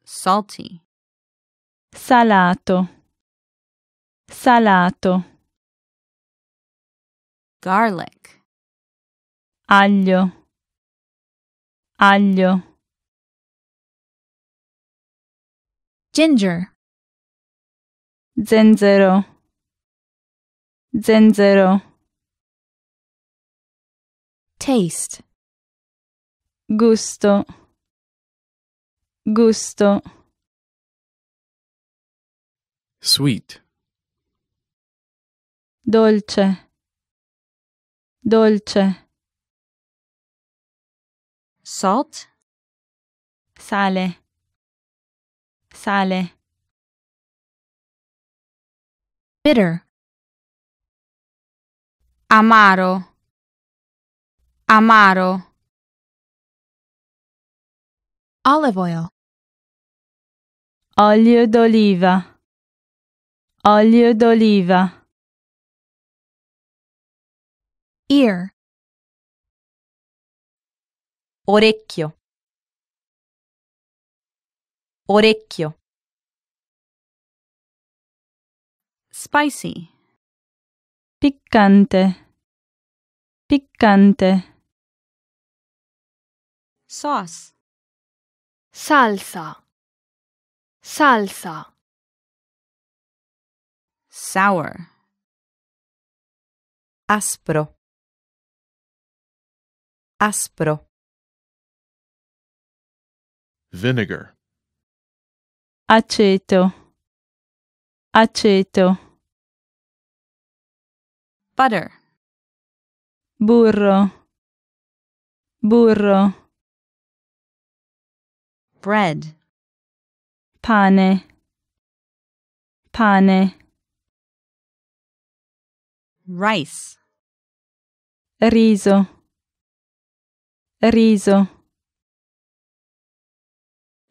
Speaker 1: Salty. Salato. Salato. Garlic. Aglio. Aglio. Ginger. Zen zero. Zen zero. Taste. Gusto. Gusto. Sweet. Dolce. Dolce. Salt. Sale. Sale bitter amaro amaro olive oil olio d'oliva olio d'oliva ear orecchio orecchio Spicy. Picante. Picante. Sauce. Salsa. Salsa. Sour. Aspro. Aspro. Vinegar. Aceto. Aceto. butter burro burro bread pane pane rice riso riso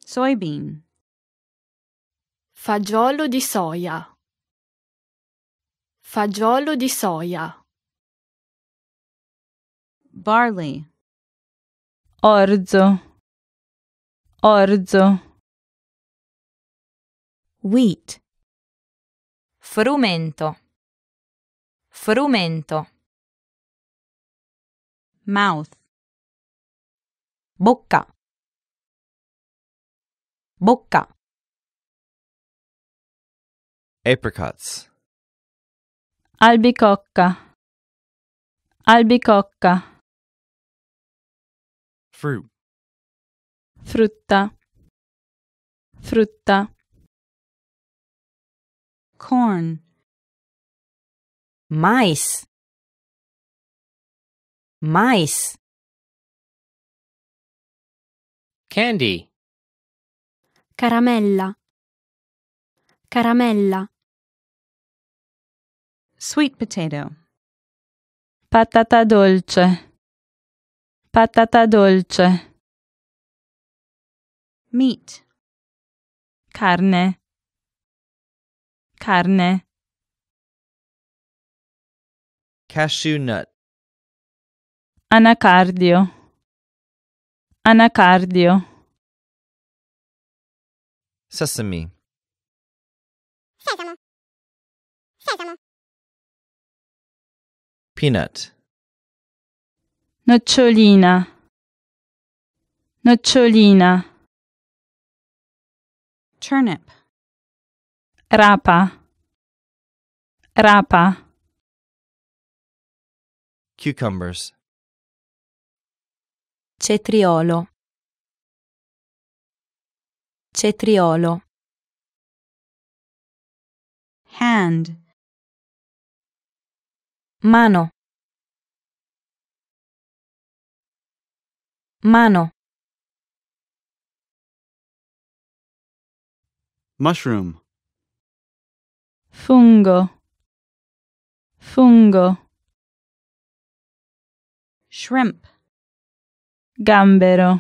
Speaker 1: soybean fagiolo di soia Fagiolo di soia. Barley. Orzo. Orzo. Wheat. Frumento. Frumento. Mouth. Bocca. Bocca. Apricots albicocca albicocca fruit frutta frutta corn mais mais candy caramella caramella Sweet potato. Patata dolce. Patata dolce. Meat. Carne. Carne. Cashew nut. Anacardio. Anacardio. Sesame. Sesamo. Sesamo. Peanut. Nocciolina. Nocciolina. Turnip. Rapa. Rapa. Cucumbers. Cetriolo. Cetriolo. Hand mano mano mushroom fungo fungo shrimp gambero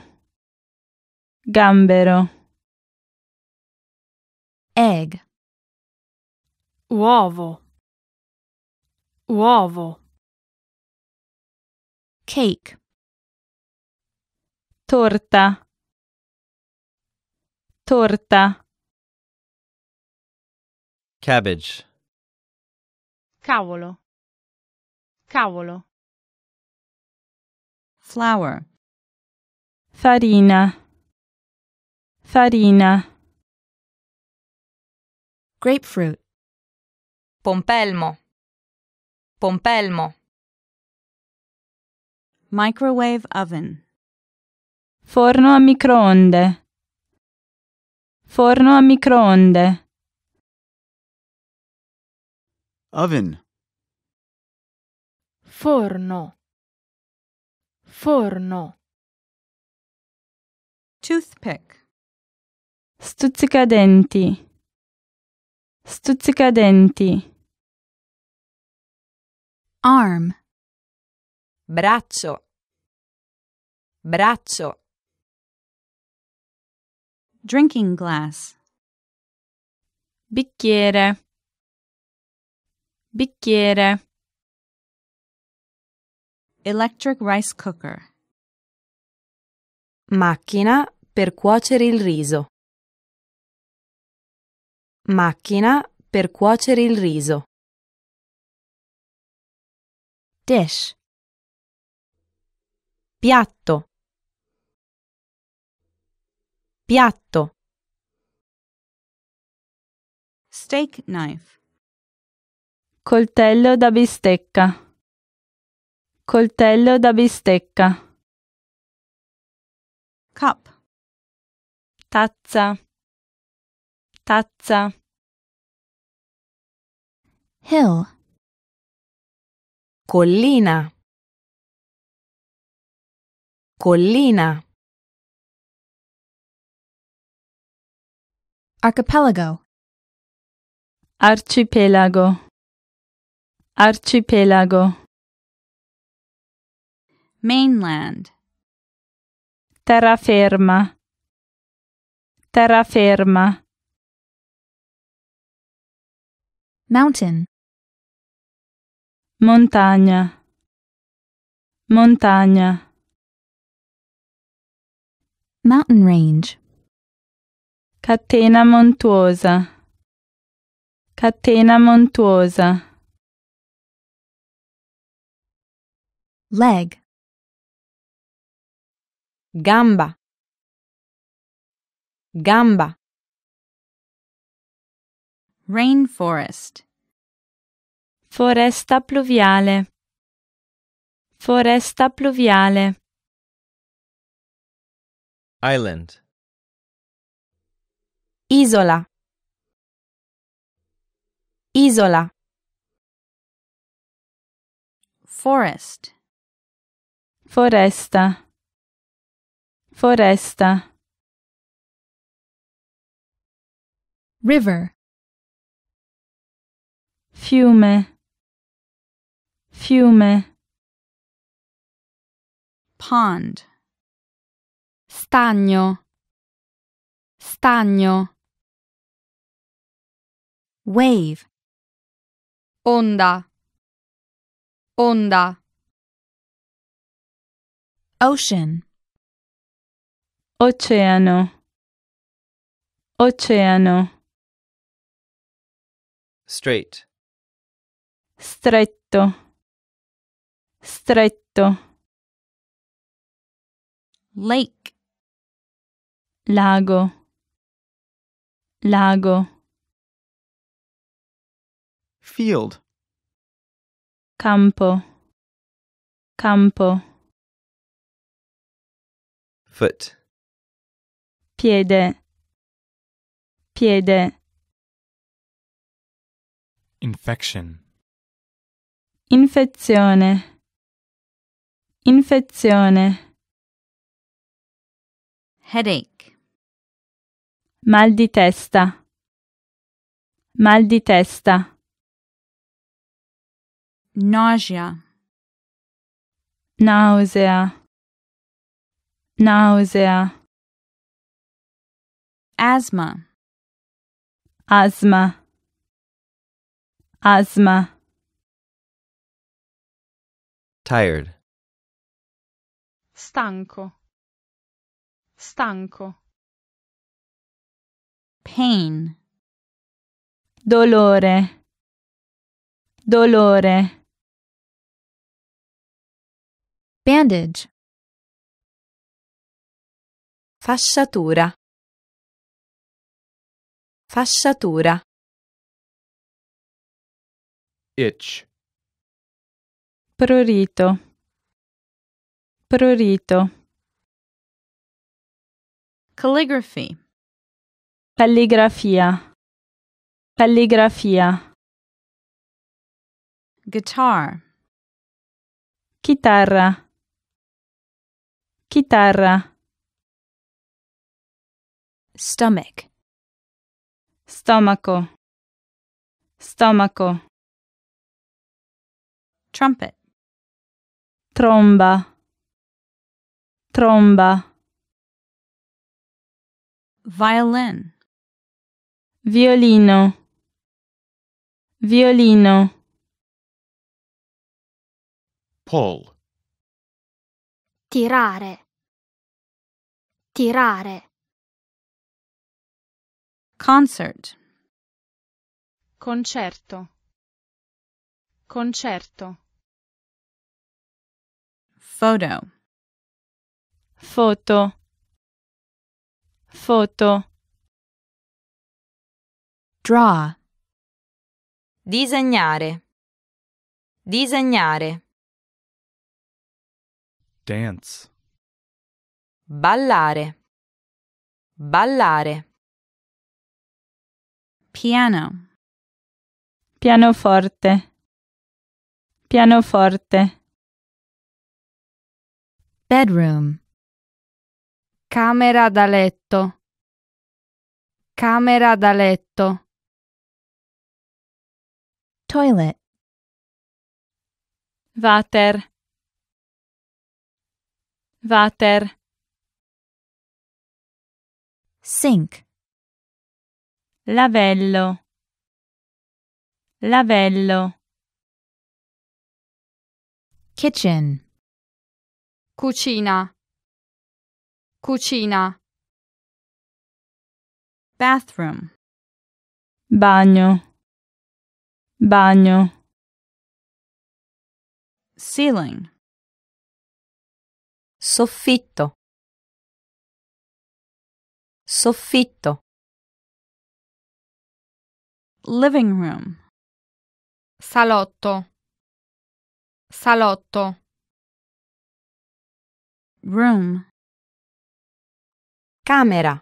Speaker 1: gambero egg uovo Uovo. Cake. Torta. Torta. Cabbage. Cavolo. Cavolo. Flour. Farina. Farina. Grapefruit. Pompelmo. Pompelmo. Microwave oven. Forno a microonde. Forno a microonde. Oven. Forno. Forno. Toothpick. Stuzzicadenti. Stuzzicadenti arm braccio braccio drinking glass bicchiere bicchiere electric rice cooker macchina per cuocere il riso macchina per cuocere il riso dish piatto piatto steak knife coltello da bistecca coltello da bistecca cup tazza tazza hill Collina. Collina. Archipelago. Archipelago. Archipelago. Mainland. Terraferma. Terraferma. Mountain montagna montagna mountain range catena montuosa catena montuosa leg gamba gamba rainforest Foresta pluviale. Foresta pluviale. Island. Isola. Isola. Forest. Foresta. Foresta. River. Fiume. Fiume Pond Stagno Stagno Wave Onda Onda Ocean Oceano Oceano Straight Stretto stretto lake lago lago field campo campo foot piede piede infection infezione Infezione. Headache. Mal di testa. Mal di testa. Nausea. Nausea. Nausea. Asthma. Asma. Asma. Tired stanco stanco pain dolore dolore bandage fasciatura fasciatura itch prurito Prurito. Calligraphy. Calligrafia. Calligrafia. Guitar. Chitarra. Chitarra. Stomach. Stomaco. Stomaco. Trumpet. Tromba. tromba violin violino violino pull tirare tirare concert concerto concerto photo foto foto draw disegnare disegnare dance ballare ballare piano pianoforte pianoforte bedroom Camera da letto. Camera da letto. Toilet. Water. Water. Sink. Lavello. Lavello. Kitchen. Cucina. Cucina. Bathroom. Bagno. Bagno. Ceiling. Soffitto. Soffitto. Living room. Salotto. Salotto. Room. Camera.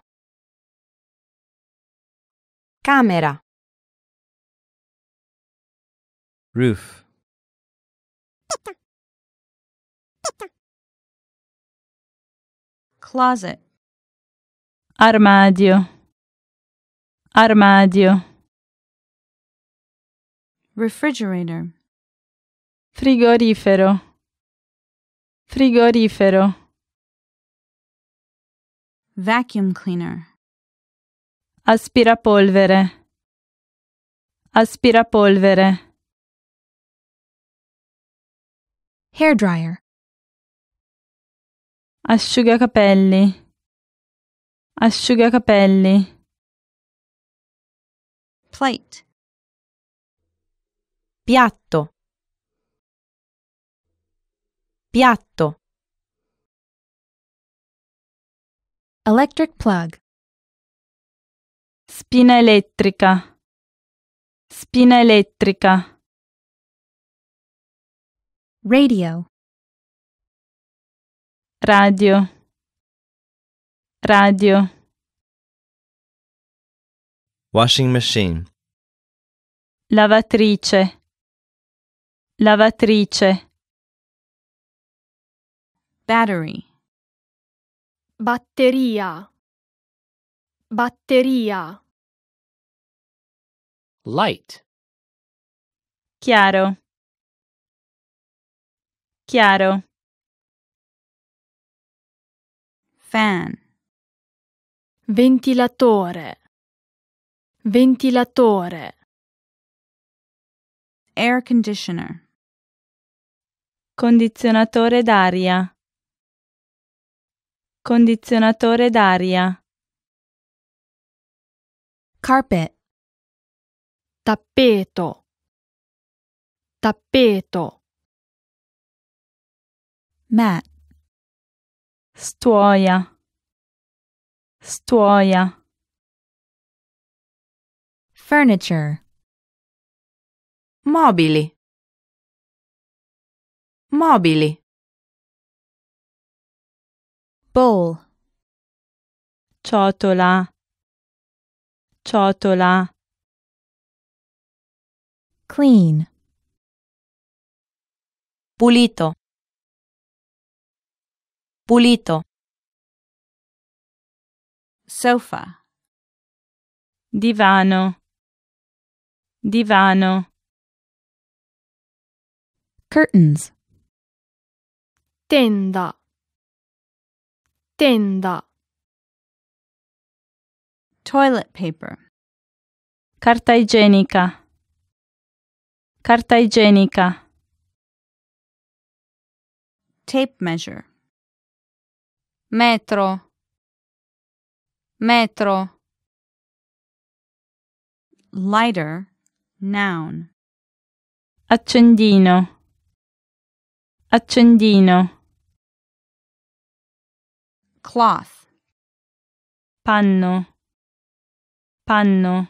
Speaker 1: Camera. Roof. Closet. Armadio. Armadio. Refrigerator. Frigorifero. Frigorifero. Vacuum cleaner. Aspirapolvere. Aspirapolvere. Hair dryer. Asciugacapelli. Asciugacapelli. Plate. Piatto. Piatto. Electric plug. Spina elettrica. Spina elettrica. Radio. Radio. Radio. Washing machine. Lavatrice. Lavatrice. Battery batteria batteria light chiaro chiaro fan ventilatore ventilatore air conditioner condizionatore d'aria Condizionatore d'aria. Carpet. Tappeto. Tappeto. Mat. Stuoia. Stuoia. Furniture. Mobili. Mobili. bowl ciotola ciotola clean pulito pulito sofa divano divano curtains tenda tenda toilet paper carta igienica carta igienica tape measure metro metro lighter noun accendino accendino cloth panno panno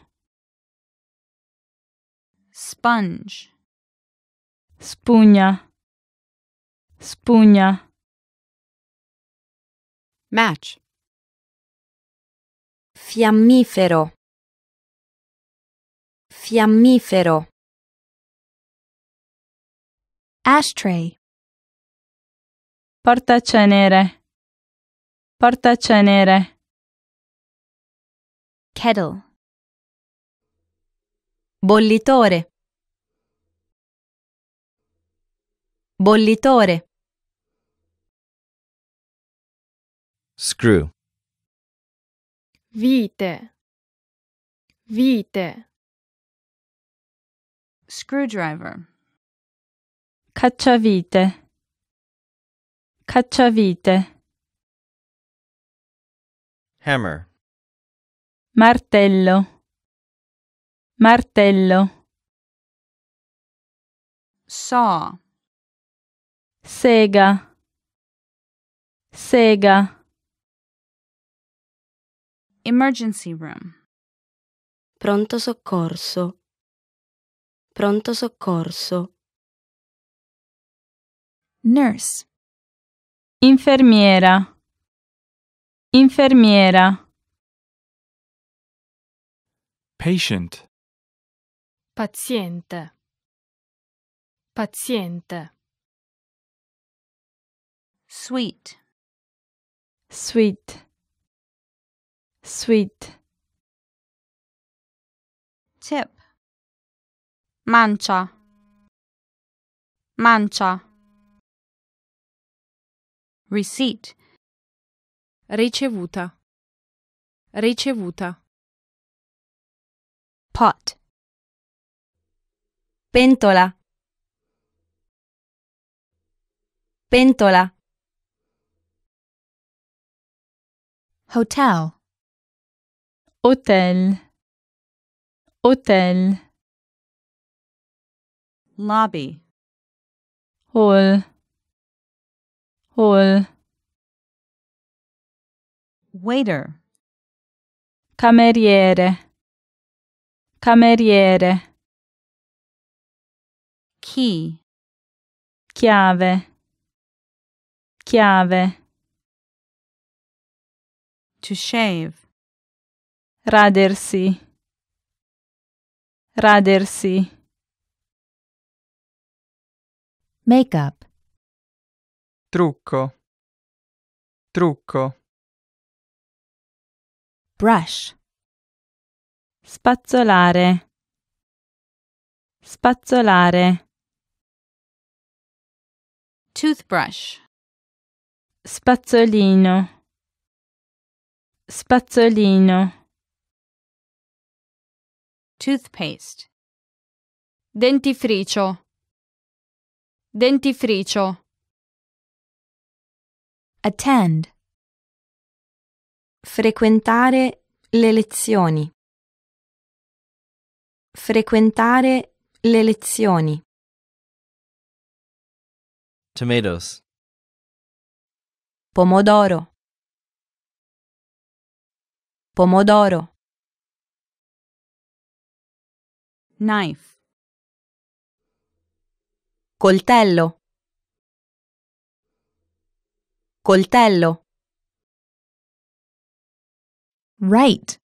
Speaker 1: sponge spugna spugna match fiammifero fiammifero ashtray portacenere Portacenere. Kettle. Bollitore. Bollitore. Screw. Vite. Vite. Screwdriver. Cacciavite. Cacciavite. Hammer. Martello. Martello. Saw. Sega. Sega. Emergency room. Pronto soccorso. Pronto soccorso. Nurse. Infermiera. Infermiera. Patient. Paziente. Paziente. Sweet. Sweet. Sweet. Tip. Mancia. Mancia. Receipt. Ricevuta. Ricevuta. Pot. Pentola. Pentola. Hotel. Hotel. Hotel. Lobby. Hall. Hall waiter cameriere cameriere key chiave chiave to shave radersi radersi make up trucco trucco brush. Spazzolare. Spazzolare. Toothbrush. Spazzolino. Spazzolino. Toothpaste. Dentifricio. Dentifricio. Attend. Frequentare le lezioni. Frequentare le lezioni. Tomatoes. Pomodoro. Pomodoro. Knife. Coltello. Coltello. Write.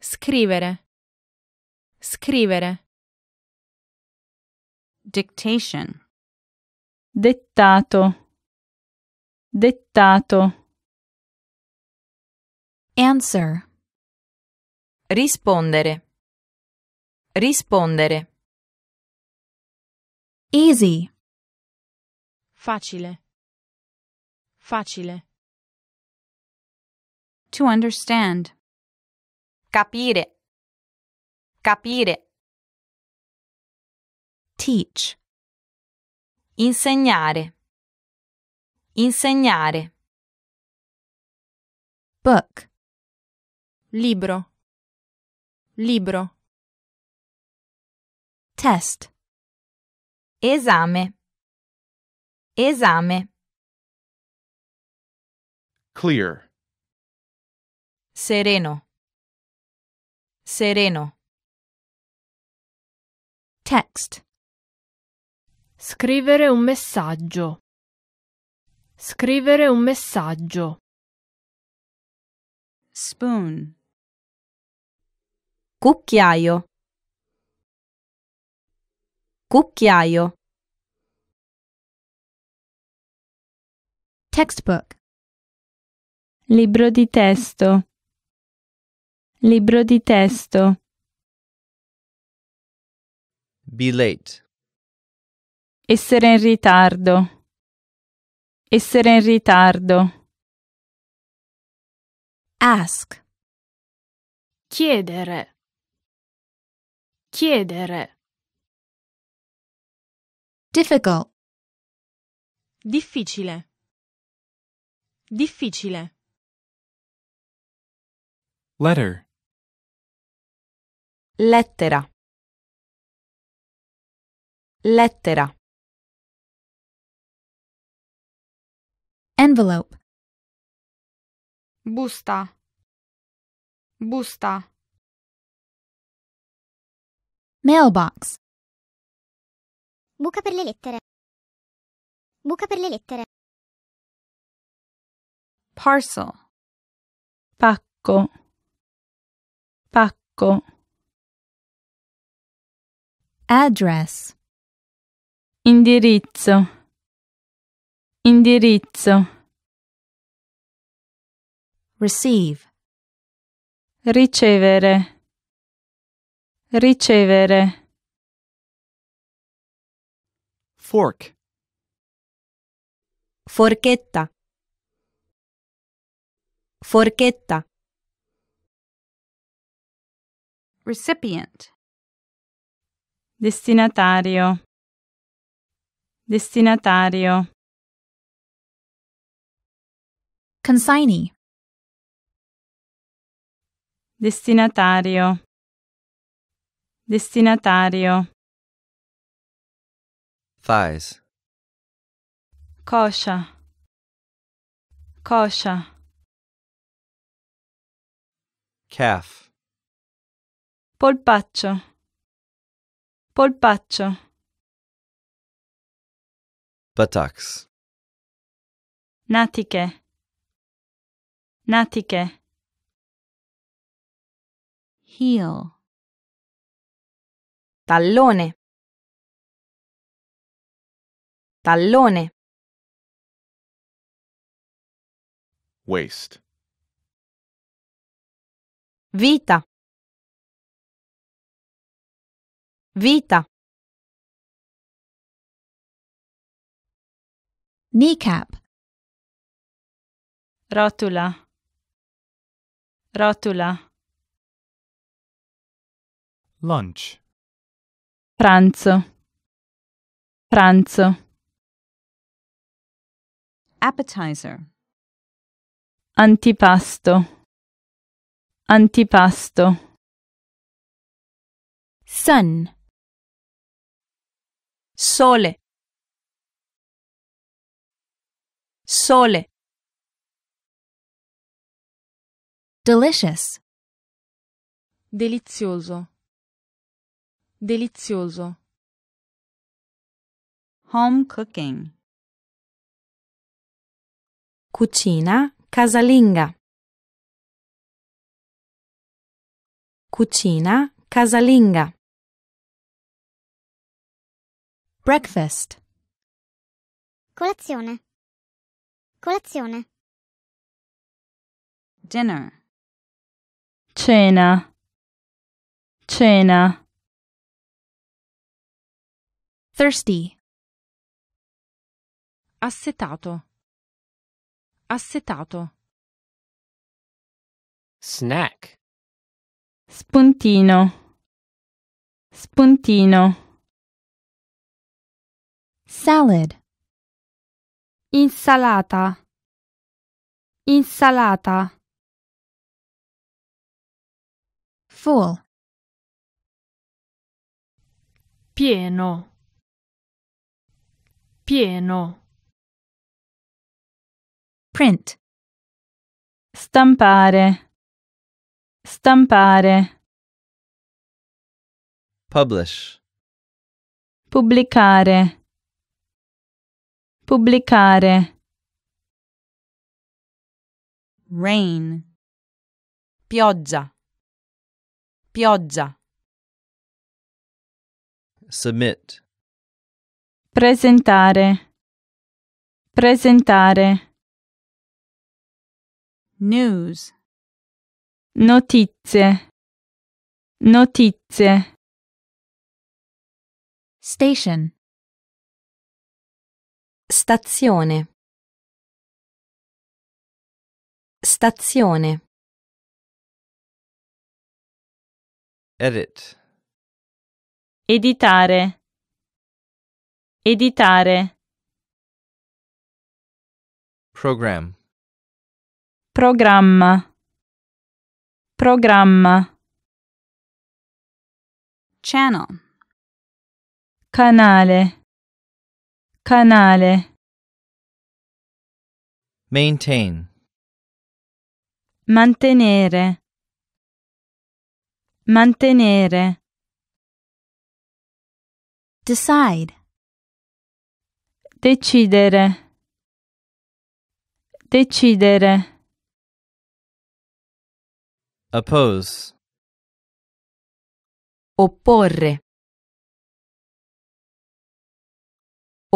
Speaker 1: Scrivere. Scrivere. Dictation. Dettato. Dettato. Answer. Rispondere. Rispondere. Easy. Facile. Facile. To understand. Capire. Capire. Teach. Insegnare. Insegnare. Book. Libro. Libro. Test. Esame. Esame. Clear sereno, sereno. Text. Scrivere un messaggio. Scrivere un messaggio. Spoon. Cucchiaio. Cucchiaio. Textbook. Libro di testo. Libro di testo. Be late. Essere in ritardo. Essere in ritardo. Ask. Chiedere. Chiedere. Difficult. Difficile. Difficile. Letter. Lettera. Lettera. Envelope. Busta. Busta. Mailbox. Buca per le lettere. Buca per le lettere. Parcel. Pacco. Pacco. Address. Indirizzo. Indirizzo. Receive. Ricevere. Ricevere. Fork. Forchetta. Forchetta. Recipient. Destinatario. Destinatario. Consignee. Destinatario. Destinatario. Thighs. Coscia. Coscia. Calf. Polpaccio. Polpaccio. Patax. Natiche. Natiche. Heel. Tallone. Tallone. Waste. Vita. Vita. Kneecap. Rotula. Rotula. Lunch. Pranzo. Pranzo. Appetizer. Antipasto. Antipasto. Sun. sole sole delicious delizioso delizioso home cooking cucina casalinga cucina casalinga Breakfast. Colazione. Colazione. Dinner. Cena. Cena. Thirsty. Assetato. Assetato. Snack. Spuntino. Spuntino. Salad. Insalata. Insalata. Full. Pieno. Pieno. Print. Stampare. Stampare. Publish. Pubblicare. Pubblicare. Rain. Pioggia. Pioggia. Submit. Presentare. Presentare. News. Notizie. Notizie. Station. Stazione. Stazione. Edit. Editare. Editare. Program. Programma. Programma. Channel. Canale. Canale. Maintain. Mantenere. Mantenere. Decide. Decidere. Decidere. Oppose. Opporre.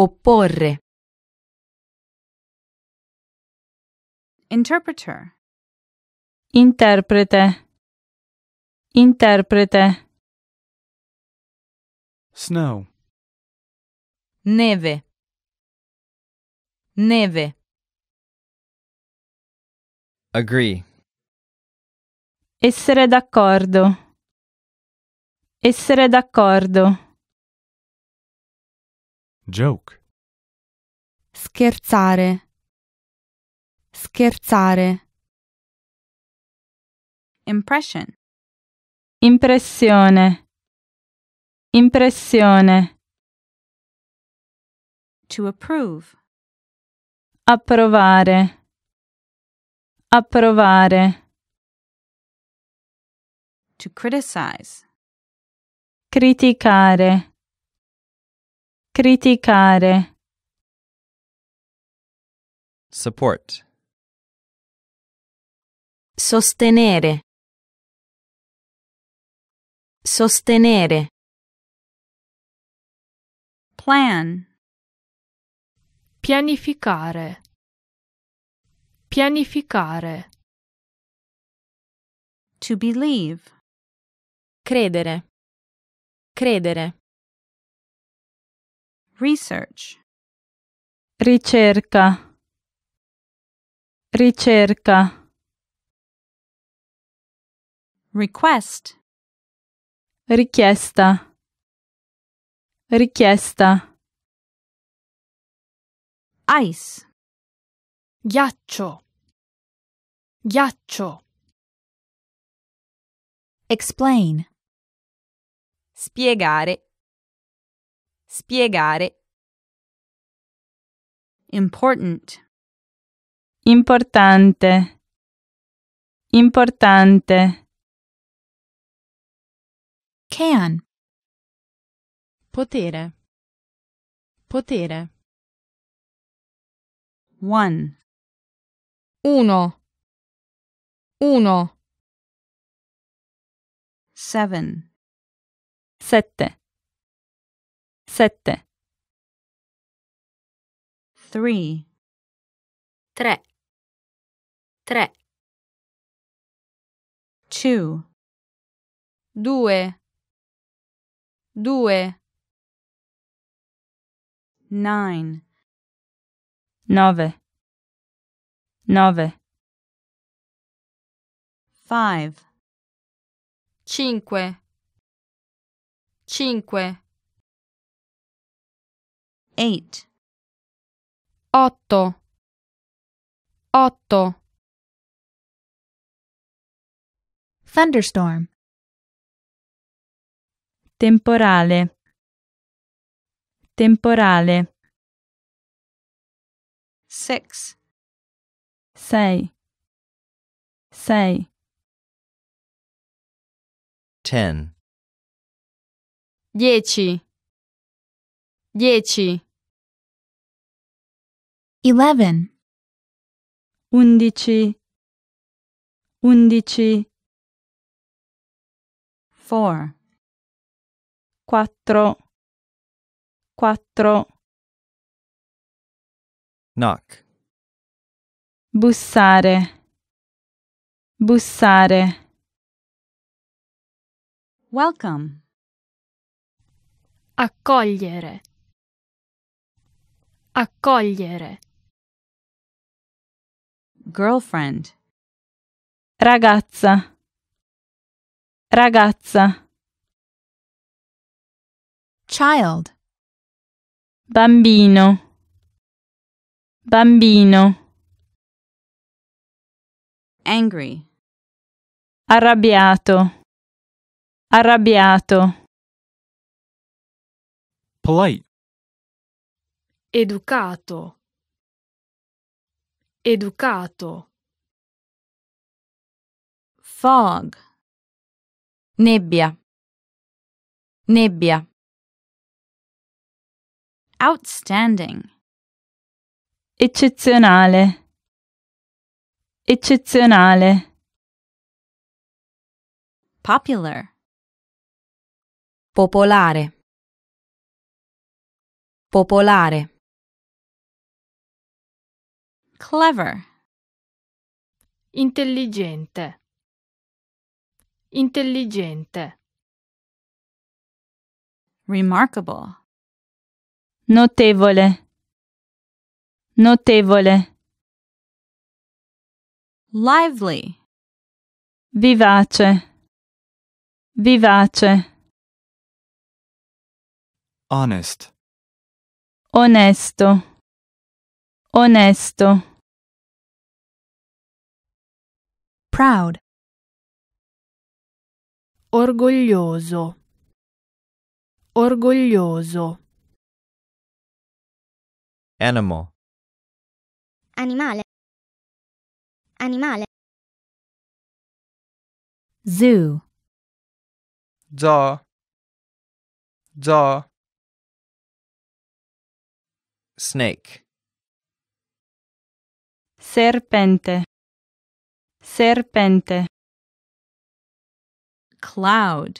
Speaker 1: Opporre. Interpreter. Interprete. Interprete. Snow. Neve. Neve. Agree. Essere d'accordo. Essere d'accordo. Joke. Scherzare. Scherzare. Impression. Impressione. Impressione. To approve. Approvare. Approvare. To criticize. Criticare. Criticare. Support. Sostenere. Sostenere. Plan. Pianificare. Pianificare. To believe. Credere. Credere. Research. Ricerca. Ricerca. Request. Richiesta. Richiesta. Ice. Ghiaccio. Ghiaccio. Explain. Spiegare Spiegare. Important. Importante. Importante. Can. Potere. Potere. One. Uno. Uno. Seven. Sette. Sette. Three. Tre. Tre. Two. Due. Due. Nine. Nove. Nove. Five. Cinque. Cinque. Eight. Otto. Otto. Thunderstorm. Temporale. Temporale. Six. Sei. Sei. Ten. Dieci. Dieci. Eleven. Undici. Undici. Four. Quattro. Quattro. Knock. Bussare. Bussare. Welcome. Accogliere. Accogliere. girlfriend. Ragazza. Ragazza. Child. Bambino. Bambino. Angry. Arrabbiato. Arrabbiato. Polite. Educato. Educato. Fog. Nebbia. Nebbia. Outstanding. Eccezionale. Eccezionale. Popular. Popolare. Popolare clever intelligente intelligente remarkable notevole notevole lively vivace vivace honest onesto onesto Proud. Orgoglioso. Orgoglioso. Animal. Animale. Animale. Zoo. Zoo. Zoo. Snake. Serpente. Serpente. Cloud.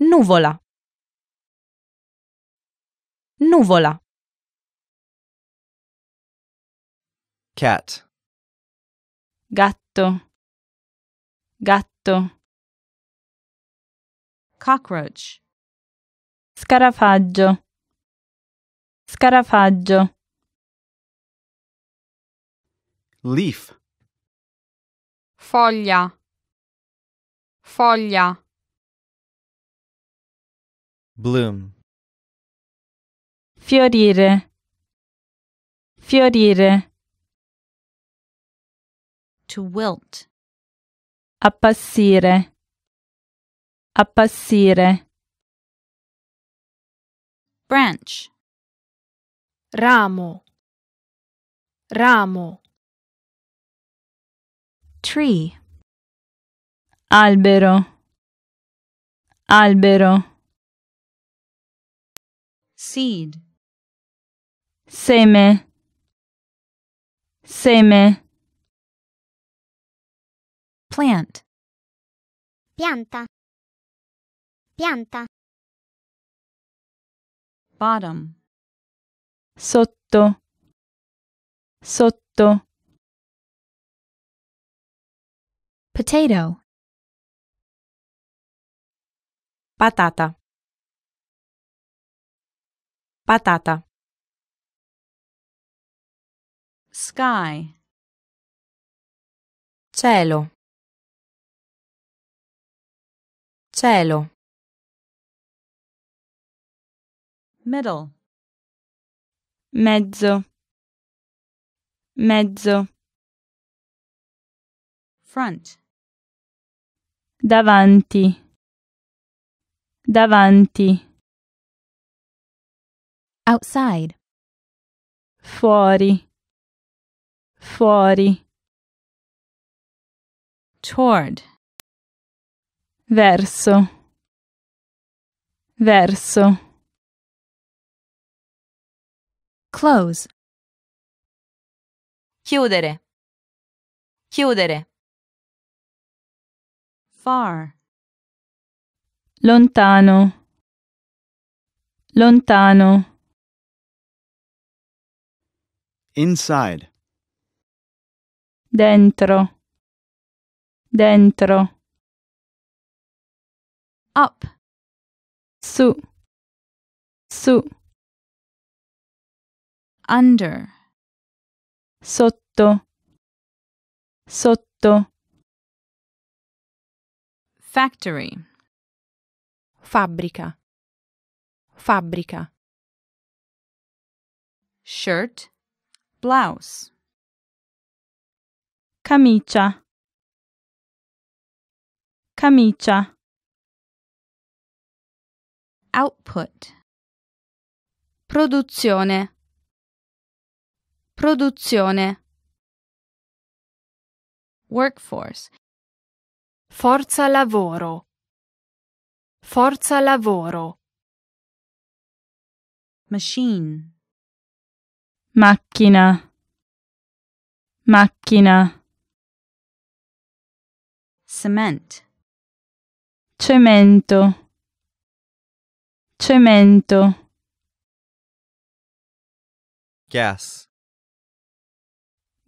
Speaker 1: Nuvola. Nuvola. Cat. Gatto. Gatto. Cockroach. Scarafaggio. Scarafaggio. Leaf foglia foglia bloom fiorire fiorire to wilt appassire appassire branch ramo ramo Tree. Albero. Albero. Seed. Seme. Seme. Plant. Pianta. Pianta. Bottom. Sotto. Sotto. Potato Patata Patata Sky Cielo Cielo Middle Mezzo Mezzo Front davanti davanti outside fuori fuori toward verso verso close chiudere chiudere Far. Lontano. Lontano. Inside. Dentro. Dentro. Up. Su. Su. Under. Sotto. Sotto. Factory. Fabbrica. Fabbrica. Shirt. Blouse. Camicia. Camicia. Output. Produzione. Produzione. Workforce. Forza lavoro. Forza lavoro. Machine. Macchina. Macchina. Cement. Cemento. Cemento. Gas.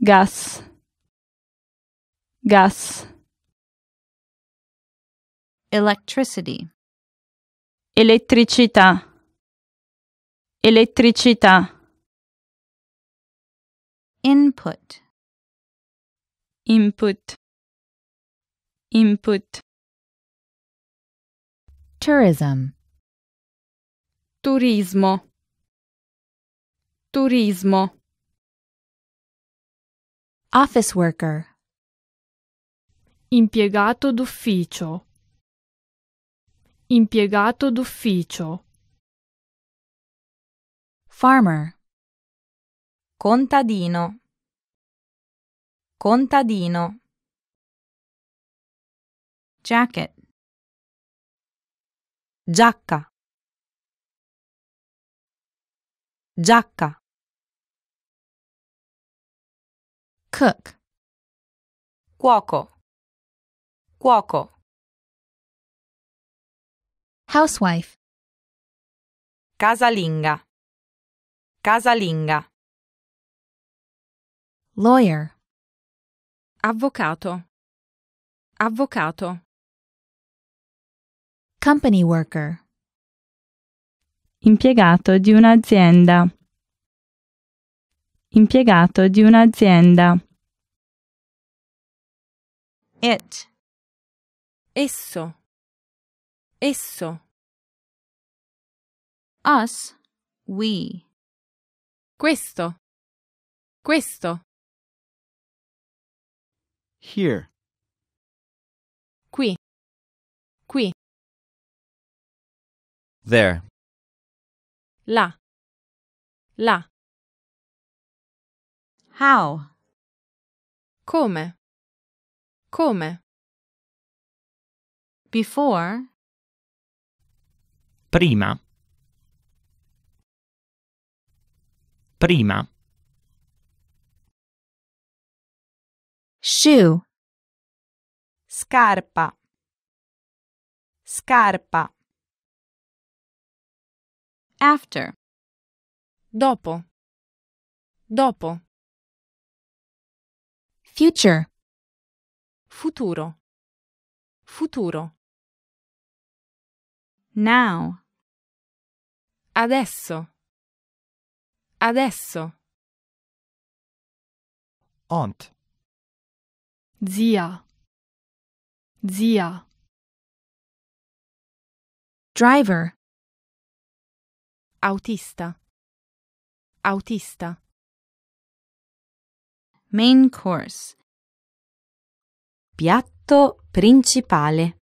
Speaker 1: Gas. Gas. Electricity. Elettricità. Elettricità. Input. Input. Input. Tourism. Turismo. Turismo. Office worker. Impiegato d'ufficio. Impiegato d'ufficio. Farmer. Contadino. Contadino. Jacket. Giacca. Giacca. Cook. Cuoco. Cuoco. Housewife. Casalinga. Casalinga. Lawyer. Avvocato. Avvocato. Company worker. Impiegato di un'azienda. Impiegato di un'azienda. It. Esso. Esso. Us, we. Questo. Questo. Here. Qui. Qui. There. La. La. How? Come? Come? Before Prima. Prima. Shoe. Scarpa. Scarpa. After. Dopo. Dopo. Future. Futuro. Futuro. Now. Adesso. Adesso. Aunt. Zia. Zia. Driver. Autista. Autista. Main course. Piatto principale.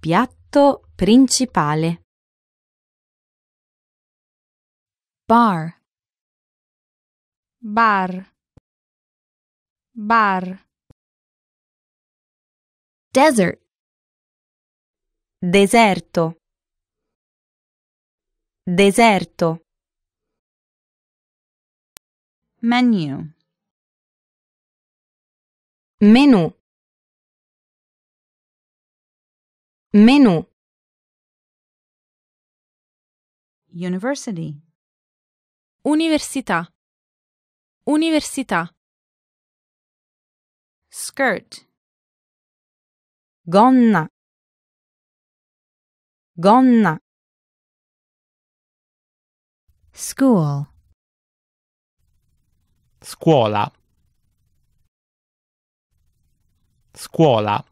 Speaker 1: Piatto principale. bar bar bar desert deserto deserto menu menu menu university Università. Università. Skirt. Gonna. Gonna. School. Scuola. Scuola.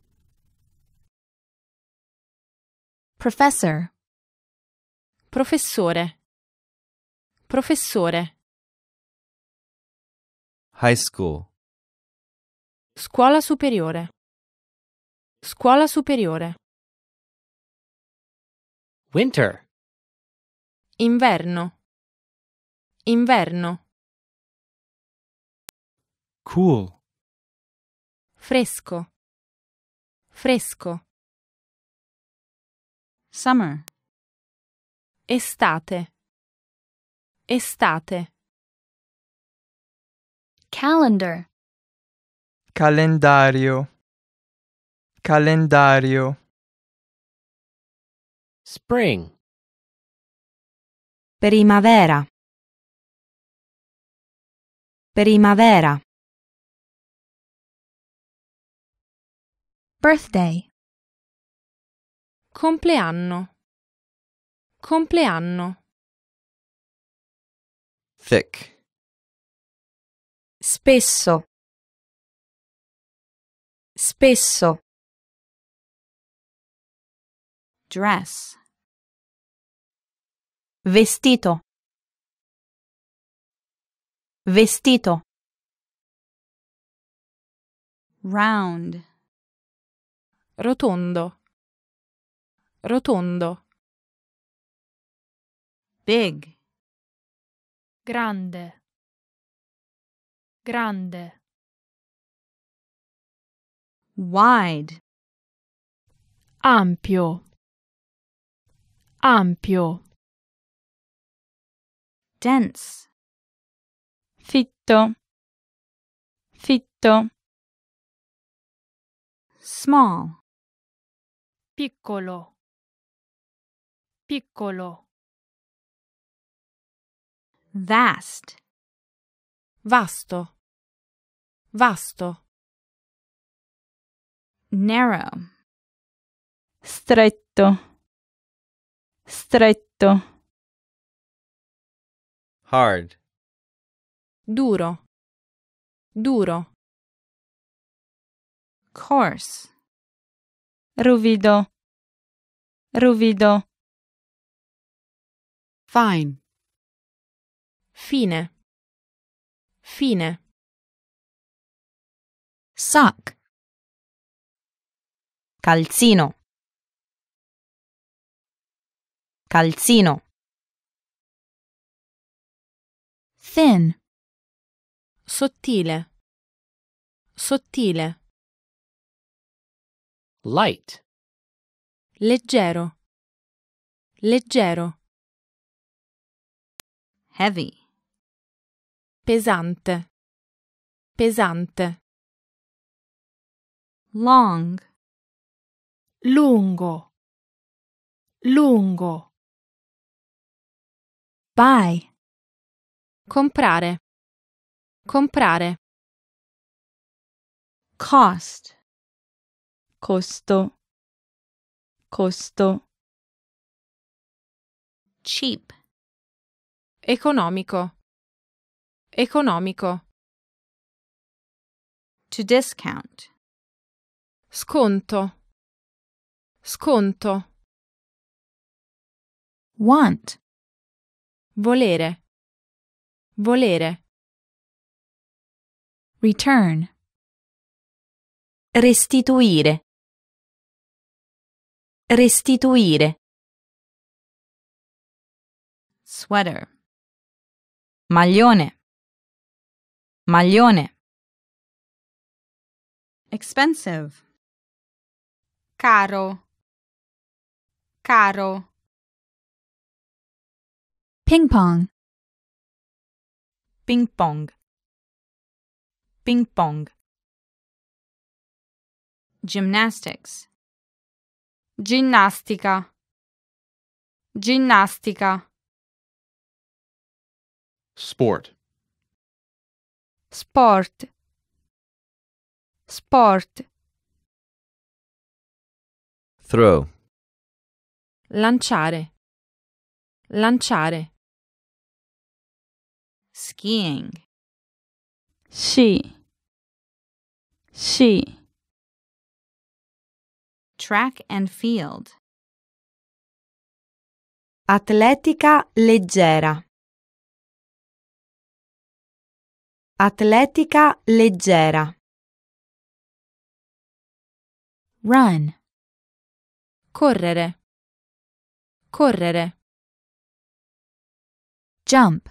Speaker 1: Professor. Professore. Professore. High school. Scuola superiore. Scuola superiore. Winter. Inverno. Inverno. Cool. Fresco. Fresco. Summer. Estate. Estate. Calendar. Calendario. Calendario. Spring. Primavera. Primavera. Birthday. Compleanno. Compleanno thick spesso spesso dress vestito vestito round rotondo rotondo big grande grande wide ampio ampio dense fitto fitto small piccolo piccolo Vast. Vasto. Vasto. Narrow. Stretto. Stretto. Hard. Duro. Duro. Coarse. Ruvido. Ruvido. Fine. Fine. Fine. Sock. Calzino. Calzino. Thin. Sottile. Sottile. Light. Leggero. Leggero. Heavy pesante pesante long lungo lungo buy comprare comprare cost costo costo cheap economico Economico. To discount. Sconto. Sconto. Want. Volere. Volere. Return. Restituire. Restituire. Sweater. Maglione. Maglione. Expensive. Caro. Caro. Ping pong. Ping pong. Ping pong. Gymnastics. Ginnastica. Ginnastica. Sport. sport sport throw lanciare lanciare skiing sci sci track and field atletica leggera Atletica leggera. Run. Correre. Correre. Jump.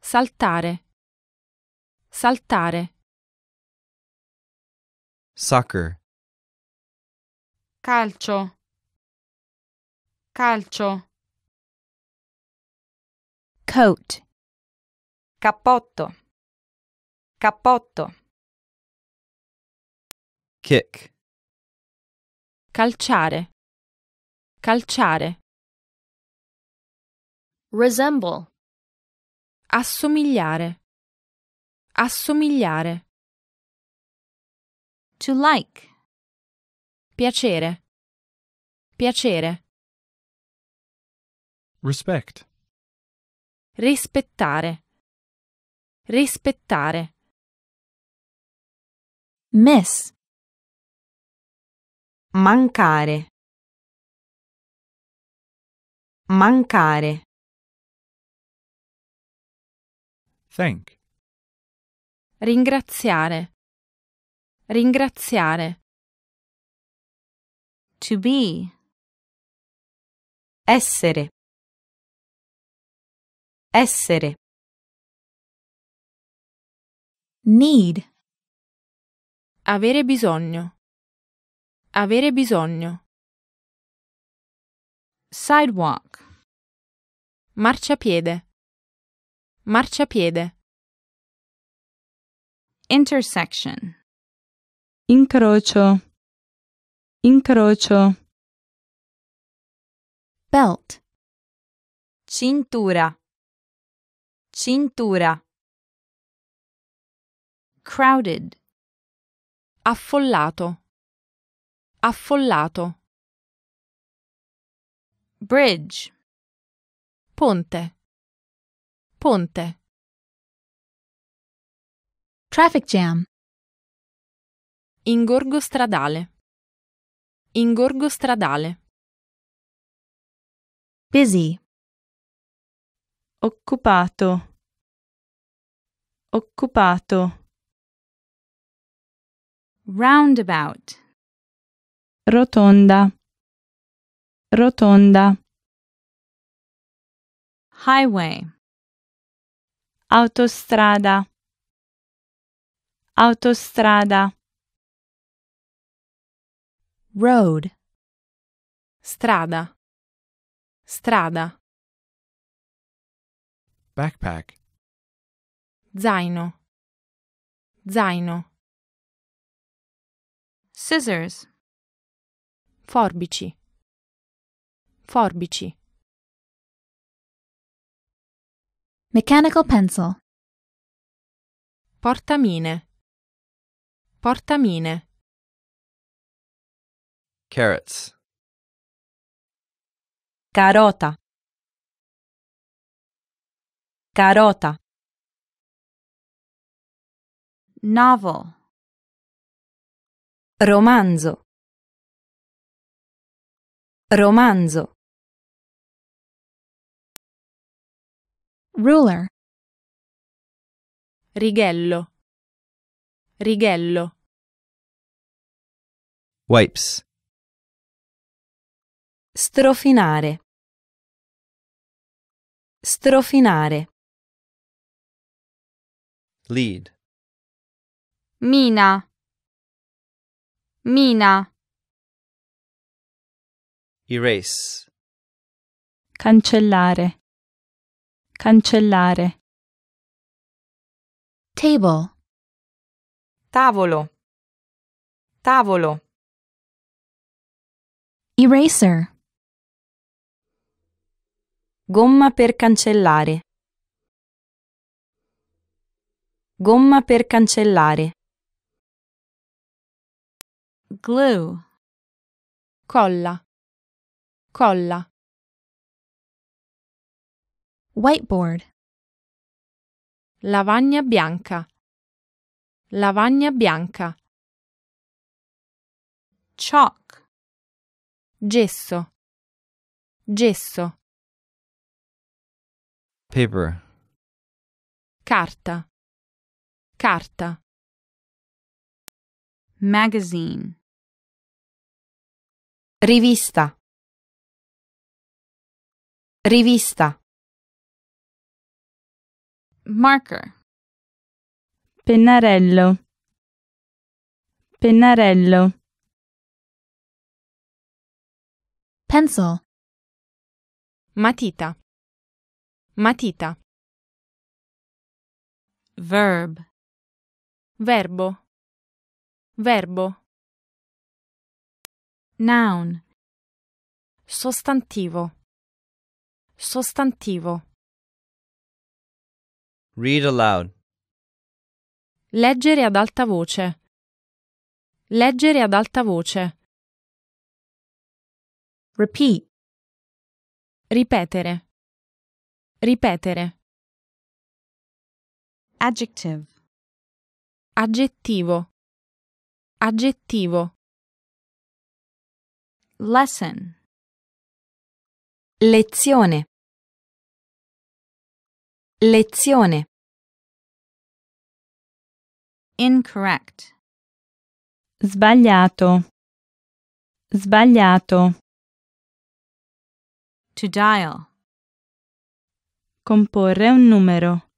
Speaker 1: Saltare. Saltare. Soccer. Calcio. Calcio. Coat. Cappotto. Cappotto. Kick. Calciare. Calciare. Resemble. Assomigliare. Assomigliare. To like. Piacere. Piacere. Respect. Rispettare. Rispettare. Miss. Mancare. Mancare. Thank. Ringraziare. Ringraziare. To be. Essere. Essere. Need. Avere bisogno. Avere bisogno. Sidewalk. Marciapiede. Marciapiede. Intersection. Incrocio. Incrocio. Belt. Cintura. Cintura. Crowded. Affollato. Affollato. Bridge. Ponte. Ponte. Traffic jam. Ingorgo stradale. Ingorgo stradale. Busy. Occupato. Occupato. roundabout rotonda rotonda highway autostrada autostrada road strada strada backpack zaino zaino Scissors. Forbici. Forbici. Mechanical pencil. Portamine. Portamine. Carrots. Carota. Carota. Novel. Romanzo. Romanzo. Ruler. Righello. Righello. Wipes. Strofinare. Strofinare. Lead. Mina. Mina. Erase. Cancellare. Cancellare. Table. Tavolo. Tavolo. Eraser. Gomma per cancellare. Gomma per cancellare glue colla colla whiteboard lavagna bianca lavagna bianca chalk gesso gesso paper carta carta Magazine. Rivista. Rivista. Marker. Pennarello. Pennarello. Pencil. Matita. Matita. Verb. Verbo. Verbo. Noun. Sostantivo. Sostantivo. Read aloud. Leggere ad alta voce. Leggere ad alta voce. Repeat. Ripetere. Ripetere. Adjective. Aggettivo. Aggettivo. Lesson. Lezione. Lezione. Incorrect. Sbagliato. Sbagliato. To dial. Comporre un numero.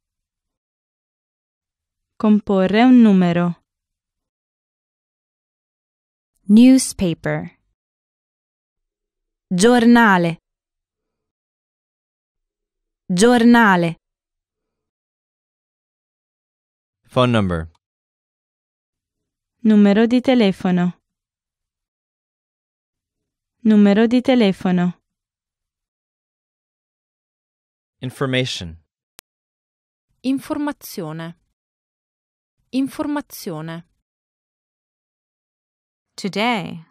Speaker 1: Comporre un numero newspaper giornale giornale phone number numero di telefono numero di telefono information informazione informazione Today.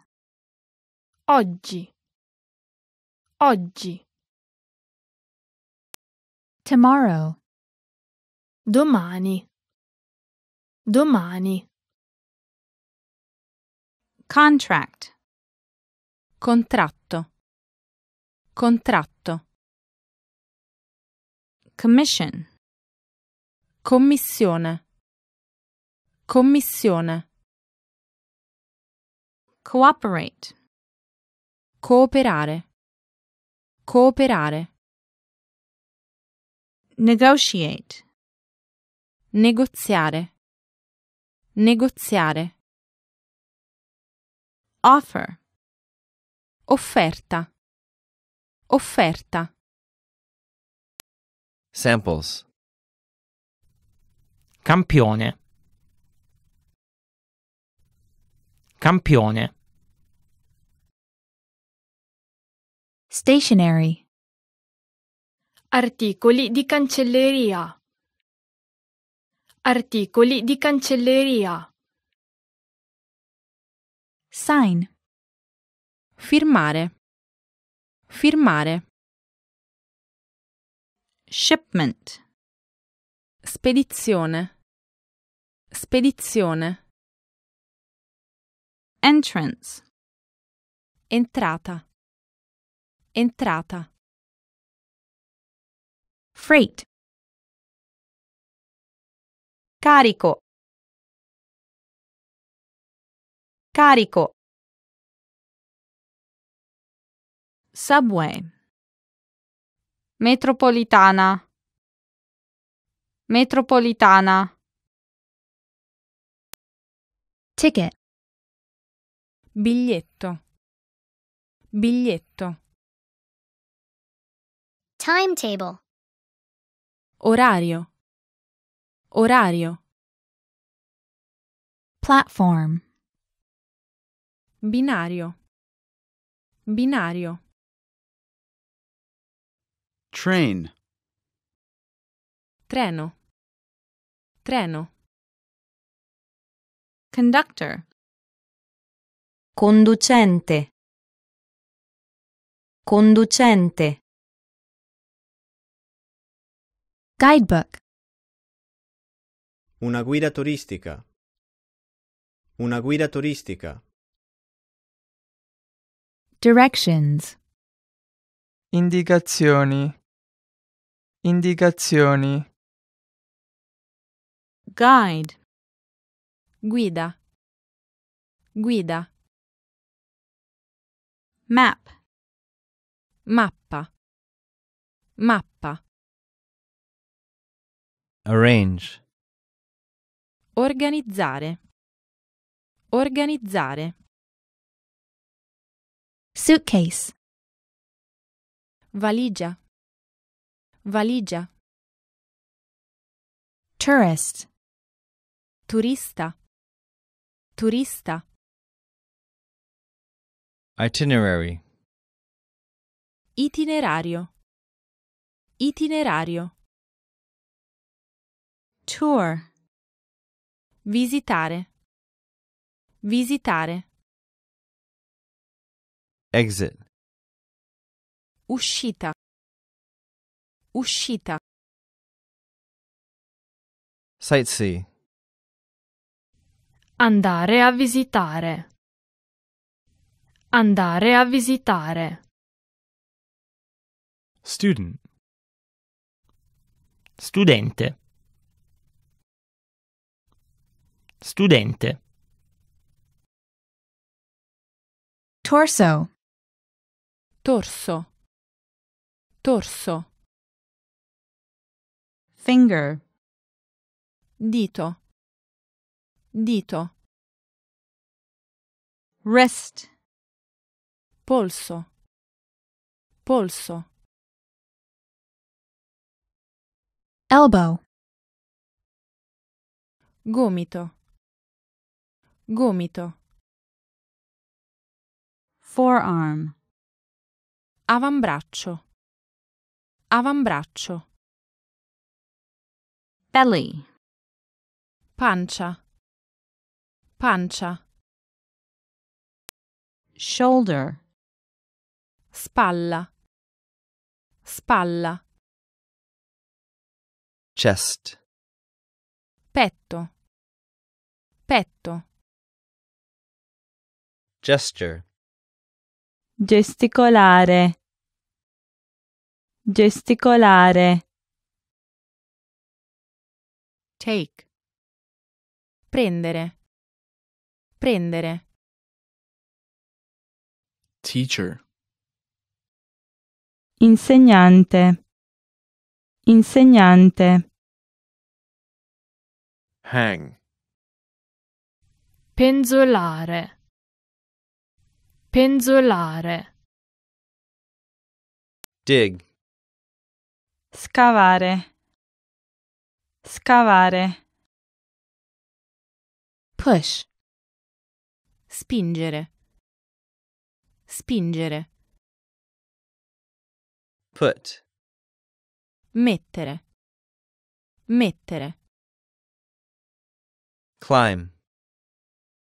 Speaker 1: Oggi. Oggi. Tomorrow. Domani. Domani. Contract. Contratto. Contratto. Commission. Commissione. Commissione. Cooperate. Cooperare. Cooperare. Negotiate. Negoziare. Negoziare. Offer. Offerta. Offerta. Samples. Campione. Campione. Stationary. Articoli di cancelleria. Articoli di cancelleria. Sign. Firmare. Firmare. Shipment. Spedizione. Spedizione. Entrance. Entrata. Entrata. Freight. Carico. Carico. Subway. Metropolitana. Metropolitana. Ticket. Biglietto. Biglietto. Timetable. Orario. Orario. Platform. Binario. Binario. Train. Treno. Treno. Conductor. Conducente. Conducente. Guidebook. Una guida turistica. Una guida turistica. Directions. Indicazioni. Indicazioni. Guide. Guida. Guida. Map. Mappa. Mappa. Arrange. Organizzare. Organizzare. Suitcase. Valigia. Valigia. Tourist. Turista. Turista. Itinerary. Itinerario. Itinerario. Tour. Visitare. Visitare. Exit. Uscita. Uscita. Sightsee. Andare a visitare. Andare a visitare. Student. Studente. Studente. Torso. Torso. Torso. Finger. Dito. Dito. Wrist. Polso. Polso. Elbow. Gomito. Gomito. Forearm. Avambraccio. Avambraccio. Belly. Pancia. Pancia. Shoulder. Spalla. Spalla. Chest. Petto. Petto. Gesture. Gesticolare. Gesticolare. Take. Prendere. Prendere. Teacher. Insegnante. Insegnante. Hang. Penzolare. Penzolare. Dig. Scavare. Scavare. Push. Spingere. Spingere. Put. Mettere. Mettere. Climb.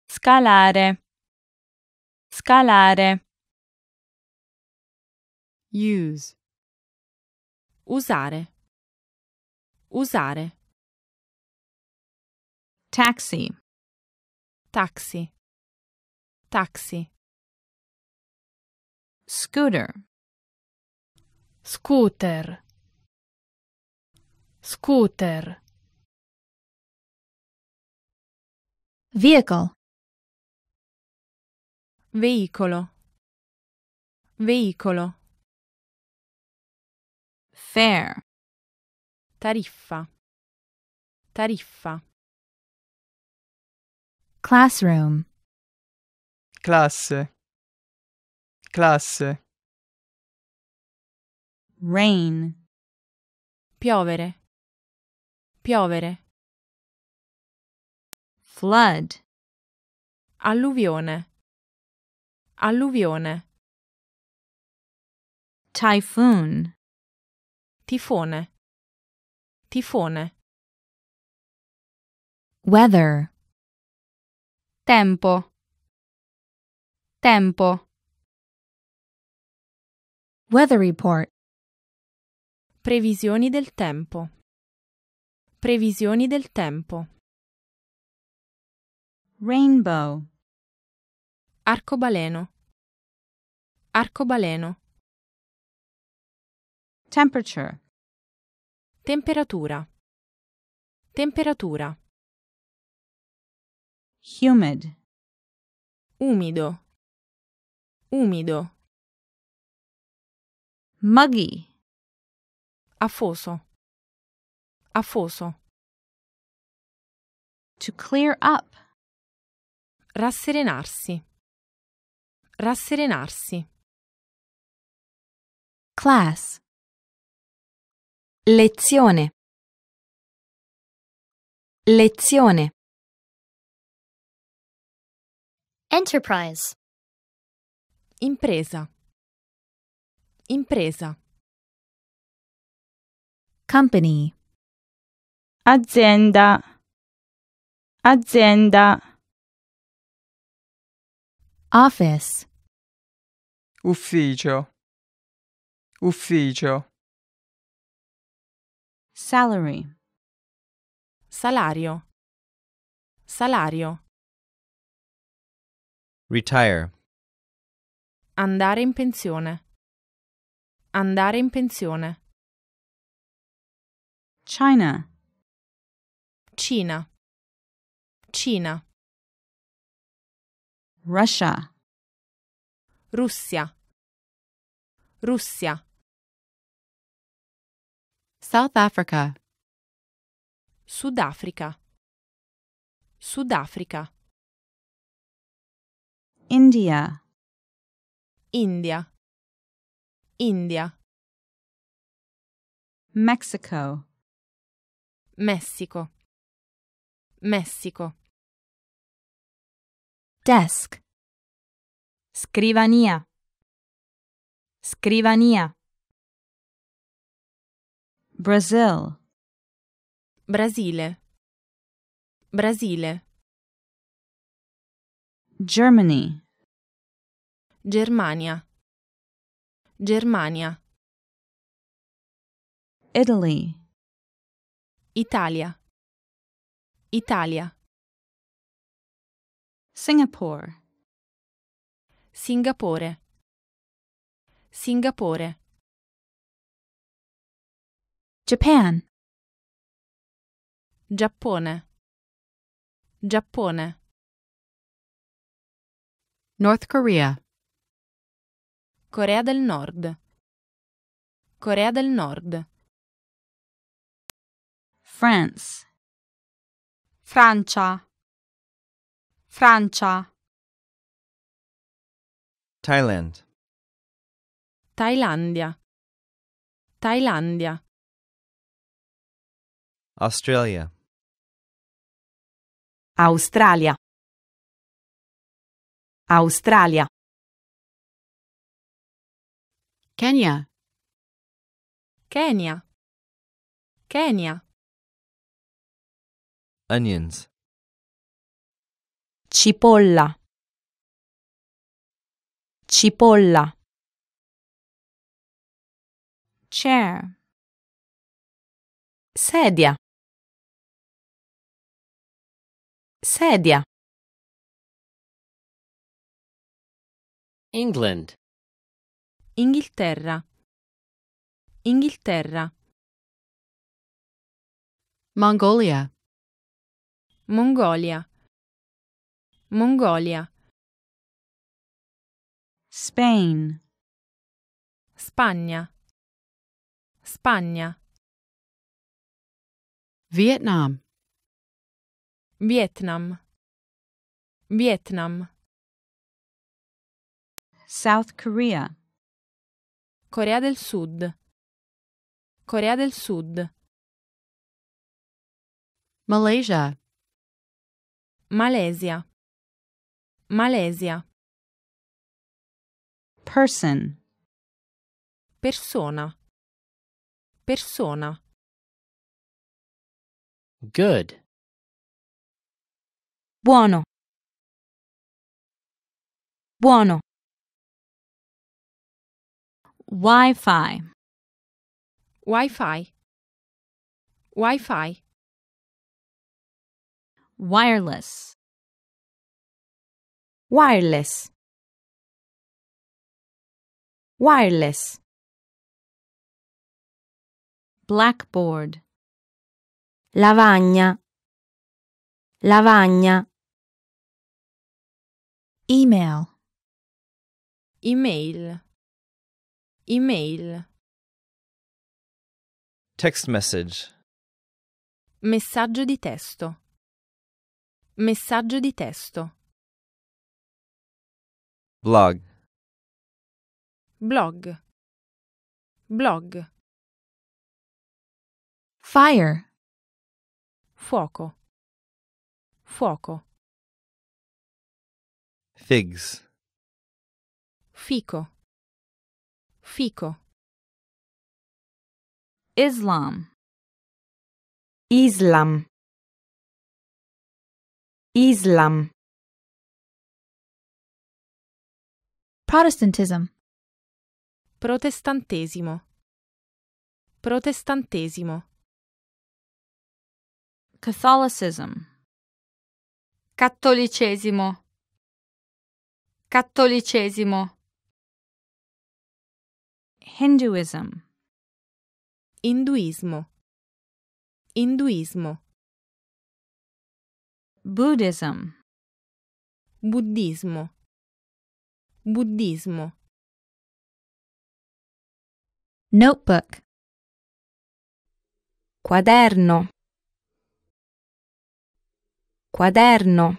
Speaker 1: Scalare. Scalare. Use. Usare. Usare. Taxi. Taxi. Taxi. Scooter. Scooter. Scooter. Vehicle. Veicolo. Veicolo. Fair. Tariffa. Tariffa. Classroom. Classe. Classe. Rain. Piovere. Piovere. Flood. Alluvione Alluvione. Typhoon. Tifone. Tifone. Weather. Tempo. Tempo. Weather report. Previsioni del tempo. Previsioni del tempo. Rainbow. Arcobaleno. Arcobaleno. Temperature. Temperatura. Temperatura. Humid. Umido. Umido. Muggy. Afoso. Afoso. To clear up. Rasserenarsi. Rasserenarsi. Class. Lezione. Lezione. Enterprise. Impresa. Impresa. Company. Azienda. Azienda. Office. Ufficio. Ufficio. Salary. Salario. Salario. Retire. Andare in pensione. Andare in pensione. China. Cina. Cina. Russia. Russia. Russia. South Africa. Sudafrica. Sudafrica. India. India. India. Mexico. Messico. Messico. Desk. Scrivania. Scrivania. Brazil. Brasile. Brasile. Germany. Germania. Germania. Italy. Italia. Italia. Singapore. Singapore. Singapore. Japan. Giappone. Giappone. North Korea. Corea del Nord. Corea del Nord. France. Francia. Francia Thailand Thailandia Thailandia Australia Australia Australia Kenya Kenya Kenya Onions cipolla cipolla chair sedia sedia England Inghilterra Inghilterra Mongolia Mongolia Mongolia Spain Spagna Spagna Vietnam Vietnam Vietnam South Korea Corea del Sud Corea del Sud Malaysia Malesia Malesia. Person. Persona. Persona. Good. Buono. Buono. Wi-Fi. Wi-Fi. Wi-Fi. Wireless wireless wireless blackboard lavagna lavagna email email email text message messaggio di testo messaggio di testo Blog. Blog. Blog. Fire. Fuoco. Fuoco. Figs. Fico. Fico. Islam. Islam. Islam. Protestantism. Protestantesimo. Protestantesimo. Catholicism. Cattolicesimo. Cattolicesimo. Hinduism. Induismo. Induismo. Buddhism. Buddismo. Buddismo. Notebook. Quaderno. Quaderno.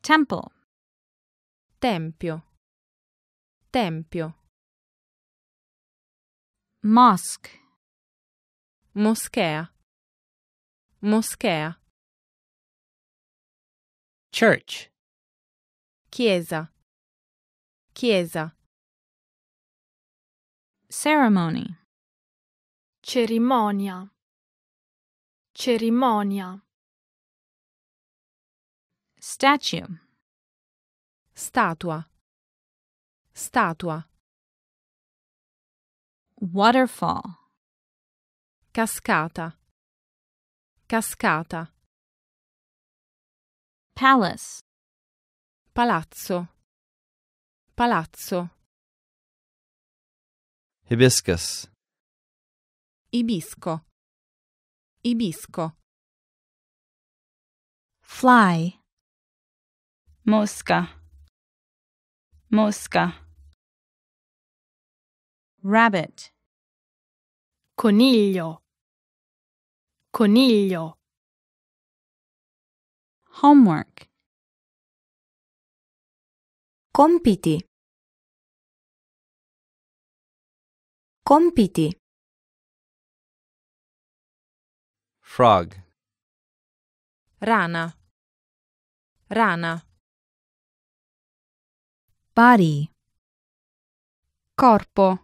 Speaker 1: Temple. Tempio. Tempio. Mosque. Moschea. Moschea. Church. Chiesa. Chiesa. Ceremony. Cerimonia. Cerimonia. Statue. Statua. Statua. Waterfall. Cascata. Cascata. Palace. Palazzo. Palazzo. Ibiscus. Ibisco. Ibisco. Fly. Mosca. Mosca. Rabbit. Coniglio. Coniglio. Homework. Compiti. Compiti. Frog. Rana. Rana. Body. Corpo.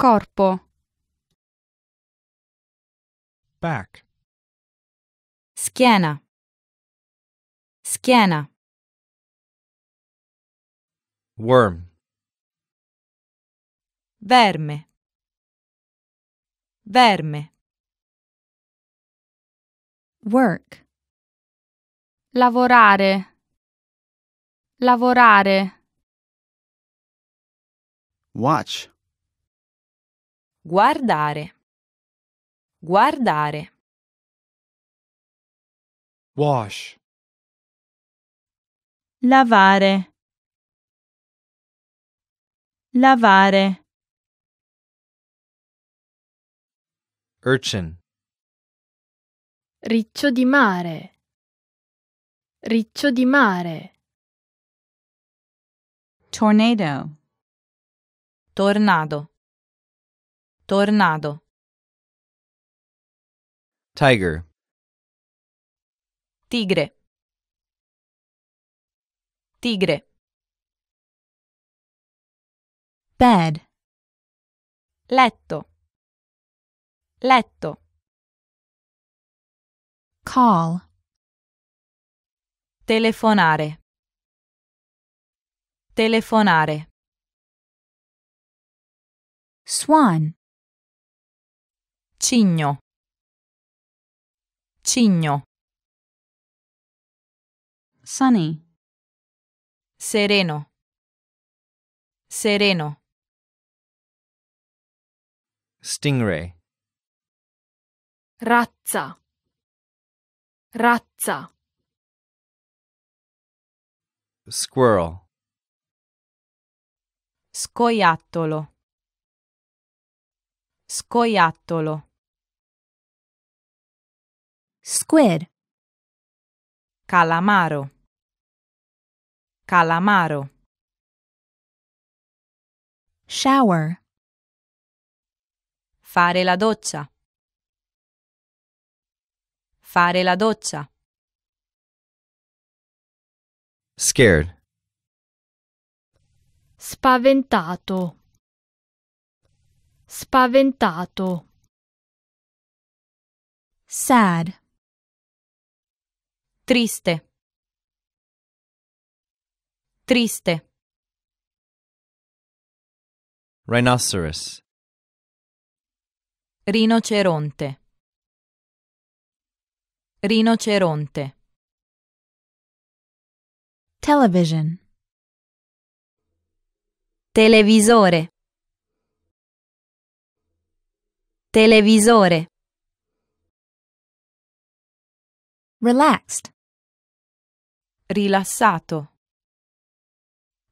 Speaker 1: Corpo. Back. Schiena. Schiena. Worm. Verme. Verme. Work. Lavorare. Lavorare. Watch. Guardare. Guardare. Wash. Lavare. Lavare. Urchin. Riccio di mare. Riccio di mare. Tornado. Tornado. Tornado. Tiger. Tigre. Tigre. bed letto letto call telefonare telefonare swan cigno cigno sunny sereno sereno Stingray. Razza. Razza. Squirrel. Scoiattolo. Scoiattolo. Squid. Calamaro. Calamaro. Shower. Fare la doccia. Fare la doccia. Scared. Spaventato. Spaventato. Sad. Triste. Triste. Rhinoceros. Rinoceronte. Rinoceronte. Television. Televisore. Televisore. Relaxed. Rilassato.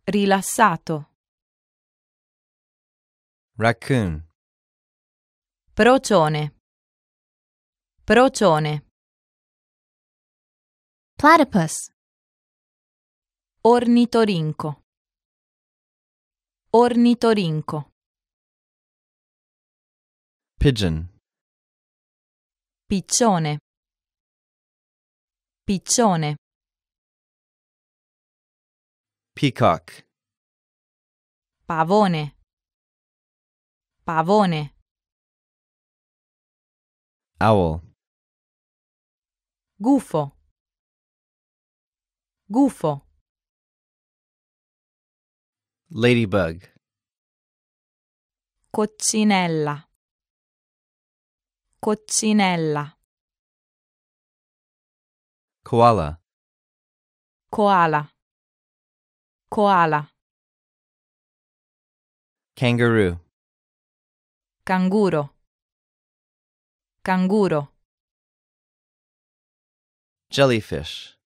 Speaker 1: Rilassato. Raccoon. Procione. Procione. Platypus. Ornitorinco. Ornitorinco. Pigeon. Piccione. Piccione. Peacock. Pavone. Pavone. Owl. Gufo. Gufo. Ladybug. Coccinella. Coccinella. Koala. Koala. Koala. Kangaroo. Canguro. Canguro. Jellyfish.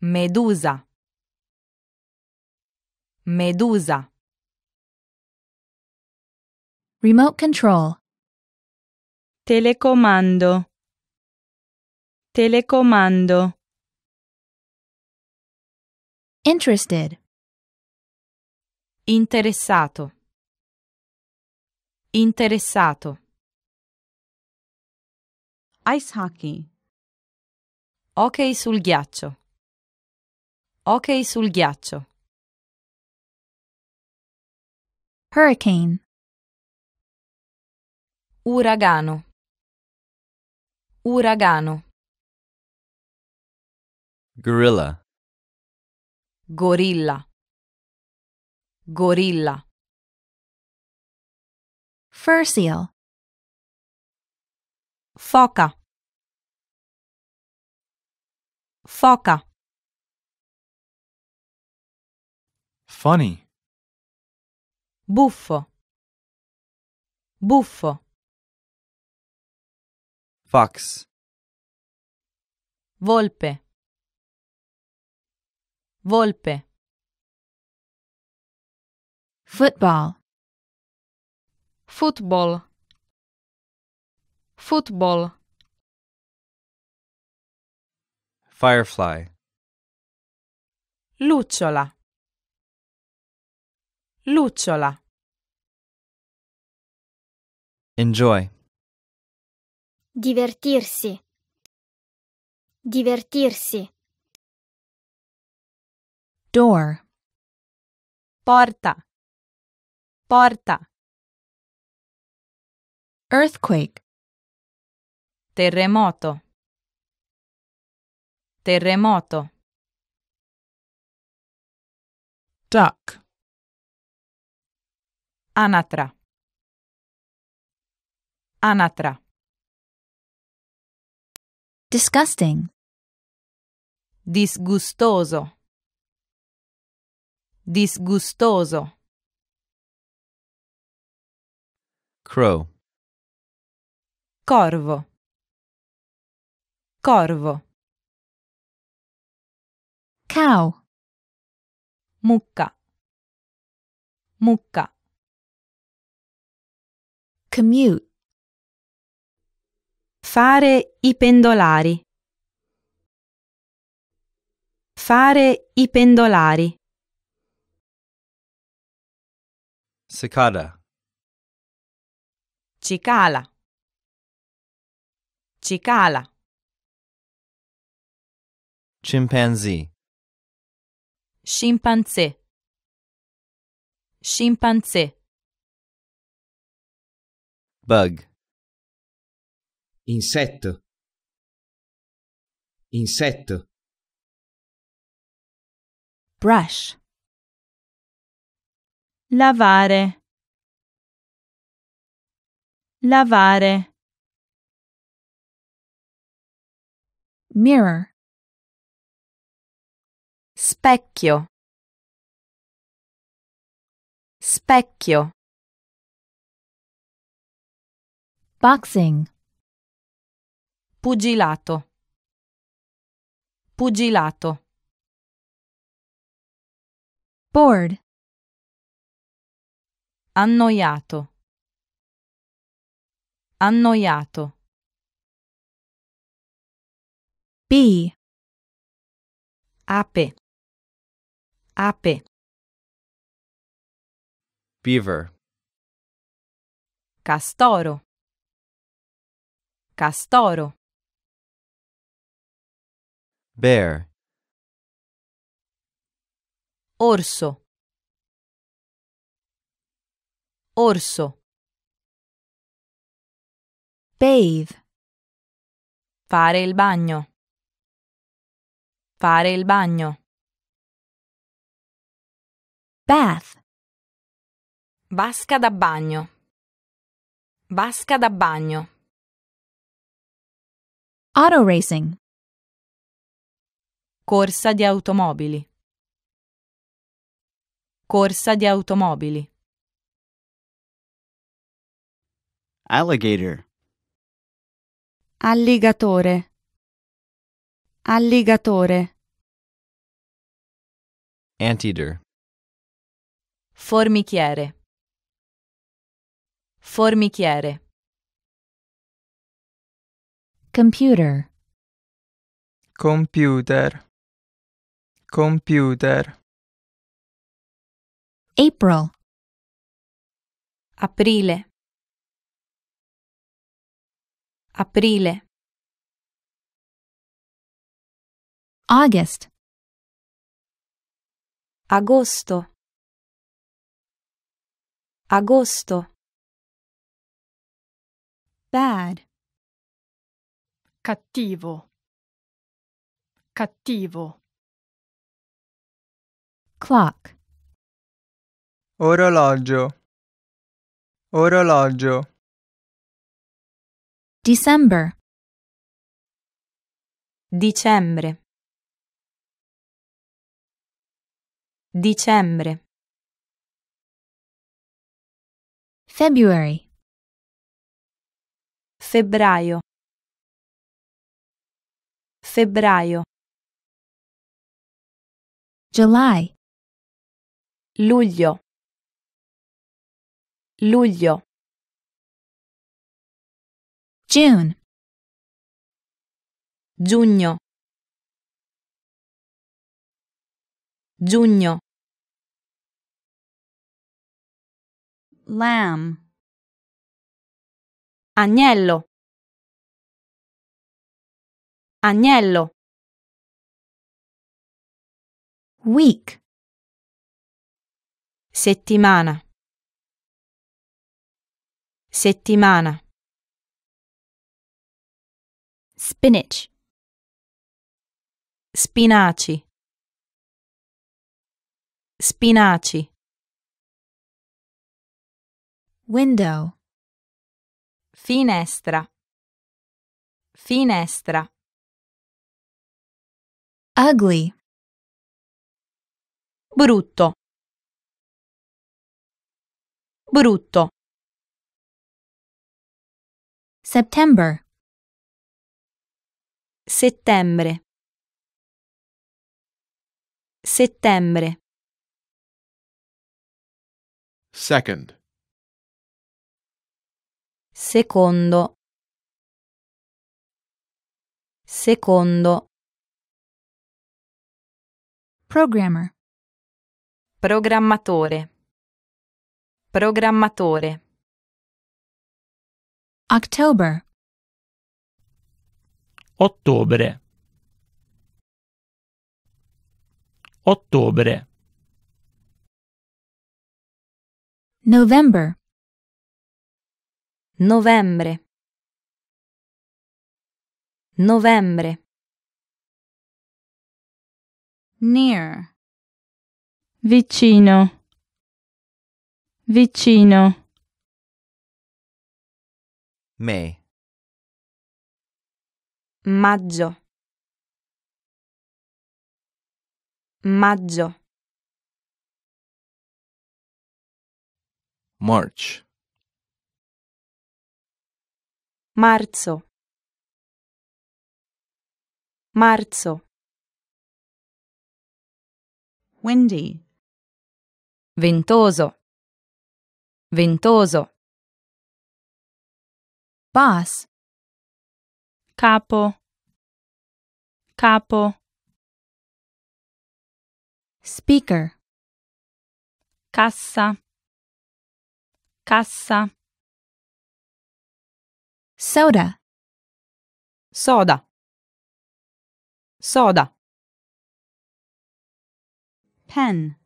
Speaker 1: Medusa. Medusa. Remote control. Telecomando. Telecomando. Interested. Interessato. Interessato. Ice hockey. Hockey sul ghiaccio. Hockey sul ghiaccio. Hurricane. Uragano. Uragano. Gorilla. Gorilla. Gorilla. Fur seal. Foca. Foca. Funny. Buffo. Buffo. Fox. Volpe. Volpe. Football. Football. Football. Firefly Lucciola Lucciola Enjoy Divertirsi Divertirsi Door Porta Porta Earthquake Terremoto Terremoto. Duck. Anatra. Anatra. Disgusting. Disgustoso. Disgustoso. Crow. Corvo. Corvo cow mucca mucca commute fare i pendolari fare i pendolari cicada cicala cicala chimpanzee scimpanzé scimpanzé bug insetto insetto brush lavare lavare mirror Specchio. Specchio. Boxing. Pugilato. Pugilato. Bored. Annoiato. Annoiato. B. Ape. Ape. Beaver. Castoro. Castoro. Bear. Orso. Orso. Bathe. Fare il bagno. Fare il bagno. Bath. Vasca da bagno. Vasca da bagno. Auto racing. Corsa di automobili. Corsa di automobili. Alligator. Alligatore. Alligatore. Anteater. Formichiere. Formichiere. Computer. Computer. Computer. April. Aprile. Aprile. August. Agosto. Agosto. Bad. Cattivo. Cattivo. Clock. Orologio. Orologio. December. Dicembre. Dicembre. February. Febbraio. Febbraio. July. Luglio. Luglio. June. Giugno. Giugno. lamb agnello agnello week settimana settimana spinach spinaci spinaci window finestra finestra ugly brutto brutto September settembre settembre second Secondo. Secondo. Programmer. Programmatore. Programmatore. October. Ottobre. Ottobre. November. Novembre. Novembre. Near. Vicino. Vicino. me Maggio. Maggio. March marzo marzo windy ventoso ventoso boss capo capo speaker cassa cassa Soda. Soda. Soda. Pen.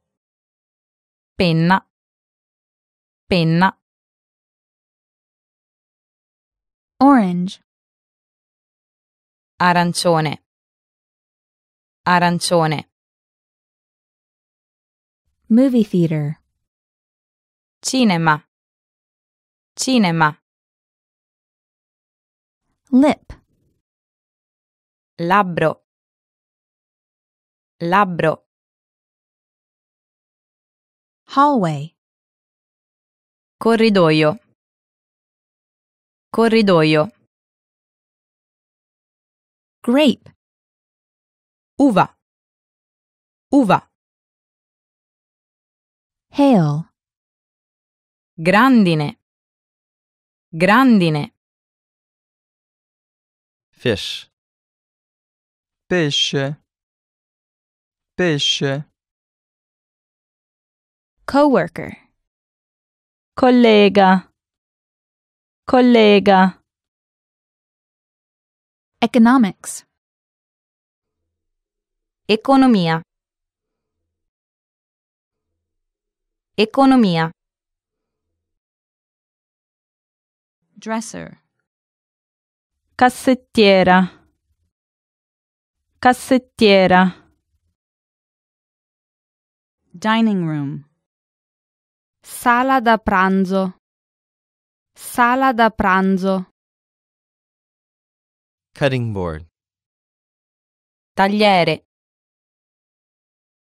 Speaker 1: Penna. Penna. Orange. Arancione. Arancione. Movie theater. Cinema. Cinema lip labbro labbro hallway corridoio corridoio grape uva uva hail grandine grandine Fish. Pesce. Pesce. Coworker. Collega. Collega. Economics. Economia. Economia. Dresser. cassettiera cassettiera dining room sala da pranzo sala da pranzo cutting board tagliere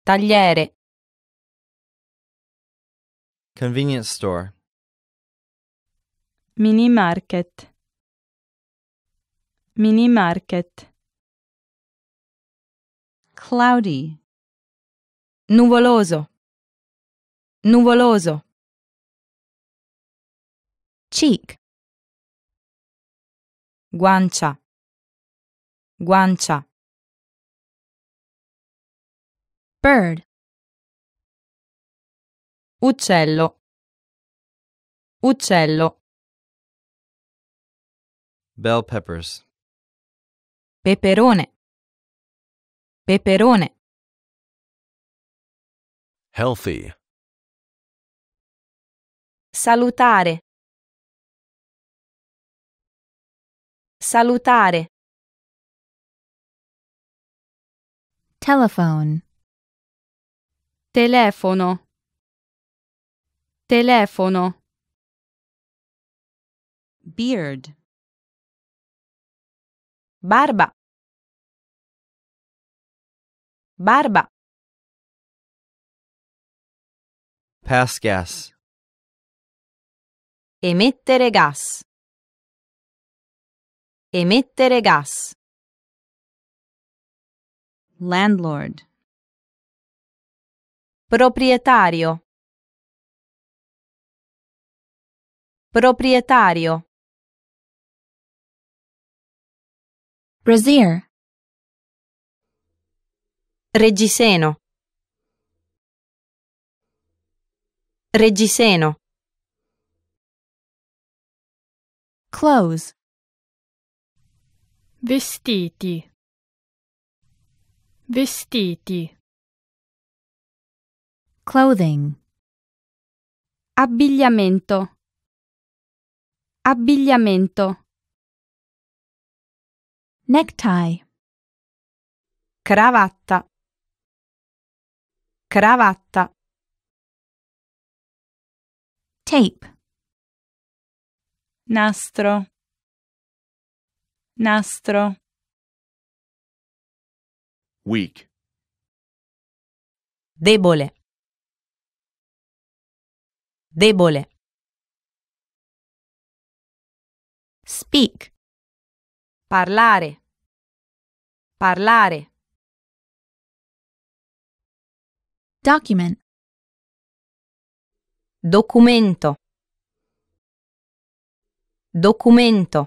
Speaker 1: tagliere convenience store mini market Mini market. Cloudy. Nuvoloso. Nuvoloso. Cheek. Guancia. Guancia. Bird. Uccello. Uccello. Bell peppers. Peperone. Peperone. Healthy. Salutare. Salutare. Telephone. Telefono. Telefono. Beard barba barba pass gas emettere gas emettere gas landlord proprietario proprietario Brazier. Reggiseno. Reggiseno. Clothes. Vestiti. Vestiti. Clothing. Abbigliamento. Abbigliamento. Necktie. Cravatta. Cravatta. Tape. Nastro. Nastro. Weak. Debole. Debole. Speak. Parlare. Parlare. Document. Documento. Documento.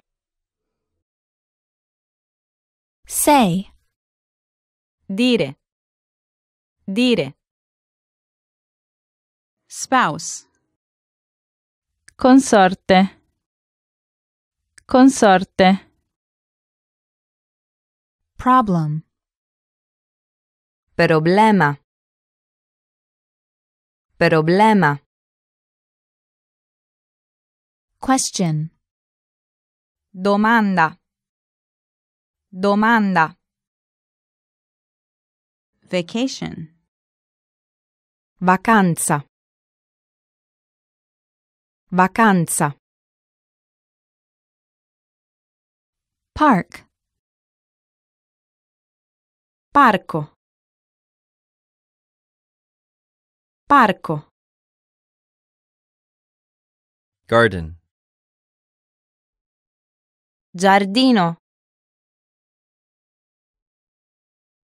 Speaker 1: 6. Dire. Dire. Spouse. Consorte. Consorte. Problem. Problema. Problema. Question. Domanda. Domanda. Vacation. Vacanza. Vacanza. Park. Parco. Parco. Garden. Giardino.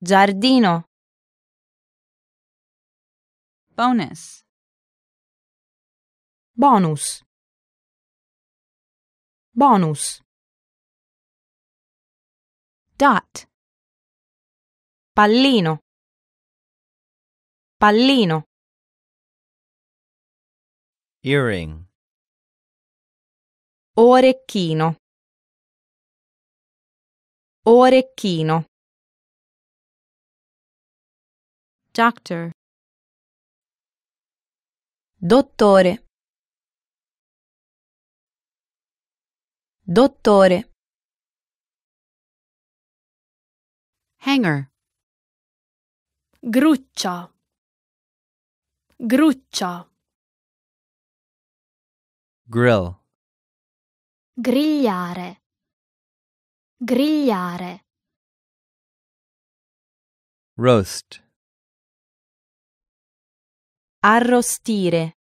Speaker 1: Giardino. Bonus. Bonus. Bonus. Dot. pallino pallino earring orecchino orecchino doctor dottore dottore hanger Gruccia. Gruccia. Grill. Grigliare. Grigliare. Roast. Arrostire.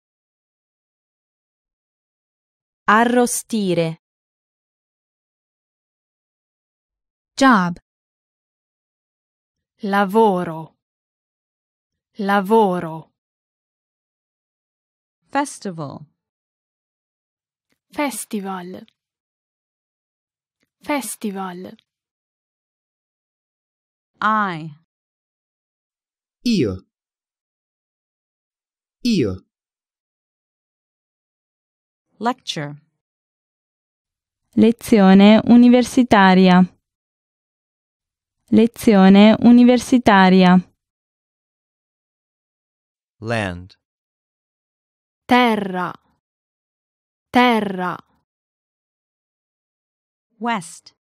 Speaker 1: Arrostire. Job. Lavoro. Lavoro. Festival. Festival. Festival. I. Io. Io. Lecture. Lezione universitaria. Lezione universitaria land terra terra west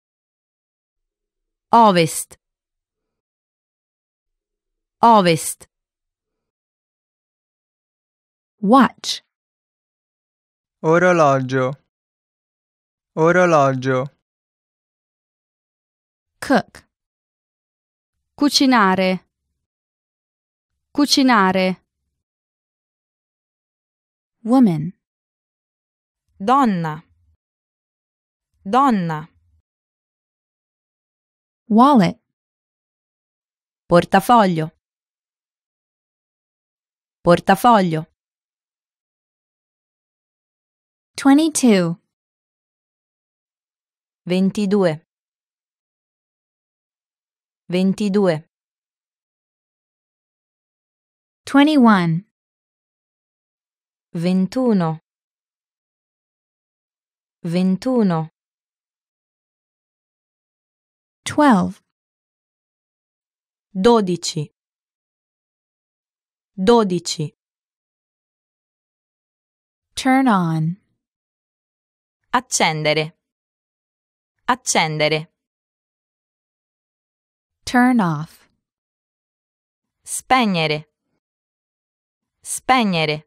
Speaker 1: ovest ovest watch orologio orologio cook cucinare cucinare Woman. Donna. Donna. Wallet. Portafoglio. Portafoglio. 22. 22. 22. 21 ventuno, ventuno. Twelve. Dodici. Dodici. Turn on. Accendere. Accendere. Turn off. Spegnere. Spegnere.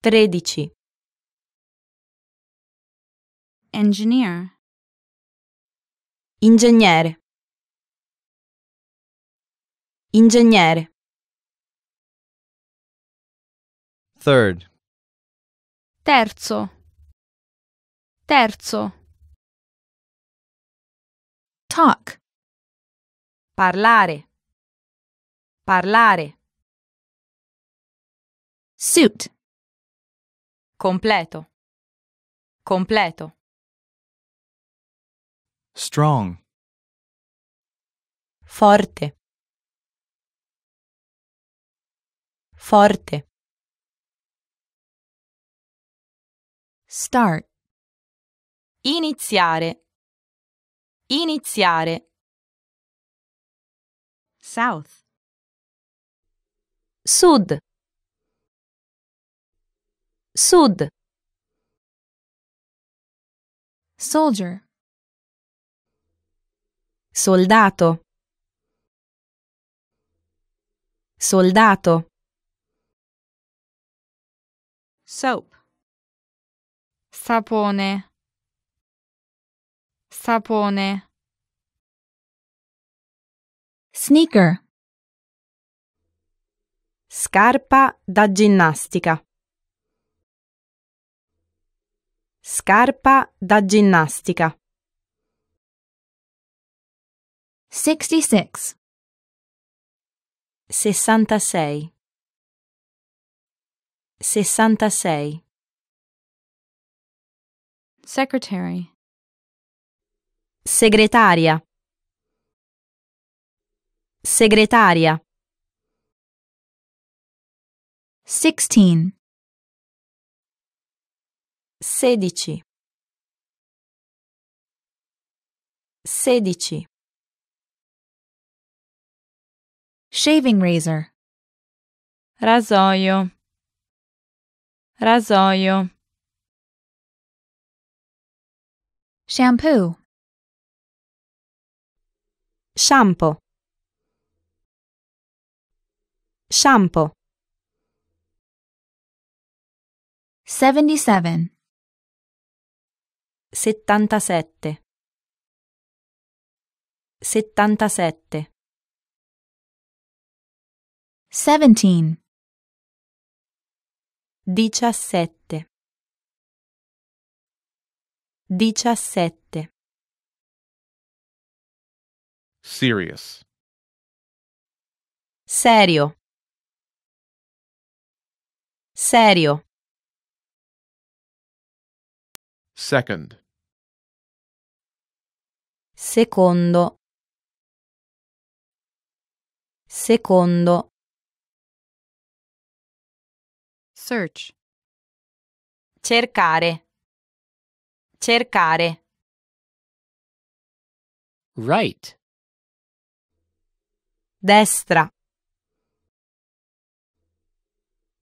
Speaker 1: tredici Engineer Ingegnere Ingegnere Third Terzo Terzo Talk Parlare Parlare Suit completo, completo. Strong. Forte. Forte. Start. Iniziare. Iniziare. South. Sud. Sud. Soldier. Soldato. Soldato. Soap. Sapone. Sapone. Sneaker. Scarpa da ginnastica. Scarpa da ginnastica. 66. 66. 66. Secretary. Segretaria. Segretaria. 16 sedici sedici shaving razor rasoio rasoio shampoo shampoo shampoo 77 Settantasette. Settantasette. Seventeen. Diciassette. Diciassette. Serious. Serio. Serio. Second secondo secondo search cercare cercare right destra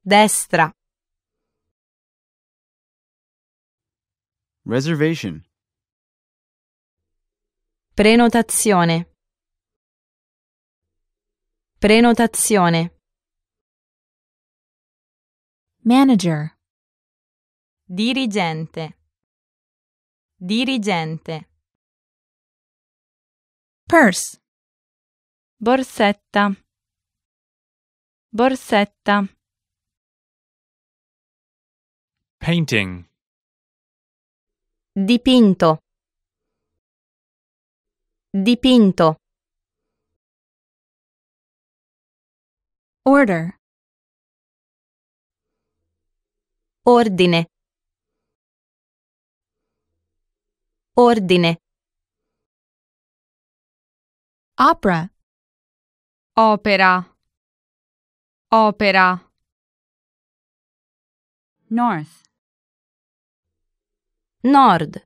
Speaker 1: destra reservation Prenotazione. Prenotazione. Manager. Dirigente. Dirigente. Purse. Borsetta. Borsetta. Painting. Dipinto. Dipinto. Order. Ordine. Ordine. Opera. Opera. Opera. North. Nord.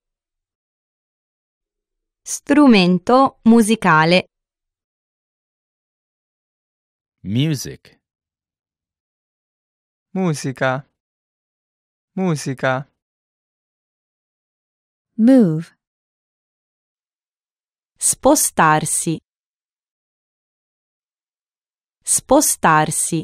Speaker 1: Strumento musicale. Music. Musica. Musica. Move. Spostarsi. Spostarsi.